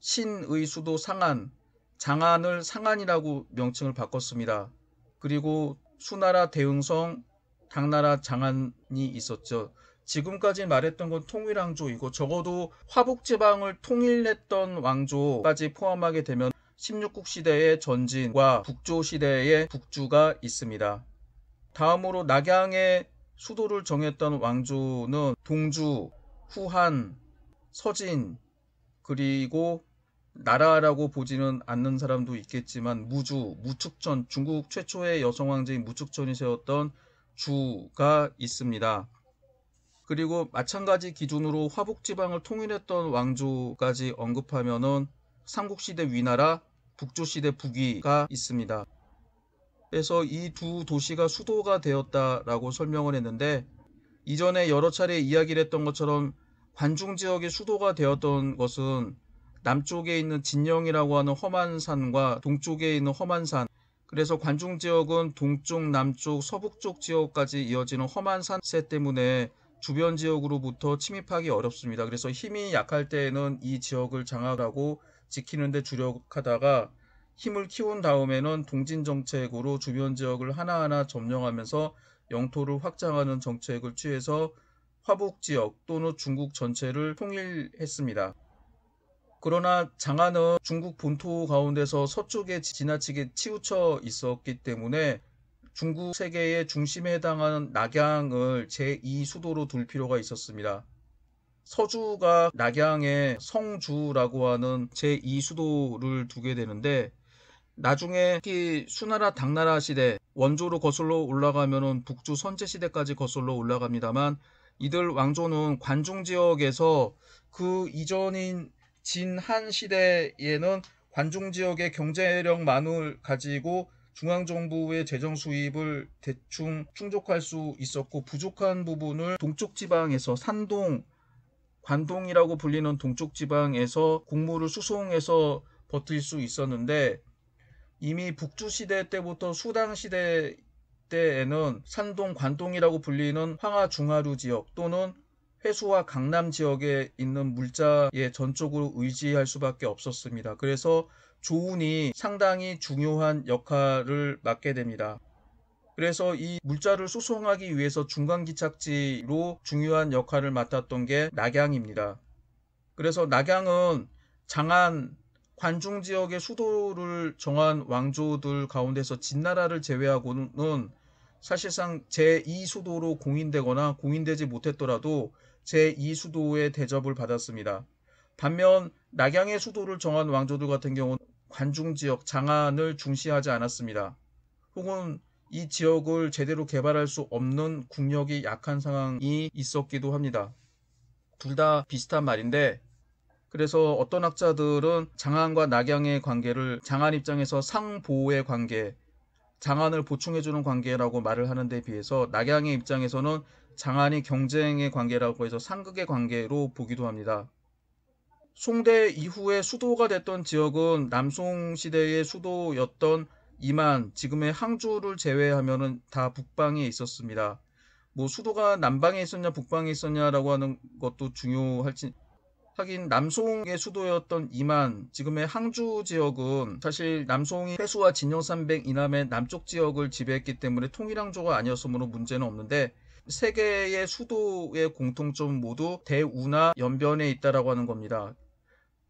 [SPEAKER 1] 신의 수도 상안, 장안을 상안이라고 명칭을 바꿨습니다. 그리고 수나라 대흥성, 당나라 장안이 있었죠. 지금까지 말했던 건 통일왕조이고 적어도 화북지방을 통일했던 왕조까지 포함하게 되면 16국 시대의 전진과 북조 시대의 북주가 있습니다. 다음으로 낙양의 수도를 정했던 왕조는 동주, 후한, 서진, 그리고 나라라고 보지는 않는 사람도 있겠지만 무주, 무축천, 중국 최초의 여성 왕제인 무축천이 세웠던 주가 있습니다. 그리고 마찬가지 기준으로 화북지방을 통일했던 왕조까지 언급하면은 삼국시대 위나라, 북조시대 북위가 있습니다. 그래서 이 두 도시가 수도가 되었다라고 설명을 했는데 이전에 여러 차례 이야기를 했던 것처럼 관중 지역의 수도가 되었던 것은 남쪽에 있는 진영이라고 하는 험한산과 동쪽에 있는 험한산 그래서 관중 지역은 동쪽, 남쪽, 서북쪽 지역까지 이어지는 험한 산세 때문에 주변 지역으로부터 침입하기 어렵습니다. 그래서 힘이 약할 때에는 이 지역을 장악하고 지키는데 주력하다가 힘을 키운 다음에는 동진 정책으로 주변 지역을 하나하나 점령하면서 영토를 확장하는 정책을 취해서 화북 지역 또는 중국 전체를 통일했습니다. 그러나 장안은 중국 본토 가운데서 서쪽에 지나치게 치우쳐 있었기 때문에 중국 세계의 중심에 해당하는 낙양을 제2 수도로 둘 필요가 있었습니다. 서주가 낙양의 성주라고 하는 제2 수도를 두게 되는데 나중에 특히 수나라 당나라 시대 원조로 거슬러 올라가면 북주 선제 시대까지 거슬러 올라갑니다만 이들 왕조는 관중 지역에서 그 이전인 진한 시대에는 관중 지역의 경제력만을 가지고 중앙정부의 재정 수입을 대충 충족할 수 있었고 부족한 부분을 동쪽 지방에서 산동, 관동이라고 불리는 동쪽 지방에서 국물을 수송해서 버틸 수 있었는데 이미 북주 시대 때부터 수당 시대 때에는 산동, 관동이라고 불리는 황하 중하류 지역 또는 회수와 강남 지역에 있는 물자의 전적으로 의지할 수밖에 없었습니다. 그래서 조운이 상당히 중요한 역할을 맡게 됩니다. 그래서 이 물자를 수송하기 위해서 중간기착지로 중요한 역할을 맡았던 게 낙양입니다. 그래서 낙양은 장안, 관중 지역의 수도를 정한 왕조들 가운데서 진나라를 제외하고는 사실상 제2수도로 공인되거나 공인되지 못했더라도 제2수도의 대접을 받았습니다. 반면 낙양의 수도를 정한 왕조들 같은 경우는 관중 지역 장안을 중시하지 않았습니다. 혹은 이 지역을 제대로 개발할 수 없는 국력이 약한 상황이 있었기도 합니다. 둘 다 비슷한 말인데 그래서 어떤 학자들은 장안과 낙양의 관계를 장안 입장에서 상보호의 관계, 장안을 보충해주는 관계라고 말을 하는 데 비해서 낙양의 입장에서는 장안이 경쟁의 관계라고 해서 상극의 관계로 보기도 합니다. 송대 이후에 수도가 됐던 지역은 남송 시대의 수도였던 이만 지금의 항주를 제외하면은 다 북방에 있었습니다. 뭐 수도가 남방에 있었냐 북방에 있었냐라고 하는 것도 중요할지 하긴 남송의 수도였던 이만 지금의 항주 지역은 사실 남송이 회수와 진영산맥 이남의 남쪽 지역을 지배했기 때문에 통일항조가 아니었으므로 문제는 없는데 세계의 수도의 공통점 모두 대우나 연변에 있다라고 하는 겁니다.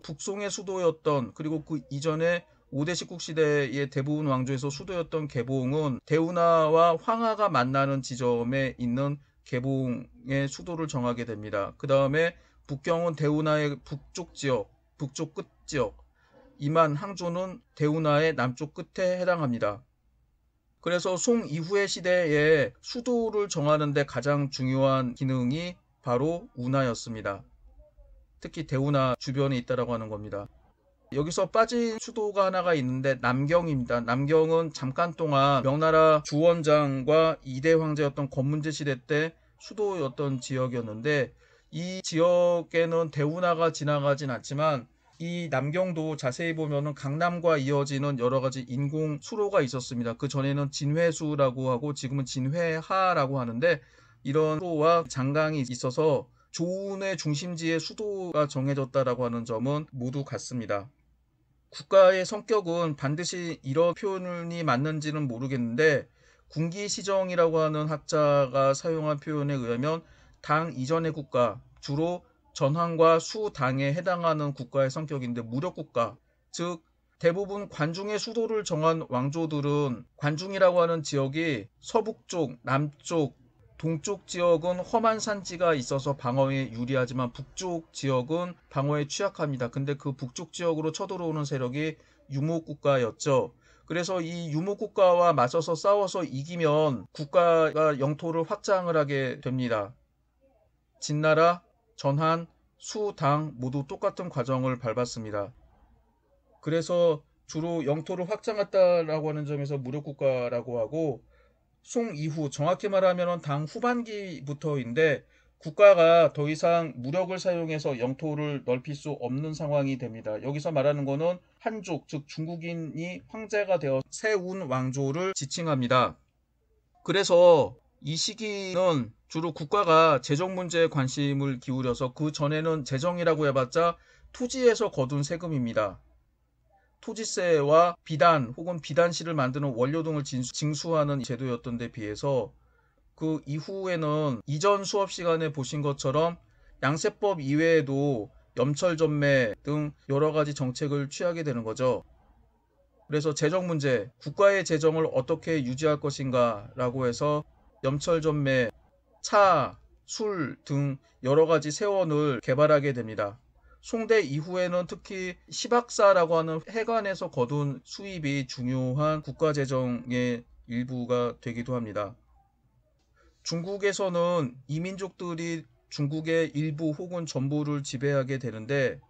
[SPEAKER 1] 북송의 수도였던 그리고 그 이전에 오대 식국 시대의 대부분 왕조에서 수도였던 개봉은 대운하와 황하가 만나는 지점에 있는 개봉의 수도를 정하게 됩니다. 그 다음에 북경은 대운하의 북쪽 지역, 북쪽 끝 지역, 이만 항조는 대운하의 남쪽 끝에 해당합니다. 그래서 송 이후의 시대에 수도를 정하는데 가장 중요한 기능이 바로 운하였습니다. 특히 대우나 주변에 있다라고 하는 겁니다. 여기서 빠진 수도가 하나가 있는데 남경입니다. 남경은 잠깐 동안 명나라 주원장과 이대 황제였던 권문제 시대 때 수도였던 지역이었는데 이 지역에는 대운하가 지나가진 않지만 이 남경도 자세히 보면은 강남과 이어지는 여러 가지 인공 수로가 있었습니다. 그 전에는 진회수라고 하고 지금은 진회하라고 하는데 이런 수로와 장강이 있어서 조운의 중심지에 수도가 정해졌다라고 하는 점은 모두 같습니다. 국가의 성격은 반드시 이런 표현이 맞는지는 모르겠는데 군기시정이라고 하는 학자가 사용한 표현에 의하면 당 이전의 국가, 주로 전황과 수당에 해당하는 국가의 성격인데 무력국가, 즉 대부분 관중의 수도를 정한 왕조들은 관중이라고 하는 지역이 서북쪽, 남쪽, 동쪽 지역은 험한 산지가 있어서 방어에 유리하지만 북쪽 지역은 방어에 취약합니다. 근데 그 북쪽 지역으로 쳐들어오는 세력이 유목국가였죠. 그래서 이 유목국가와 맞서서 싸워서 이기면 국가가 영토를 확장을 하게 됩니다. 진나라, 전한, 수, 당 모두 똑같은 과정을 밟았습니다. 그래서 주로 영토를 확장했다라고 하는 점에서 무력국가라고 하고 송 이후 정확히 말하면 당 후반기부터인데 국가가 더 이상 무력을 사용해서 영토를 넓힐 수 없는 상황이 됩니다. 여기서 말하는 것은 한족, 즉 중국인이 황제가 되어 세운 왕조를 지칭합니다. 그래서 이 시기는 주로 국가가 재정 문제에 관심을 기울여서 그 전에는 재정이라고 해봤자 토지에서 거둔 세금입니다. 토지세와 비단 혹은 비단시를 만드는 원료 등을 징수, 하는 제도였던 데 비해서 그 이후에는 이전 수업 시간에 보신 것처럼 양세법 이외에도 염철전매 등 여러 가지 정책을 취하게 되는 거죠. 그래서 재정 문제, 국가의 재정을 어떻게 유지할 것인가 라고 해서 염철전매, 차, 술 등 여러 가지 세원을 개발하게 됩니다. 송대 이후에는 특히 시박사라고 하는 해관에서 거둔 수입이 중요한 국가재정의 일부가 되기도 합니다. 중국에서는 이민족들이 중국의 일부 혹은 전부를 지배하게 되는데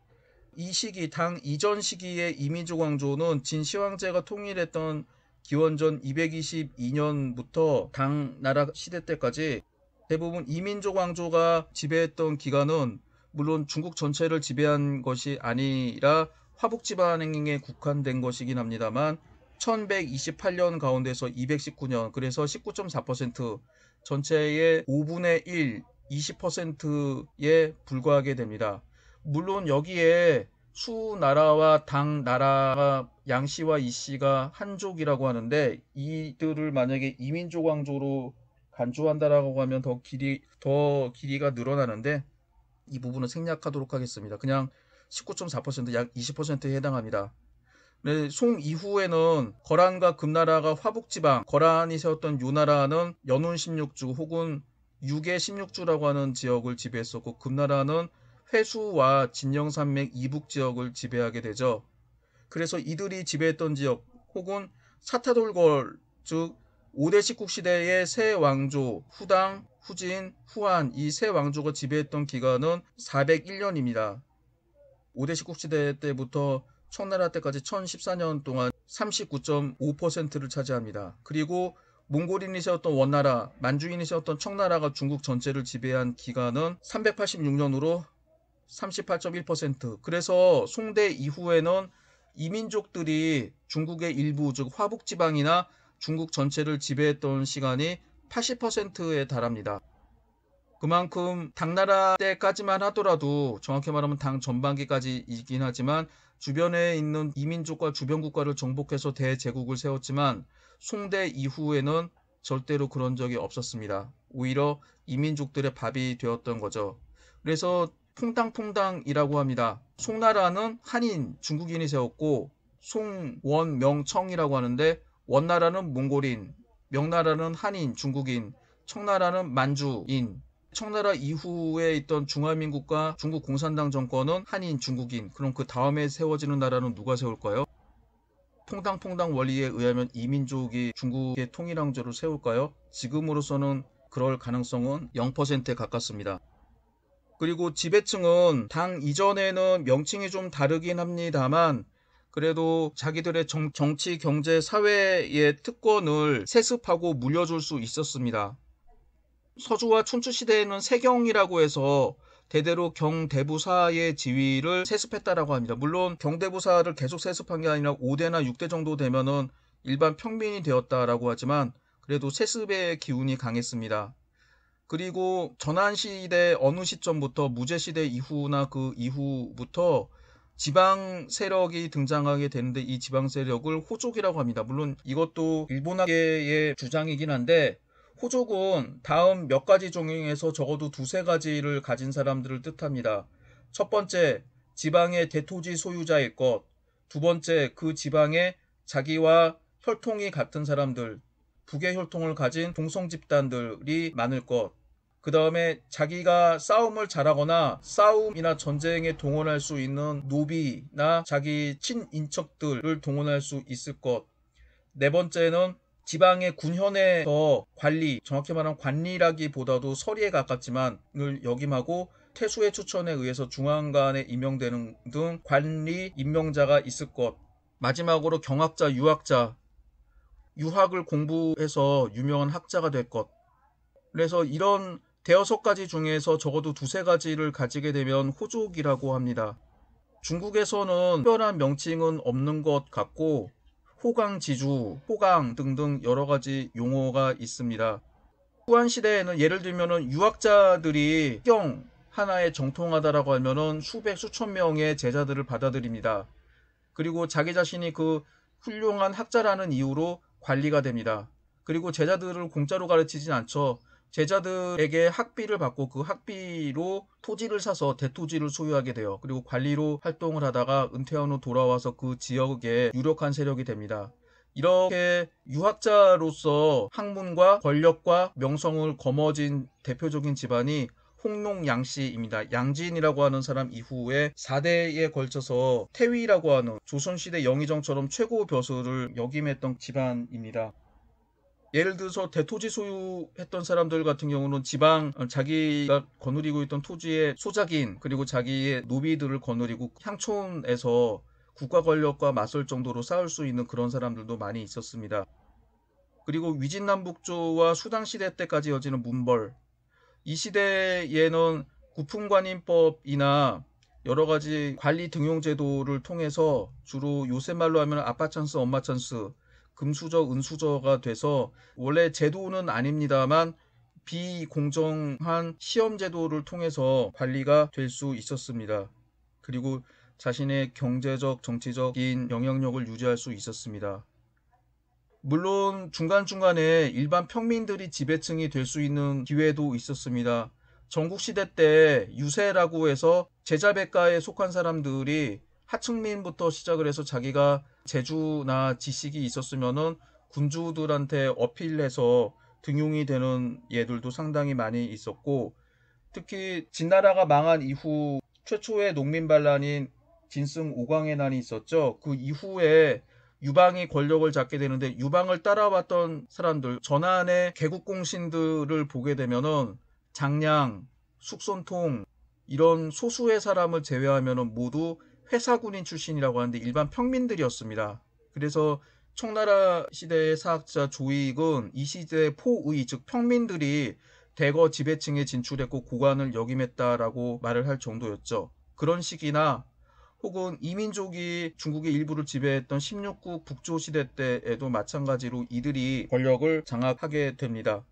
[SPEAKER 1] 이 시기 당 이전 시기의 이민족 왕조는 진시황제가 통일했던 기원전 222년부터 당 나라 시대 때까지 대부분 이민족 왕조가 지배했던 기간은 물론 중국 전체를 지배한 것이 아니라 화북 지방에 국한된 것이긴 합니다만 1128년 가운데서 219년 그래서 19.4% 전체의 5분의 1 20%에 불과하게 됩니다. 물론 여기에 수 나라와 당 나라가 양씨와 이씨가 한족이라고 하는데 이들을 만약에 이민족 왕조로 간주한다라고 하면 더 길이 더 길이가 늘어나는데 이 부분은 생략하도록 하겠습니다. 그냥 19.4%약 20%에 해당합니다. 네, 송 이후에는 거란과 금나라가 화북지방, 거란이 세웠던 요나라는 연운 16주 혹은 유계 16주라고 하는 지역을 지배했었고 금나라는 회수와 진영산맥 이북 지역을 지배하게 되죠. 그래서 이들이 지배했던 지역 혹은 사타돌걸 즉 5대 식국 시대의 세 왕조 후당, 후진, 후한 이 세 왕조가 지배했던 기간은 401년입니다. 5대 식국 시대 때부터 청나라 때까지 1014년 동안 39.5%를 차지합니다. 그리고 몽골인이 세웠던 원나라, 만주인이 세웠던 청나라가 중국 전체를 지배한 기간은 386년으로 38.1%. 그래서 송대 이후에는 이민족들이 중국의 일부, 즉 화북지방이나 중국 전체를 지배했던 시간이 80%에 달합니다. 그만큼 당나라 때까지만 하더라도 정확히 말하면 당 전반기까지이긴 하지만 주변에 있는 이민족과 주변 국가를 정복해서 대제국을 세웠지만 송대 이후에는 절대로 그런 적이 없었습니다. 오히려 이민족들의 밥이 되었던 거죠. 그래서 퐁당퐁당이라고 합니다. 송나라는 한인 중국인이 세웠고 송원명청이라고 하는데 원나라는 몽골인, 명나라는 한인, 중국인, 청나라는 만주인, 청나라 이후에 있던 중화민국과 중국 공산당 정권은 한인, 중국인. 그럼 그 다음에 세워지는 나라는 누가 세울까요? 퐁당퐁당 원리에 의하면 이민족이 중국의 통일왕조를 세울까요? 지금으로서는 그럴 가능성은 0%에 가깝습니다. 그리고 지배층은 당 이전에는 명칭이 좀 다르긴 합니다만 그래도 자기들의 정, 정치, 경제, 사회의 특권을 세습하고 물려줄 수 있었습니다. 서주와 춘추 시대에는 세경이라고 해서 대대로 경대부사의 지위를 세습했다라고 합니다. 물론 경대부사를 계속 세습한 게 아니라 5대나 6대 정도 되면은 일반 평민이 되었다라고 하지만 그래도 세습의 기운이 강했습니다. 그리고 전한 시대 어느 시점부터 무제 시대 이후나 그 이후부터 지방 세력이 등장하게 되는데 이 지방 세력을 호족이라고 합니다. 물론 이것도 일본학계의 주장이긴 한데 호족은 다음 몇 가지 종류에서 적어도 두세 가지를 가진 사람들을 뜻합니다. 첫 번째, 지방의 대토지 소유자일 것. 두 번째, 그 지방에 자기와 혈통이 같은 사람들, 북의 혈통을 가진 동성 집단들이 많을 것. 그 다음에 자기가 싸움을 잘하거나 싸움이나 전쟁에 동원할 수 있는 노비나 자기 친인척들을 동원할 수 있을 것. 네 번째는 지방의 군현에서 관리, 정확히 말하면 관리라기보다도 서리에 가깝지만을 역임하고 태수의 추천에 의해서 중앙관에 임명되는 등 관리 임명자가 있을 것. 마지막으로 경학자, 유학자, 유학을 공부해서 유명한 학자가 될 것. 그래서 이런 대여섯 가지 중에서 적어도 두세 가지를 가지게 되면 호족이라고 합니다. 중국에서는 특별한 명칭은 없는 것 같고 호강지주, 호강 등등 여러 가지 용어가 있습니다. 후한 시대에는 예를 들면 유학자들이 경 하나에 정통하다라고 하면 수백 수천 명의 제자들을 받아들입니다. 그리고 자기 자신이 그 훌륭한 학자라는 이유로 관리가 됩니다. 그리고 제자들을 공짜로 가르치진 않죠. 제자들에게 학비를 받고 그 학비로 토지를 사서 대토지를 소유하게 돼요. 그리고 관리로 활동을 하다가 은퇴한 후 돌아와서 그지역에 유력한 세력이 됩니다. 이렇게 유학자로서 학문과 권력과 명성을 거머쥔 대표적인 집안이 홍농 양씨입니다. 양진이라고 하는 사람 이후에 4대에 걸쳐서 태위라고 하는 조선시대 영의정처럼 최고 벼슬을 역임했던 집안입니다. 예를 들어서 대토지 소유했던 사람들 같은 경우는 지방 어, 자기가 거느리고 있던 토지의 소작인 그리고 자기의 노비들을 거느리고 향촌에서 국가 권력과 맞설 정도로 싸울 수 있는 그런 사람들도 많이 있었습니다. 그리고 위진남북조와 수당시대 때까지 이어지는 문벌 이 시대에는 구품관인법이나 여러 가지 관리 등용 제도를 통해서 주로 요새 말로 하면 아빠 찬스, 엄마 찬스 금수저, 은수저가 돼서 원래 제도는 아닙니다만 비공정한 시험 제도를 통해서 관리가 될 수 있었습니다. 그리고 자신의 경제적, 정치적인 영향력을 유지할 수 있었습니다. 물론 중간중간에 일반 평민들이 지배층이 될 수 있는 기회도 있었습니다. 전국시대 때 유세라고 해서 제자백가에 속한 사람들이 하층민부터 시작을 해서 자기가 재주나 지식이 있었으면은 군주들한테 어필해서 등용이 되는 예들도 상당히 많이 있었고 특히 진나라가 망한 이후 최초의 농민 반란인 진승 오광의 난이 있었죠. 그 이후에 유방이 권력을 잡게 되는데 유방을 따라왔던 사람들 전한의 개국공신들을 보게 되면은 장량, 숙손통 이런 소수의 사람을 제외하면은 모두 회사군인 출신이라고 하는데 일반 평민들이었습니다. 그래서 청나라 시대의 사학자 조익은 이 시대의 포의 즉 평민들이 대거 지배층에 진출했고 고관을 역임했다라고 말을 할 정도였죠. 그런 시기나 혹은 이민족이 중국의 일부를 지배했던 1 6국 북조 시대 때에도 마찬가지로 이들이 권력을 장악하게 됩니다.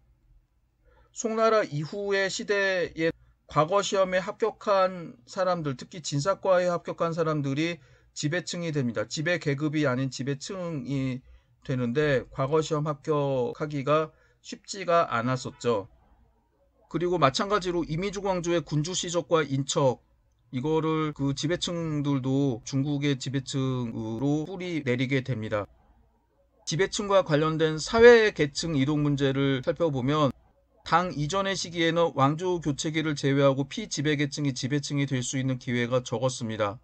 [SPEAKER 1] 송나라 이후의 시대에 과거 시험에 합격한 사람들, 특히 진사과에 합격한 사람들이 지배층이 됩니다. 지배 계급이 아닌 지배층이 되는데 과거 시험 합격하기가 쉽지가 않았었죠. 그리고 마찬가지로 이미주 광주의 군주 시적과 인척 이거를 그 지배층들도 중국의 지배층으로 뿌리 내리게 됩니다. 지배층과 관련된 사회 계층 이동 문제를 살펴보면 당 이전의 시기에는 왕조 교체기를 제외하고 피지배계층이 지배층이 될 수 있는 기회가 적었습니다.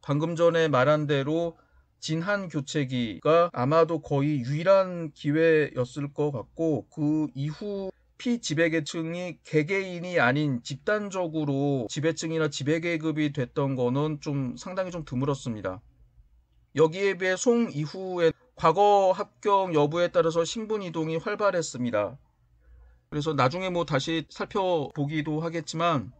[SPEAKER 1] 방금 전에 말한 대로 진한 교체기가 아마도 거의 유일한 기회였을 것 같고 그 이후 피지배계층이 개개인이 아닌 집단적으로 지배층이나 지배계급이 됐던 거는 좀 상당히 좀 드물었습니다. 여기에 비해 송 이후에 과거 합격 여부에 따라서 신분 이동이 활발했습니다. 그래서 나중에 뭐 다시 살펴보기도 하겠지만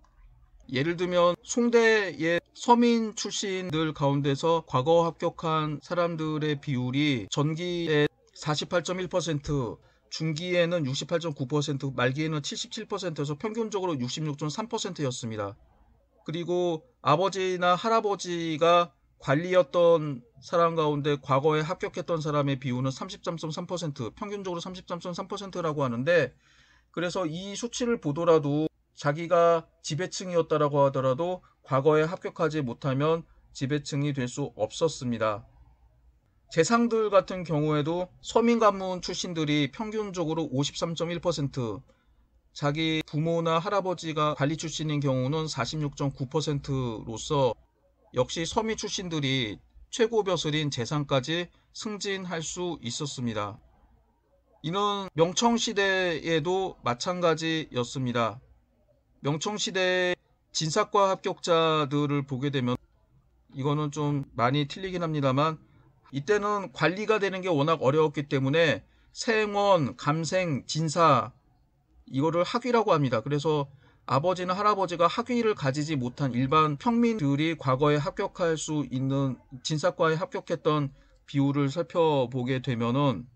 [SPEAKER 1] 예를 들면 송대의 서민 출신들 가운데서 과거 합격한 사람들의 비율이 전기의 48.1%, 중기에는 68.9%, 말기에는 77%에서 평균적으로 66.3%였습니다. 그리고 아버지나 할아버지가 관리였던 사람 가운데 과거에 합격했던 사람의 비율은 33.3%, 평균적으로 33.3%라고 하는데 그래서 이 수치를 보더라도 자기가 지배층이었다라고 하더라도 과거에 합격하지 못하면 지배층이 될 수 없었습니다. 재상들 같은 경우에도 서민 가문 출신들이 평균적으로 53.1%, 자기 부모나 할아버지가 관리 출신인 경우는 46.9%로서 역시 서민 출신들이 최고 벼슬인 재상까지 승진할 수 있었습니다. 이는 명청시대에도 마찬가지였습니다. 명청시대 진사과 합격자들을 보게 되면 이거는 좀 많이 틀리긴 합니다만 이때는 관리가 되는 게 워낙 어려웠기 때문에 세원 감생, 진사 이거를 학위라고 합니다. 그래서 아버지는 할아버지가 학위를 가지지 못한 일반 평민들이 과거에 합격할 수 있는 진사과에 합격했던 비율을 살펴보게 되면은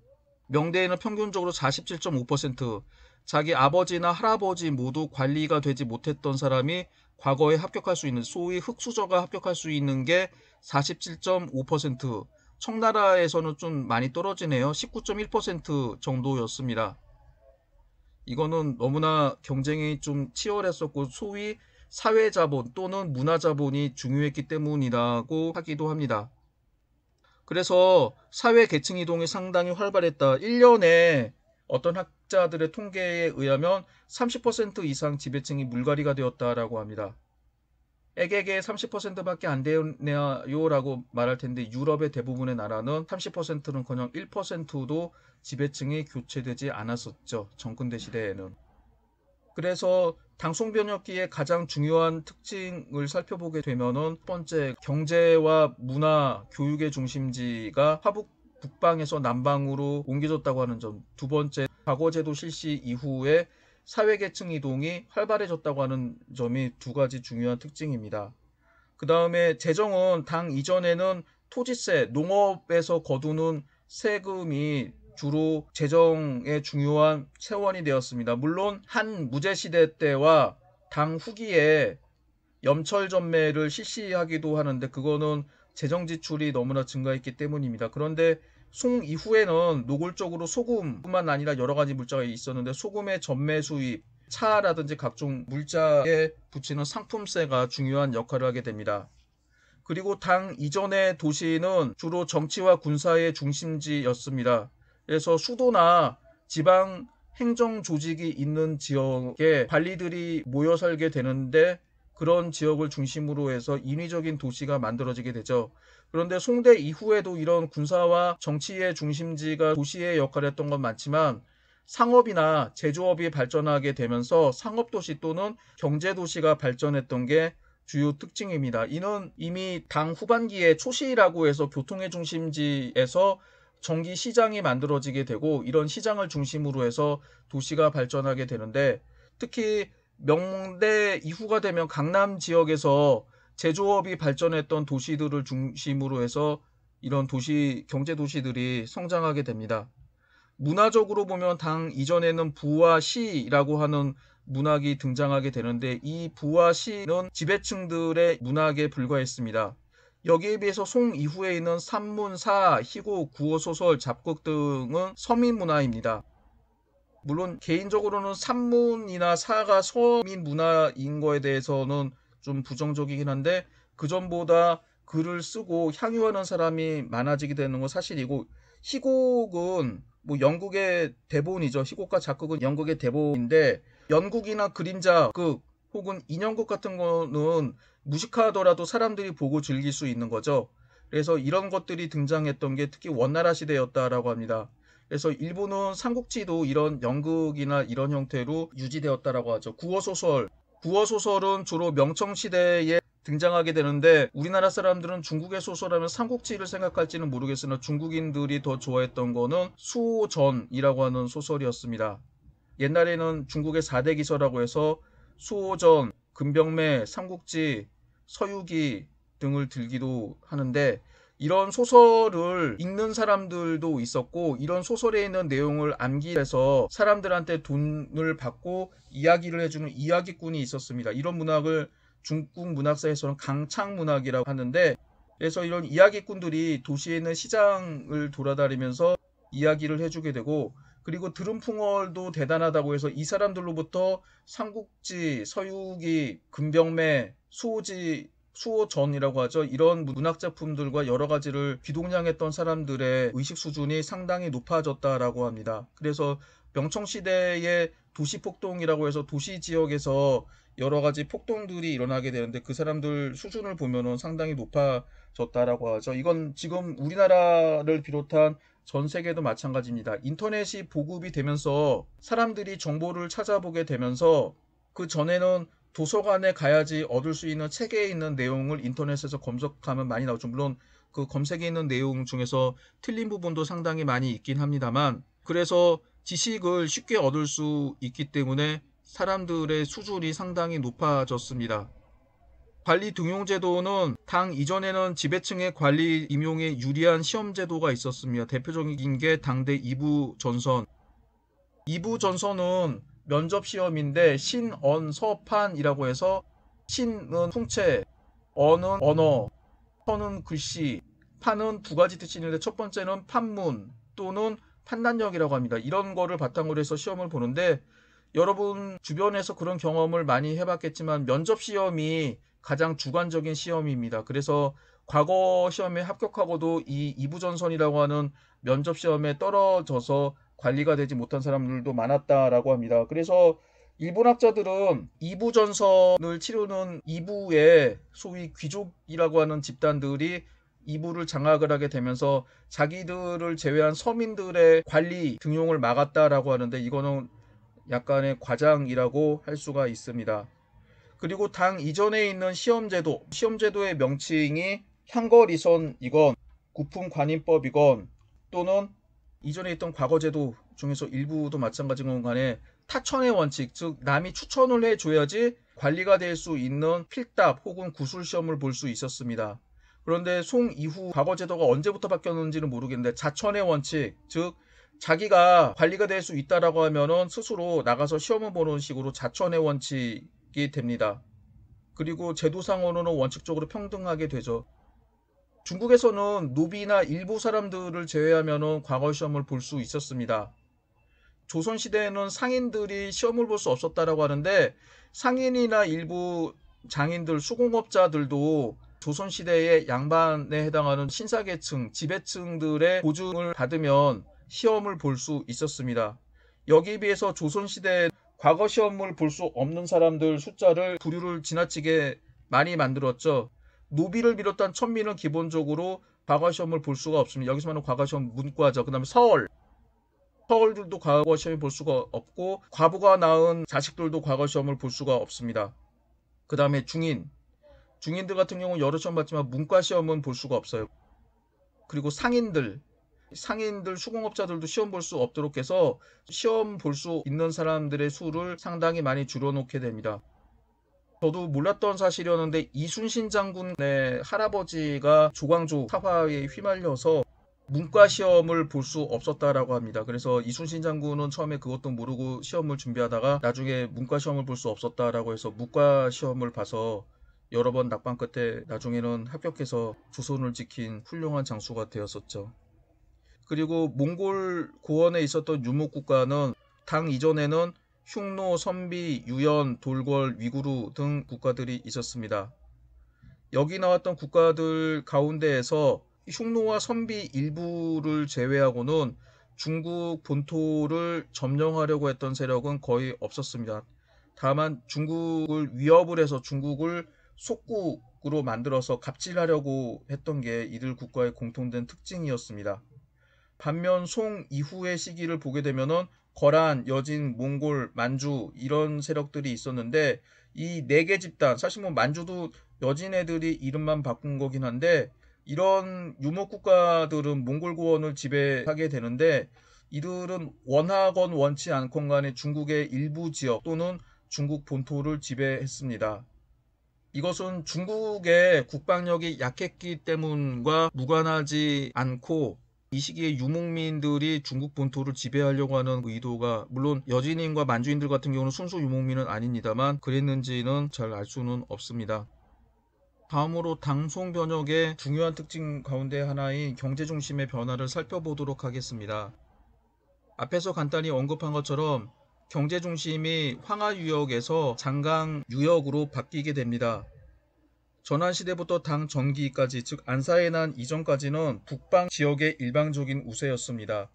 [SPEAKER 1] 명대에는 평균적으로 47.5% 자기 아버지나 할아버지 모두 관리가 되지 못했던 사람이 과거에 합격할 수 있는 소위 흑수저가 합격할 수 있는 게 47.5% 청나라에서는 좀 많이 떨어지네요. 19.1% 정도였습니다. 이거는 너무나 경쟁이 좀 치열했었고 소위 사회자본 또는 문화자본이 중요했기 때문이라고 하기도 합니다. 그래서 사회 계층 이동이 상당히 활발했다. 1년에 어떤 학자들의 통계에 의하면 30% 이상 지배층이 물갈이가 되었다라고 합니다. 에게게 30%밖에 안 되네요라고 말할 텐데 유럽의 대부분의 나라는 3 0는 그냥 1%도 지배층이 교체되지 않았었죠. 정권대 시대에는. 그래서 방송 변혁기의 가장 중요한 특징을 살펴보게 되면첫 번째 경제와 문화, 교육의 중심지가 화북 북방에서 남방으로 옮겨졌다고 하는 점. 두 번째, 과거제도 실시 이후에 사회계층 이동이 활발해졌다고 하는 점이 두 가지 중요한 특징입니다. 그 다음에 재정은 당 이전에는 토지세, 농업에서 거두는 세금이 주로 재정의 중요한 세원이 되었습니다. 물론 한 무제 시대 때와 당 후기에 염철 전매를 실시하기도 하는데 그거는 재정 지출이 너무나 증가했기 때문입니다. 그런데 송 이후에는 노골적으로 소금뿐만 아니라 여러 가지 물자가 있었는데 소금의 전매 수입, 차라든지 각종 물자에 붙이는 상품세가 중요한 역할을 하게 됩니다. 그리고 당 이전의 도시는 주로 정치와 군사의 중심지였습니다. 그래서 수도나 지방 행정 조직이 있는 지역에 관리들이 모여 살게 되는데 그런 지역을 중심으로 해서 인위적인 도시가 만들어지게 되죠. 그런데 송대 이후에도 이런 군사와 정치의 중심지가 도시의 역할을 했던 건 많지만 상업이나 제조업이 발전하게 되면서 상업도시 또는 경제도시가 발전했던 게 주요 특징입니다. 이는 이미 당 후반기에 초시라고 해서 교통의 중심지에서 전기 시장이 만들어지게 되고 이런 시장을 중심으로 해서 도시가 발전하게 되는데 특히 명대 이후가 되면 강남 지역에서 제조업이 발전했던 도시들을 중심으로 해서 이런 도시 경제 도시들이 성장하게 됩니다. 문화적으로 보면 당 이전에는 부와 시라고 하는 문학이 등장하게 되는데 이 부와 시는 지배층들의 문학에 불과했습니다. 여기에 비해서 송 이후에 있는 산문사, 희곡 구호소설, 잡곡 등은 서민문화입니다. 물론 개인적으로는 산문이나 사가 서민문화인 거에 대해서는 좀 부정적이긴 한데 그 전보다 글을 쓰고 향유하는 사람이 많아지게 되는 건 사실이고 희곡은 뭐 영국의 대본이죠. 희곡과 작곡은 영국의 대본인데 연극이나 그림자극 혹은 인형극 같은 거는 무식하더라도 사람들이 보고 즐길 수 있는 거죠. 그래서 이런 것들이 등장했던 게 특히 원나라 시대였다라고 합니다. 그래서 일본은 삼국지도 이런 연극이나 이런 형태로 유지되었다라고 하죠. 구어소설. 구어소설은 주로 명청시대에 등장하게 되는데 우리나라 사람들은 중국의 소설하면 삼국지를 생각할지는 모르겠으나 중국인들이 더 좋아했던 거는 수호전이라고 하는 소설이었습니다. 옛날에는 중국의 4대 기서라고 해서 수호전, 금병매, 삼국지, 서유기 등을 들기도 하는데 이런 소설을 읽는 사람들도 있었고 이런 소설에 있는 내용을 암기해서 사람들한테 돈을 받고 이야기를 해주는 이야기꾼이 있었습니다. 이런 문학을 중국 문학사에서는 강창 문학이라고 하는데 그래서 이런 이야기꾼들이 도시에 있는 시장을 돌아다니면서 이야기를 해주게 되고 그리고 드럼풍월도 대단하다고 해서 이 사람들로부터 삼국지, 서유기, 금병매, 수호지, 수호전이라고 하죠. 이런 문학 작품들과 여러 가지를 귀동냥했던 사람들의 의식 수준이 상당히 높아졌다라고 합니다. 그래서 명청 시대의 도시 폭동이라고 해서 도시 지역에서 여러 가지 폭동들이 일어나게 되는데 그 사람들 수준을 보면 상당히 높아졌다라고 하죠. 이건 지금 우리나라를 비롯한 전 세계도 마찬가지입니다. 인터넷이 보급이 되면서 사람들이 정보를 찾아보게 되면서 그 전에는 도서관에 가야지 얻을 수 있는 책에 있는 내용을 인터넷에서 검색하면 많이 나오죠. 물론 그 검색에 있는 내용 중에서 틀린 부분도 상당히 많이 있긴 합니다만 그래서 지식을 쉽게 얻을 수 있기 때문에 사람들의 수준이 상당히 높아졌습니다. 관리 등용 제도는 당 이전에는 지배층의 관리 임용에 유리한 시험 제도가 있었으며 대표적인 게 당대 2부 전선. 2부 전선은 면접 시험인데 신언 서판이라고 해서 신은 풍채, 언은 언어, 선은 글씨, 판은 두 가지 뜻이 있는데 첫 번째는 판문 또는 판단력이라고 합니다. 이런 거를 바탕으로 해서 시험을 보는데 여러분 주변에서 그런 경험을 많이 해봤겠지만 면접 시험이 가장 주관적인 시험입니다. 그래서 과거 시험에 합격하고도 이 이부전선이라고 하는 면접 시험에 떨어져서 관리가 되지 못한 사람들도 많았다라고 합니다. 그래서 일본 학자들은 이부전선을 치르는 이부의 소위 귀족이라고 하는 집단들이 이부를 장악을 하게 되면서 자기들을 제외한 서민들의 관리 등용을 막았다라고 하는데 이거는 약간의 과장이라고 할 수가 있습니다. 그리고 당 이전에 있는 시험제도, 시험제도의 명칭이 향거리선 이건 구품관인법이건 또는 이전에 있던 과거제도 중에서 일부도 마찬가지건 간에 타천의 원칙, 즉 남이 추천을 해줘야지 관리가 될 수 있는 필답 혹은 구술 시험을 볼 수 있었습니다. 그런데 송 이후 과거제도가 언제부터 바뀌었는지는 모르겠는데 자천의 원칙, 즉 자기가 관리가 될 수 있다라고 하면은 스스로 나가서 시험을 보는 식으로 자천의 원칙 있게 됩니다. 그리고 제도상으로는 원칙적으로 평등하게 되죠. 중국에서는 노비나 일부 사람들을 제외하면 과거 시험을 볼 수 있었습니다. 조선시대에는 상인들이 시험을 볼 수 없었다라고 하는데 상인이나 일부 장인들, 수공업자들도 조선시대의 양반에 해당하는 신사계층, 지배층들의 보증을 받으면 시험을 볼 수 있었습니다. 여기에 비해서 조선시대에 과거 시험을 볼 수 없는 사람들 숫자를 부류를 지나치게 많이 만들었죠. 노비를 비롯한 천민은 기본적으로 과거 시험을 볼 수가 없습니다. 여기서 말하는 과거 시험 문과죠. 그 다음에 서울. 서울들도 과거 시험을 볼 수가 없고 과부가 낳은 자식들도 과거 시험을 볼 수가 없습니다. 그 다음에 중인. 중인들 같은 경우는 여러 시험 봤지만 문과 시험은 볼 수가 없어요. 그리고 상인들, 상인들 수공업자들도 시험 볼 수 없도록 해서 시험 볼 수 있는 사람들의 수를 상당히 많이 줄여놓게 됩니다. 저도 몰랐던 사실이었는데 이순신 장군의 할아버지가 조광조 사화에 휘말려서 문과 시험을 볼 수 없었다라고 합니다. 그래서 이순신 장군은 처음에 그것도 모르고 시험을 준비하다가 나중에 문과 시험을 볼 수 없었다라고 해서 문과 시험을 봐서 여러 번 낙방 끝에 나중에는 합격해서 조선을 지킨 훌륭한 장수가 되었었죠. 그리고 몽골 고원에 있었던 유목국가는 당 이전에는 흉노, 선비, 유연, 돌궐, 위구르 등 국가들이 있었습니다. 여기 나왔던 국가들 가운데에서 흉노와 선비 일부를 제외하고는 중국 본토를 점령하려고 했던 세력은 거의 없었습니다. 다만 중국을 위협을 해서 중국을 속국으로 만들어서 갑질하려고 했던 게 이들 국가의 공통된 특징이었습니다. 반면 송 이후의 시기를 보게 되면은 거란, 여진, 몽골, 만주 이런 세력들이 있었는데 이 네 개 집단 사실 뭐 만주도 여진 애들이 이름만 바꾼 거긴 한데 이런 유목 국가들은 몽골 고원을 지배하게 되는데 이들은 원하건 원치 않건 간에 중국의 일부 지역 또는 중국 본토를 지배했습니다. 이것은 중국의 국방력이 약했기 때문과 무관하지 않고 이 시기에 유목민들이 중국 본토를 지배하려고 하는 그 의도가 물론 여진인과 만주인들 같은 경우는 순수 유목민은 아닙니다만 그랬는지는 잘 알 수는 없습니다. 다음으로 당송 변혁의 중요한 특징 가운데 하나인 경제 중심의 변화를 살펴보도록 하겠습니다. 앞에서 간단히 언급한 것처럼 경제 중심이 황하 유역에서 장강 유역으로 바뀌게 됩니다. 전환시대부터 당전기까지즉 안사의 난 이전까지는 북방 지역의 일방적인 우세였습니다.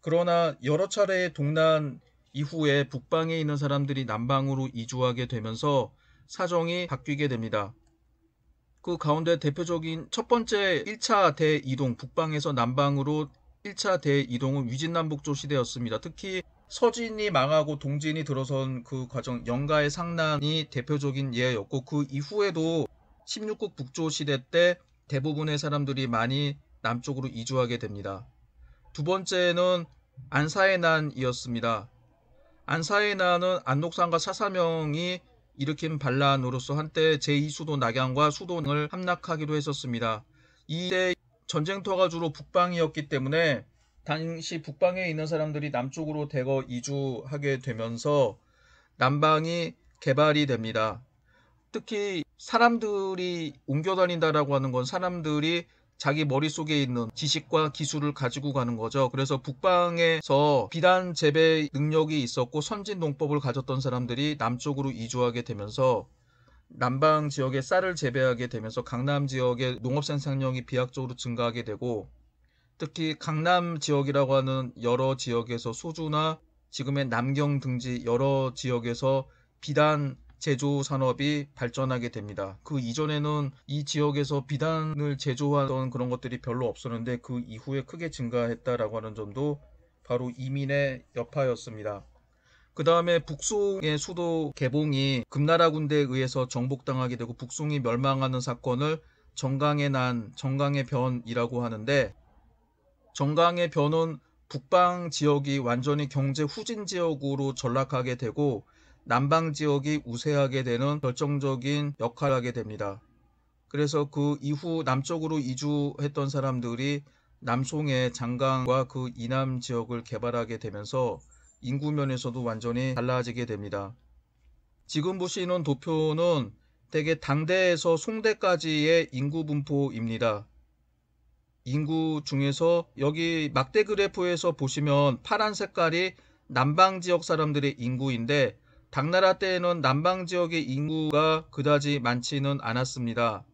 [SPEAKER 1] 그러나 여러 차례의 동란 이후에 북방에 있는 사람들이 남방으로 이주하게 되면서 사정이 바뀌게 됩니다. 그 가운데 대표적인 첫 번째 1차 대이동, 북방에서 남방으로 1차 대이동은 위진남북조 시대였습니다. 특히 서진이 망하고 동진이 들어선 그 과정, 영가의 상난이 대표적인 예였고 그 이후에도 16국 북조 시대 때 대부분의 사람들이 많이 남쪽으로 이주하게 됩니다. 두 번째는 안사의 난이었습니다. 안사의 난은 안녹산과 사사명이 일으킨 반란으로서 한때 제2수도 낙양과 수도을 함락하기도 했었습니다. 이때 전쟁터가 주로 북방이었기 때문에 당시 북방에 있는 사람들이 남쪽으로 대거 이주하게 되면서 남방이 개발이 됩니다. 특히 사람들이 옮겨 다닌다라고 하는 건 사람들이 자기 머릿속에 있는 지식과 기술을 가지고 가는 거죠. 그래서 북방에서 비단 재배 능력이 있었고 선진 농법을 가졌던 사람들이 남쪽으로 이주하게 되면서 남방 지역에 쌀을 재배하게 되면서 강남 지역의 농업 생산량이 비약적으로 증가하게 되고 특히 강남 지역이라고 하는 여러 지역에서 소주나 지금의 남경 등지 여러 지역에서 비단 제조 산업이 발전하게 됩니다. 그 이전에는 이 지역에서 비단을 제조하던 그런 것들이 별로 없었는데 그 이후에 크게 증가했다라고 하는 점도 바로 이민의 여파였습니다. 그 다음에 북송의 수도 개봉이 금나라 군대에 의해서 정복당하게 되고 북송이 멸망하는 사건을 정강의 난, 정강의 변이라고 하는데 정강의 변은 북방 지역이 완전히 경제 후진 지역으로 전락하게 되고 남방 지역이 우세하게 되는 결정적인 역할을 하게 됩니다. 그래서 그 이후 남쪽으로 이주했던 사람들이 남송의 장강과 그 이남 지역을 개발하게 되면서 인구면에서도 완전히 달라지게 됩니다. 지금 보시는 도표는 대개 당대에서 송대까지의 인구 분포입니다. 인구 중에서 여기 막대 그래프에서 보시면 파란 색깔이 남방 지역 사람들의 인구인데 당나라 때에는 남방 지역의 인구가 그다지 많지는 않았습니다.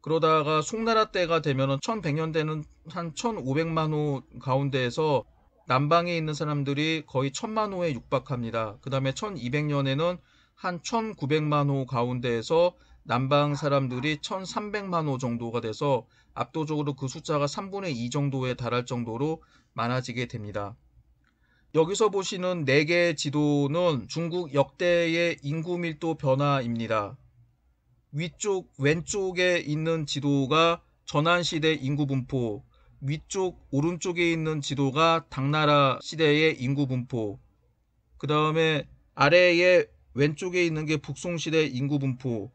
[SPEAKER 1] 그러다가 송나라 때가 되면 1100년대는 한 1500만 호 가운데에서 남방에 있는 사람들이 거의 1000만 호에 육박합니다. 그 다음에 1200년에는 한 1900만 호 가운데에서 남방 사람들이 1300만 호 정도가 돼서 압도적으로 그 숫자가 3분의 2 정도에 달할 정도로 많아지게 됩니다. 여기서 보시는 4개 지도는 중국 역대의 인구 밀도 변화입니다. 위쪽 왼쪽에 있는 지도가 전한시대 인구 분포, 위쪽 오른쪽에 있는 지도가 당나라 시대의 인구 분포, 그 다음에 아래에 왼쪽에 있는 게 북송시대 인구 분포,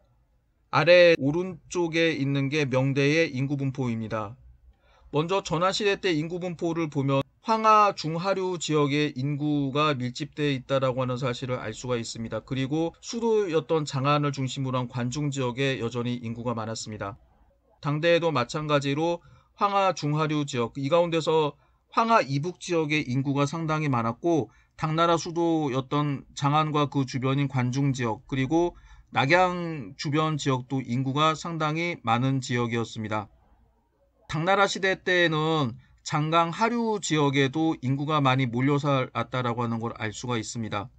[SPEAKER 1] 아래 오른쪽에 있는 게 명대의 인구 분포입니다. 먼저 전한시대 때 인구 분포를 보면 황하 중하류 지역에 인구가 밀집되어 있다라고 하는 사실을 알 수가 있습니다. 그리고 수도였던 장안을 중심으로 한 관중 지역에 여전히 인구가 많았습니다. 당대에도 마찬가지로 황하 중하류 지역 이 가운데서 황하 이북 지역의 인구가 상당히 많았고 당나라 수도였던 장안과 그 주변인 관중 지역 그리고 낙양 주변 지역도 인구가 상당히 많은 지역이었습니다. 당나라 시대 때에는 장강 하류 지역에도 인구가 많이 몰려살았다라고 하는 걸 알 수가 있습니다.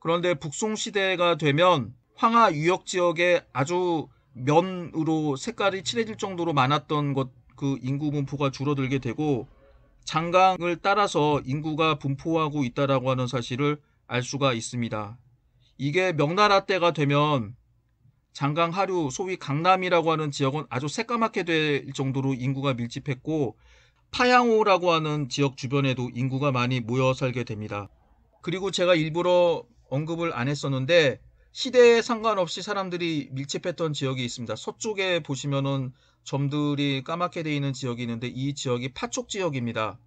[SPEAKER 1] 그런데 북송 시대가 되면 황하 유역 지역에 아주 면으로 색깔이 칠해질 정도로 많았던 것 그 인구 분포가 줄어들게 되고 장강을 따라서 인구가 분포하고 있다라고 하는 사실을 알 수가 있습니다. 이게 명나라 때가 되면 장강 하류 소위 강남이라고 하는 지역은 아주 새까맣게 될 정도로 인구가 밀집했고 파양호라고 하는 지역 주변에도 인구가 많이 모여 살게 됩니다. 그리고 제가 일부러 언급을 안 했었는데 시대에 상관없이 사람들이 밀집했던 지역이 있습니다. 서쪽에 보시면은 점들이 까맣게 되어 있는 지역이 있는데 이 지역이 파촉 지역입니다.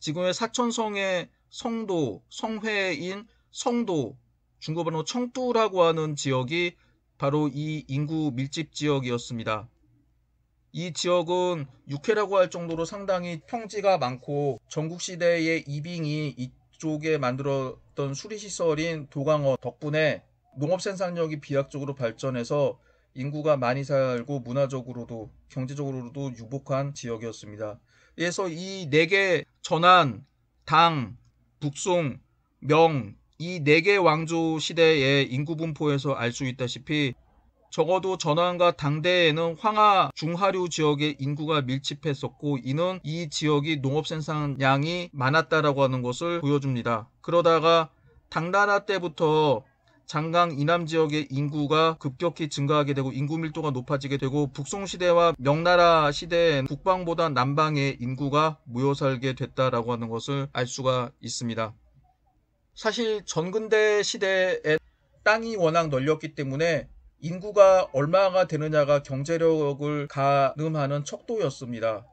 [SPEAKER 1] 지금의 사천성의 성도, 성회인 성도, 중고번호 청두라고 하는 지역이 바로 이 인구 밀집 지역이었습니다. 이 지역은 육회라고할 정도로 상당히 평지가 많고 전국시대의 이빙이 이쪽에 만들었던 수리시설인 도강어 덕분에 농업생산력이 비약적으로 발전해서 인구가 많이 살고 문화적으로도 경제적으로도 유복한 지역이었습니다. 그래서 이 네 개 전한, 당, 북송, 명, 이 네 개 왕조 시대의 인구 분포에서 알 수 있다시피 적어도 전환과 당대에는 황하 중하류 지역의 인구가 밀집했었고 이는 이 지역이 농업 생산량이 많았다라고 하는 것을 보여줍니다. 그러다가 당나라 때부터 장강 이남 지역의 인구가 급격히 증가하게 되고 인구 밀도가 높아지게 되고 북송 시대와 명나라 시대엔 북방보다 남방의 인구가 모여 살게 됐다라고 하는 것을 알 수가 있습니다. 사실 전근대 시대에 땅이 워낙 널렸기 때문에 인구가 얼마가 되느냐가 경제력을 가늠하는 척도였습니다.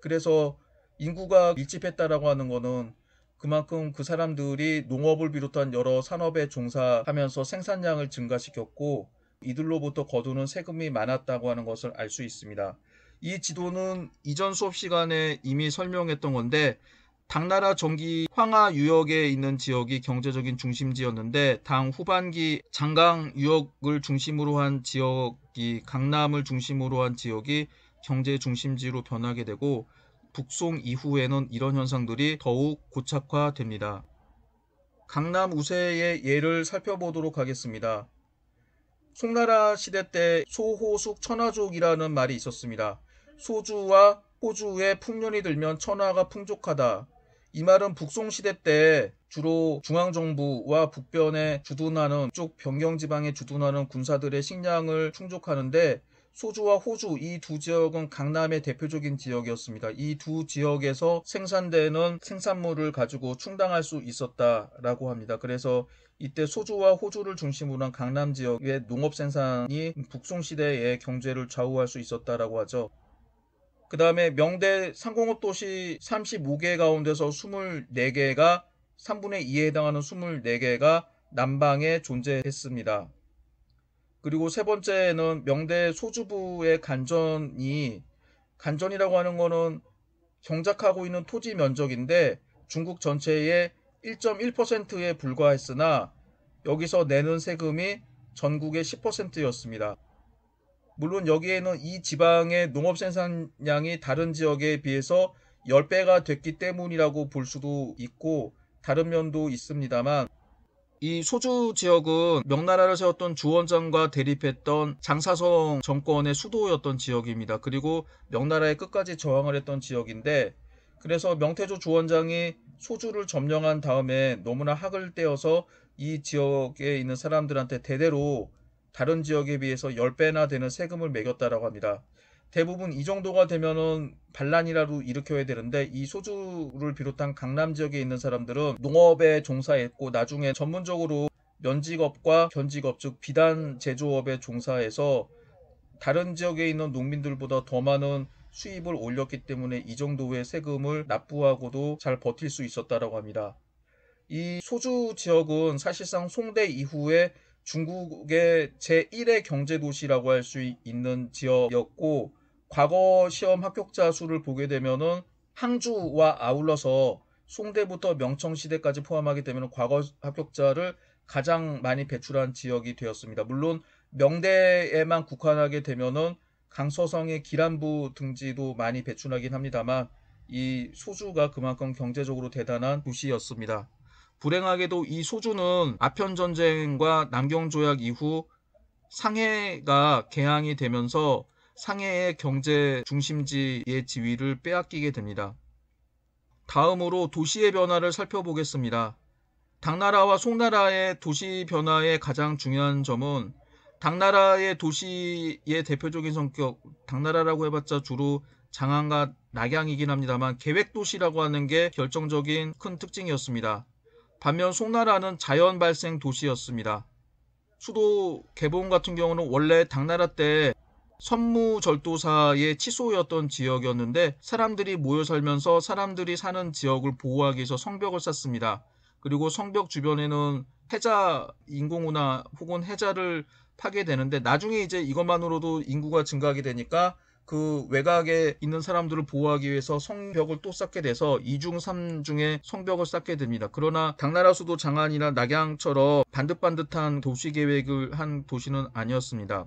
[SPEAKER 1] 그래서 인구가 밀집했다라고 하는 것은 그만큼 그 사람들이 농업을 비롯한 여러 산업에 종사하면서 생산량을 증가시켰고 이들로부터 거두는 세금이 많았다고 하는 것을 알 수 있습니다. 이 지도는 이전 수업 시간에 이미 설명했던 건데 당나라 정기 황하 유역에 있는 지역이 경제적인 중심지였는데 당 후반기 장강 유역을 중심으로 한 지역이 강남을 중심으로 한 지역이 경제 중심지로 변하게 되고 북송 이후에는 이런 현상들이 더욱 고착화됩니다. 강남 우세의 예를 살펴보도록 하겠습니다. 송나라 시대 때 소호숙 천하족이라는 말이 있었습니다. 소주와 호주의 풍년이 들면 천하가 풍족하다. 이 말은 북송시대 때 주로 중앙정부와 북변에 주둔하는 쪽 변경지방에 주둔하는 군사들의 식량을 충족하는데 소주와 호주 이 두 지역은 강남의 대표적인 지역이었습니다. 이 두 지역에서 생산되는 생산물을 가지고 충당할 수 있었다라고 합니다. 그래서 이때 소주와 호주를 중심으로 한 강남 지역의 농업 생산이 북송시대의 경제를 좌우할 수 있었다라고 하죠. 그 다음에 명대 상공업도시 35개 가운데서 24개가 3분의 2에 해당하는 24개가 남방에 존재했습니다. 그리고 세 번째는 명대 소주부의 간전이 간전이라고 하는 거는 경작하고 있는 토지 면적인데 중국 전체의 1.1%에 불과했으나 여기서 내는 세금이 전국의 10%였습니다. 물론 여기에는 이 지방의 농업 생산량이 다른 지역에 비해서 10배가 됐기 때문이라고 볼 수도 있고 다른 면도 있습니다만 이 소주 지역은 명나라를 세웠던 주원장과 대립했던 장사성 정권의 수도였던 지역입니다. 그리고 명나라에 끝까지 저항을 했던 지역인데 그래서 명태조 주원장이 소주를 점령한 다음에 너무나 학을 떼어서 이 지역에 있는 사람들한테 대대로 다른 지역에 비해서 10배나 되는 세금을 매겼다라고 합니다. 대부분 이 정도가 되면은 반란이라도 일으켜야 되는데 이 소주를 비롯한 강남 지역에 있는 사람들은 농업에 종사했고 나중에 전문적으로 면직업과 견직업 즉 비단 제조업에 종사해서 다른 지역에 있는 농민들보다 더 많은 수입을 올렸기 때문에 이 정도의 세금을 납부하고도 잘 버틸 수 있었다라고 합니다. 이 소주 지역은 사실상 송대 이후에 중국의 제1의 경제도시라고 할 수 있는 지역이었고 과거 시험 합격자 수를 보게 되면은 항주와 아울러서 송대부터 명청시대까지 포함하게 되면 과거 합격자를 가장 많이 배출한 지역이 되었습니다. 물론 명대에만 국한하게 되면은 강서성의 기란부 등지도 많이 배출하긴 합니다만 이 소주가 그만큼 경제적으로 대단한 도시였습니다. 불행하게도 이 소주는 아편 전쟁과 남경 조약 이후 상해가 개항이 되면서 상해의 경제 중심지의 지위를 빼앗기게 됩니다. 다음으로 도시의 변화를 살펴보겠습니다. 당나라와 송나라의 도시 변화의 가장 중요한 점은 당나라의 도시의 대표적인 성격, 당나라라고 해봤자 주로 장안과 낙양이긴 합니다만 계획도시라고 하는 게 결정적인 큰 특징이었습니다. 반면 송나라는 자연 발생 도시였습니다. 수도 개봉 같은 경우는 원래 당나라 때 선무절도사의 치소였던 지역이었는데 사람들이 모여 살면서 사람들이 사는 지역을 보호하기 위해서 성벽을 쌓습니다. 그리고 성벽 주변에는 해자 인공우나 혹은 해자를 파게 되는데 나중에 이제 이것만으로도 인구가 증가하게 되니까 그 외곽에 있는 사람들을 보호하기 위해서 성벽을 또 쌓게 돼서 2중 3중에 성벽을 쌓게 됩니다. 그러나 당나라 수도 장안이나 낙양처럼 반듯반듯한 도시 계획을 한 도시는 아니었습니다.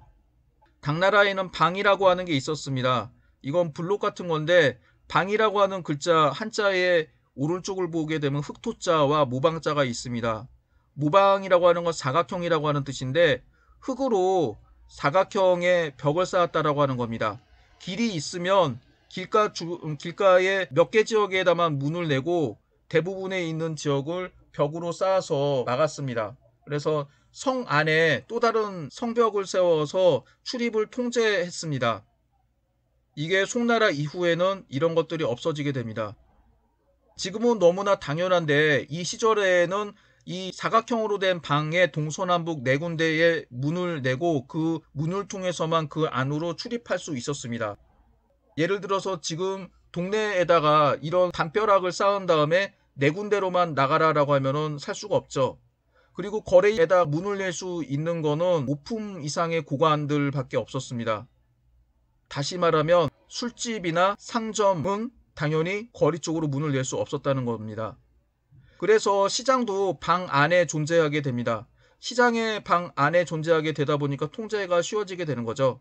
[SPEAKER 1] 당나라에는 방이라고 하는 게 있었습니다. 이건 블록 같은 건데 방이라고 하는 글자 한자의 오른쪽을 보게 되면 흑토자와 모방자가 있습니다. 모방이라고 하는 건 사각형이라고 하는 뜻인데 흙으로 사각형의 벽을 쌓았다라고 하는 겁니다. 길이 있으면 길가 주, 음, 길가에 몇 개 지역에다만 문을 내고 대부분에 있는 지역을 벽으로 쌓아서 막았습니다. 그래서 성 안에 또 다른 성벽을 세워서 출입을 통제했습니다. 이게 송나라 이후에는 이런 것들이 없어지게 됩니다. 지금은 너무나 당연한데 이 시절에는 이 사각형으로 된 방에 동서남북 네 군데에 문을 내고 그 문을 통해서만 그 안으로 출입할 수 있었습니다. 예를 들어서 지금 동네에다가 이런 담벼락을 쌓은 다음에 네 군데로만 나가라라고 하면은 살 수가 없죠. 그리고 거래에다 문을 낼 수 있는 거는 5품 이상의 고관들밖에 없었습니다. 다시 말하면 술집이나 상점은 당연히 거리 쪽으로 문을 낼 수 없었다는 겁니다. 그래서 시장도 방 안에 존재하게 됩니다. 시장의 방 안에 존재하게 되다 보니까 통제가 쉬워지게 되는 거죠.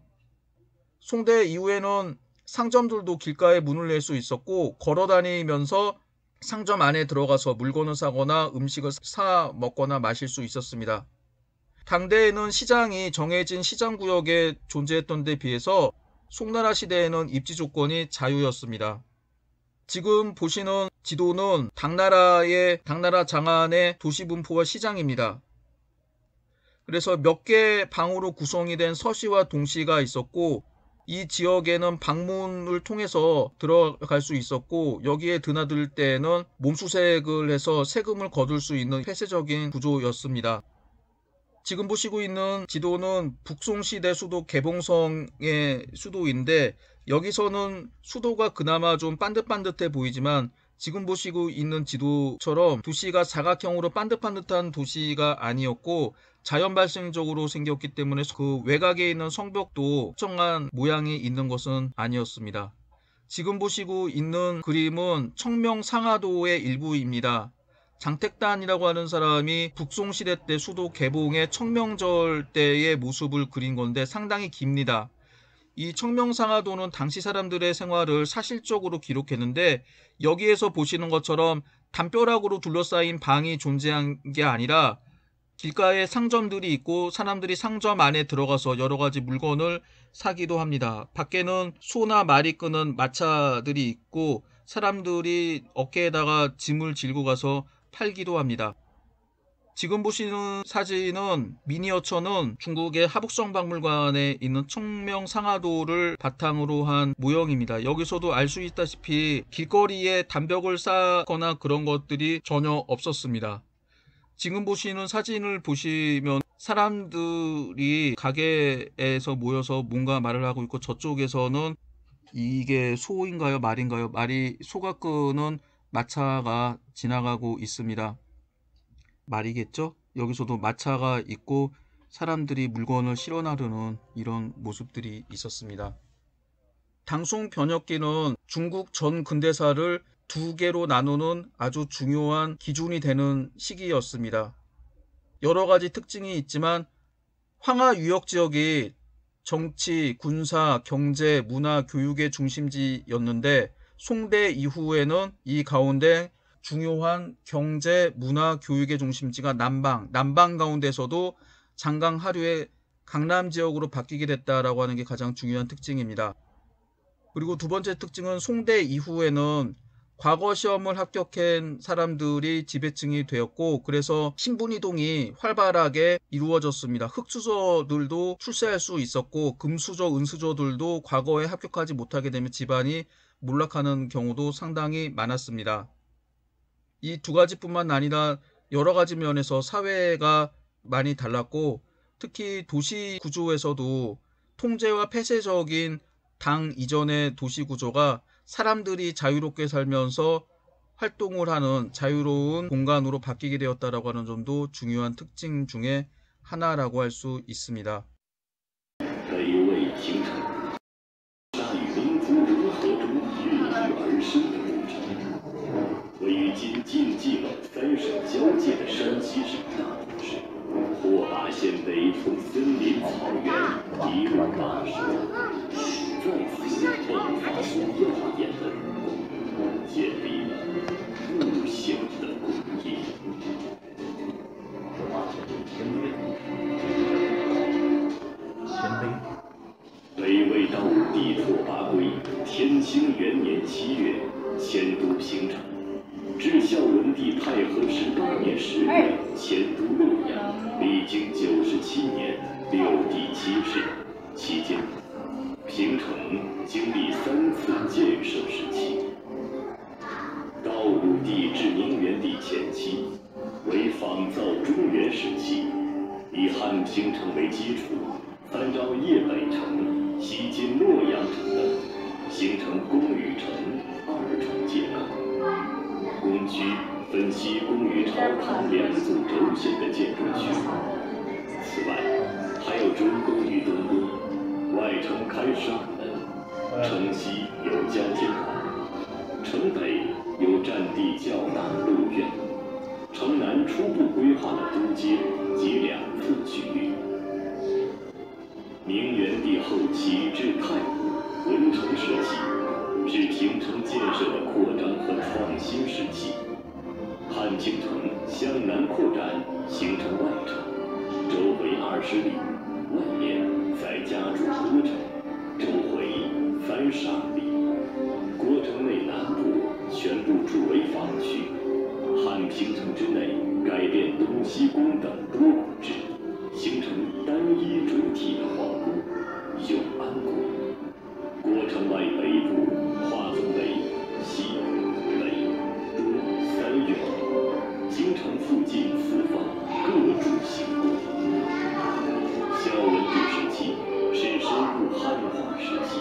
[SPEAKER 1] 송대 이후에는 상점들도 길가에 문을 낼 수 있었고 걸어 다니면서 상점 안에 들어가서 물건을 사거나 음식을 사 먹거나 마실 수 있었습니다. 당대에는 시장이 정해진 시장 구역에 존재했던 데 비해서 송나라 시대에는 입지 조건이 자유였습니다. 지금 보시는 지도는 당나라의 당나라 장안의 도시 분포와 시장입니다. 그래서 몇 개 방으로 구성이 된 서시와 동시가 있었고 이 지역에는 방문을 통해서 들어갈 수 있었고 여기에 드나들 때는 에 몸수색을 해서 세금을 거둘 수 있는 폐쇄적인 구조였습니다. 지금 보시고 있는 지도는 북송시대 수도 개봉성의 수도인데 여기서는 수도가 그나마 좀 반듯반듯해 보이지만 지금 보시고 있는 지도처럼 도시가 사각형으로 반듯반듯한 도시가 아니었고 자연 발생적으로 생겼기 때문에 그 외곽에 있는 성벽도 특정한 모양이 있는 것은 아니었습니다. 지금 보시고 있는 그림은 청명 상하도의 일부입니다. 장택단이라고 하는 사람이 북송시대 때 수도 개봉의 청명절 때의 모습을 그린 건데 상당히 깁니다. 이 청명상하도는 당시 사람들의 생활을 사실적으로 기록했는데 여기에서 보시는 것처럼 담벼락으로 둘러싸인 방이 존재한 게 아니라 길가에 상점들이 있고 사람들이 상점 안에 들어가서 여러 가지 물건을 사기도 합니다. 밖에는 소나 말이 끄는 마차들이 있고 사람들이 어깨에다가 짐을 질고 가서 팔기도 합니다. 지금 보시는 사진은 미니어처는 중국의 하북성 박물관에 있는 청명 상하도를 바탕으로 한 모형입니다. 여기서도 알 수 있다시피 길거리에 담벽을 쌓거나 그런 것들이 전혀 없었습니다. 지금 보시는 사진을 보시면 사람들이 가게에서 모여서 뭔가 말을 하고 있고 저쪽에서는 이게 소인가요 말인가요 말이 소가 끄는 마차가 지나가고 있습니다. 말이겠죠? 여기서도 마차가 있고 사람들이 물건을 실어 나르는 이런 모습들이 있었습니다. 당송 변혁기는 중국 전 근대사를 두 개로 나누는 아주 중요한 기준이 되는 시기였습니다. 여러 가지 특징이 있지만 황하 유역 지역이 정치, 군사, 경제, 문화, 교육의 중심지였는데 송대 이후에는 이 가운데 중요한 경제, 문화, 교육의 중심지가 남방, 남방 가운데서도 장강 하류의 강남 지역으로 바뀌게 됐다라고 하는 게 가장 중요한 특징입니다. 그리고 두 번째 특징은 송대 이후에는 과거 시험을 합격한 사람들이 지배층이 되었고 그래서 신분이동이 활발하게 이루어졌습니다. 흑수저들도 출세할 수 있었고 금수저, 은수저들도 과거에 합격하지 못하게 되면 집안이 몰락하는 경우도 상당히 많았습니다. 이두 가지뿐만 아니라 여러 가지 면에서 사회가 많이 달랐고 특히 도시 구조에서도 통제와 폐쇄적인 당 이전의 도시 구조가 사람들이 자유롭게 살면서 활동을 하는 자유로운 공간으로 바뀌게 되었다라고 하는 점도 중요한 특징 중에 하나라고 할 수 있습니다.
[SPEAKER 2] 晋冀蒙三省交界的山西省大同市，拓跋鲜卑从森林草原一路跋涉，再次西迁到大耀边缘的，建立了木姓的功业。鲜卑，北魏道帝拓跋圭，天清元年七月，迁都平城。至孝文帝太和十八年十月迁都洛阳，历经九十七年六帝七世期间，平城经历三次建设时期。
[SPEAKER 3] 道武帝至明元帝前期，为仿造中
[SPEAKER 2] 原时期，以汉平城为基础，三朝邺北
[SPEAKER 3] 城、西晋洛阳城等，形成宫与城二重
[SPEAKER 2] 结构。宫区分西宫与朝堂两组轴线的建筑群。此外，
[SPEAKER 3] 还有中宫与东宫。外城开十二门，城西有嘉天门，城
[SPEAKER 2] 北有占地较大的路院，城南初步规划了都街及两侧区域。明元帝后期至太武、文成时期。是平城建设的扩张和创新时期。汉平城向南扩展，形成外城，周围二十里；外面再加筑郭城，周围三十里。郭城内南部全部筑为防区。汉平城之内，改变东西宫等多宫制，形成单一主体的皇宫永安宫。郭城外北部化分为西、北、东三院，京城附近四方各筑行宫。孝文帝时期是深入汉化时期，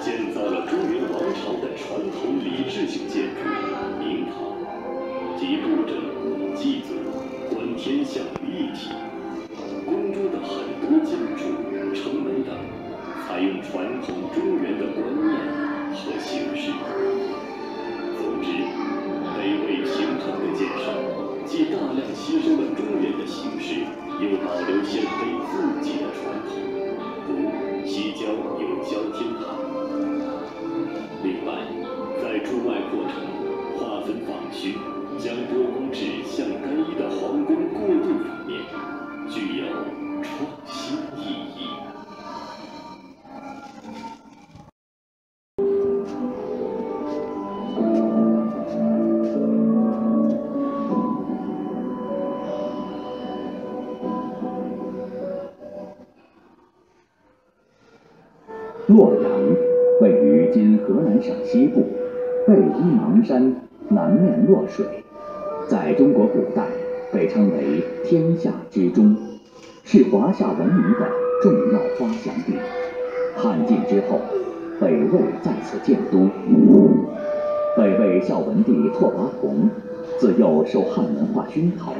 [SPEAKER 2] 建造了中原王朝的传统礼制性建筑明堂，及布政、祭祖、观天象于一体。宫中的很多建筑。采用传统中原的观念和形式。总之，北魏形成的建设，既大量吸收了中原的形式，又保留鲜卑自己的传统，如西郊有郊天塔。另外，在驻外过程划分坊区，将。
[SPEAKER 4] 洛阳位于今河南省西部，背依邙山，南面洛水。在中国古代被称为天下之中，是华夏文明的重要发祥地。汉晋之后，北魏在此建都。北魏孝文帝拓跋宏，自幼受汉文化熏陶，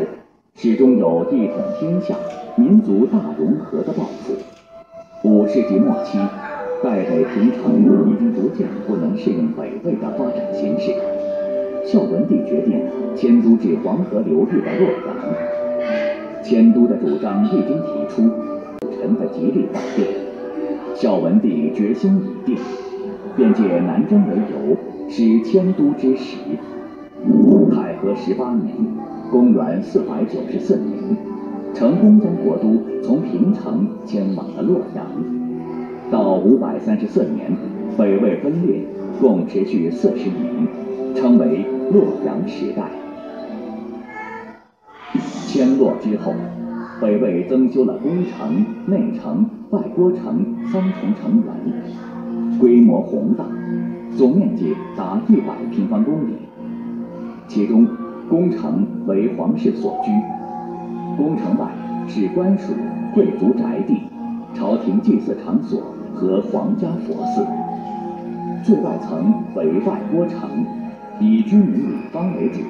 [SPEAKER 4] 始终有一统天下、民族大融合的抱负。五世纪末期。在平城已经逐渐不能适应北魏的发展形势，孝文帝决定迁都至黄河流域的洛阳。迁都的主张一经提出，臣的极力反对。孝文帝决心已定，便借南征为由，使迁都之使。太和十八年，公元四百九十四年，成功将国都从平城迁往了洛阳。到五百三十四年，北魏分裂，共持续四十年，称为洛阳时代。迁洛之后，北魏增修了宫城、内城、外郭城三重城垣，规模宏大，总面积达一百平方公里。其中，宫城为皇室所居，宫城外是官署、贵族宅地、朝廷祭祀场所。和皇家佛寺，最外层为外郭城，以居民五方为主，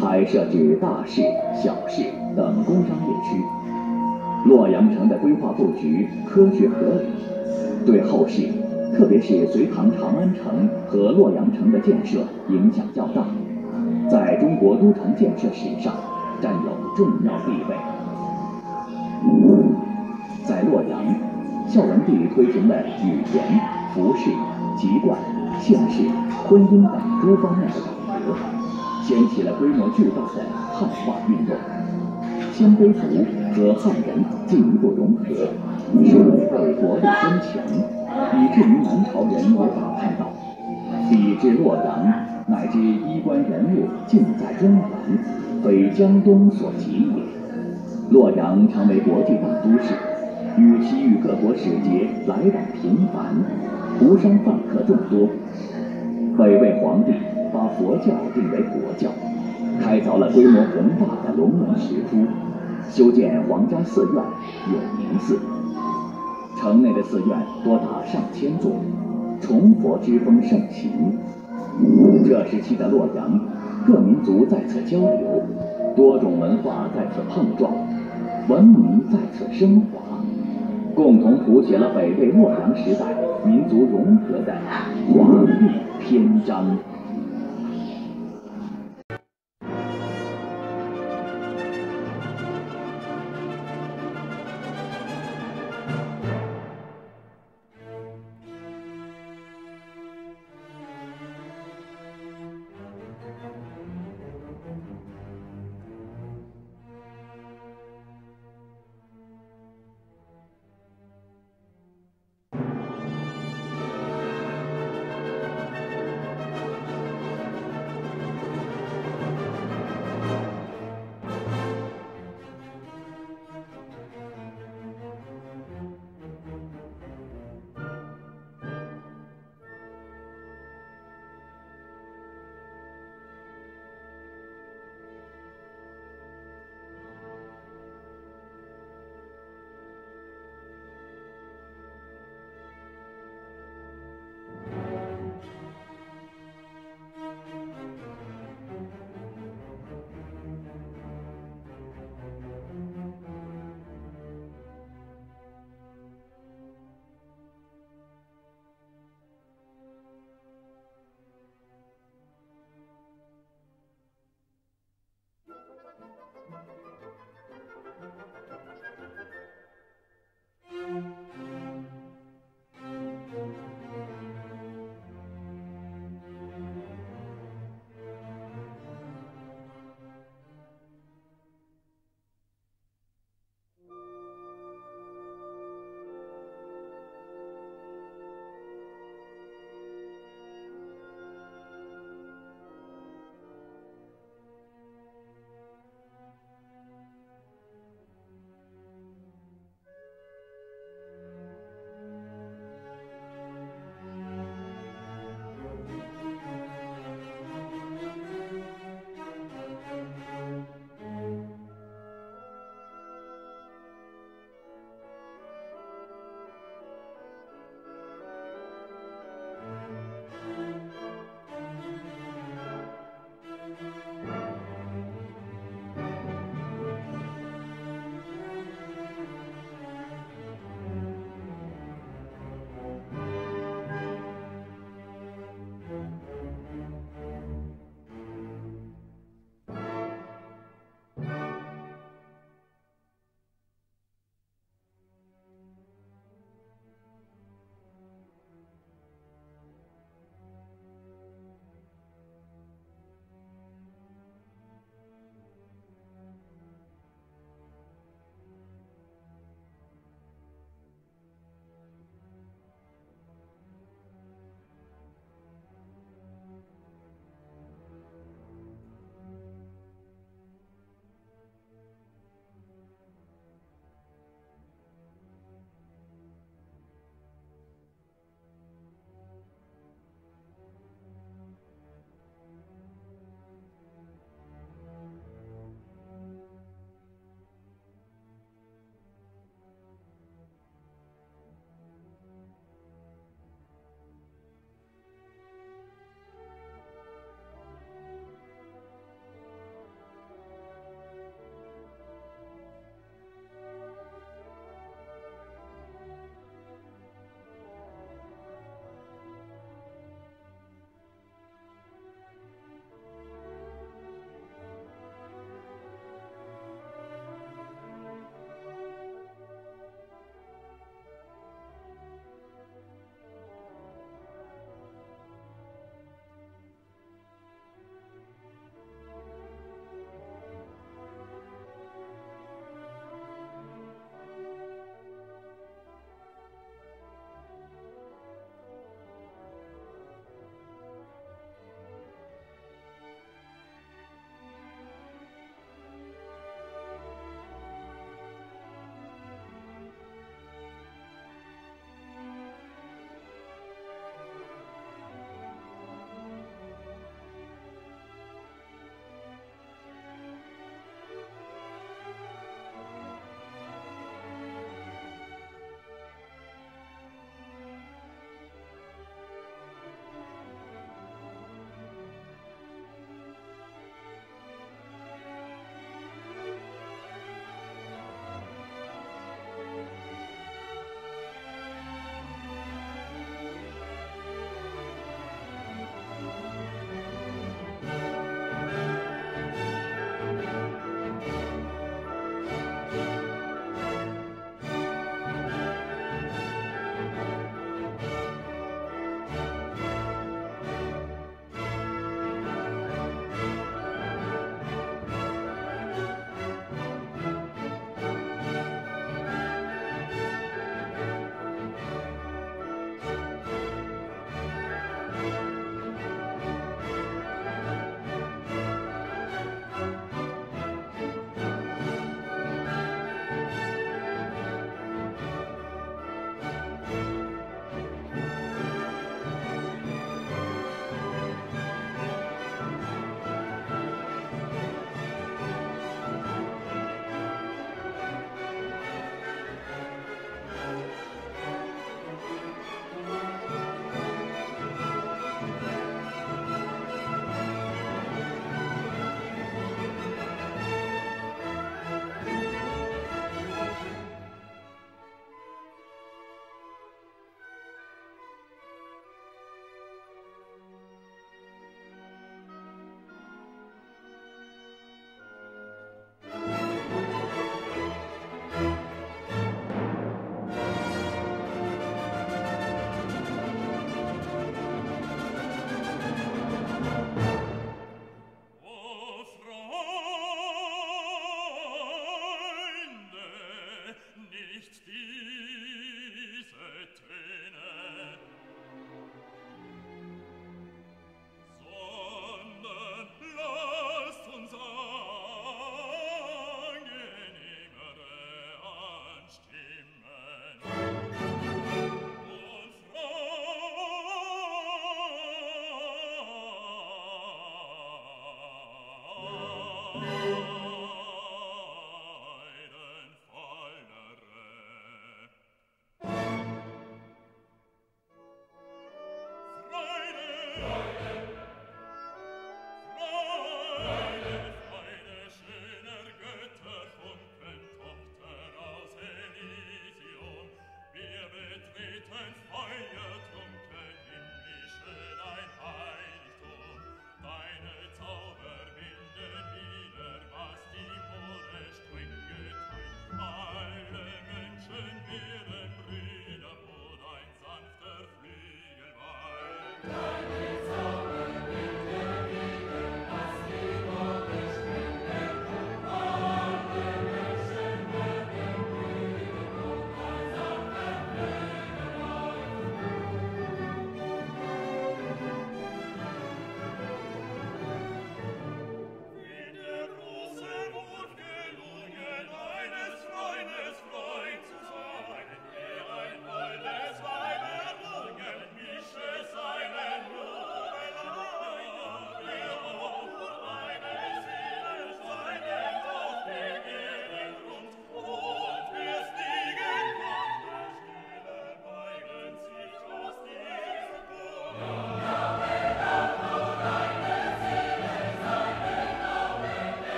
[SPEAKER 4] 还设置大市、小市等工商业区。洛阳城的规划布局科学合理，对后世，特别是隋唐长安城和洛阳城的建设影响较大，在中国都城建设史上占有重要地位。在洛阳。孝文帝推行了语言、服饰、籍贯、姓氏、婚姻等诸方面的改革，掀起了规模巨大的汉化运动。鲜卑族和汉人进一步融合，使北国力增强，以至于南朝人无法看到，比至洛阳，乃至衣冠人物尽在江南，非江东所及也。洛阳成为国际大都市。与西域各国使节来往频繁，胡商贩客众多。北魏皇帝把佛教定为国教，开凿了规模宏大的龙门石窟，修建皇家寺院永名寺。城内的寺院多达上千座，崇佛之风盛行。这时期的洛阳，各民族在此交流，多种文化在此碰撞，文明在此升华。共同谱写了北魏洛阳时代民族融合的华丽篇章。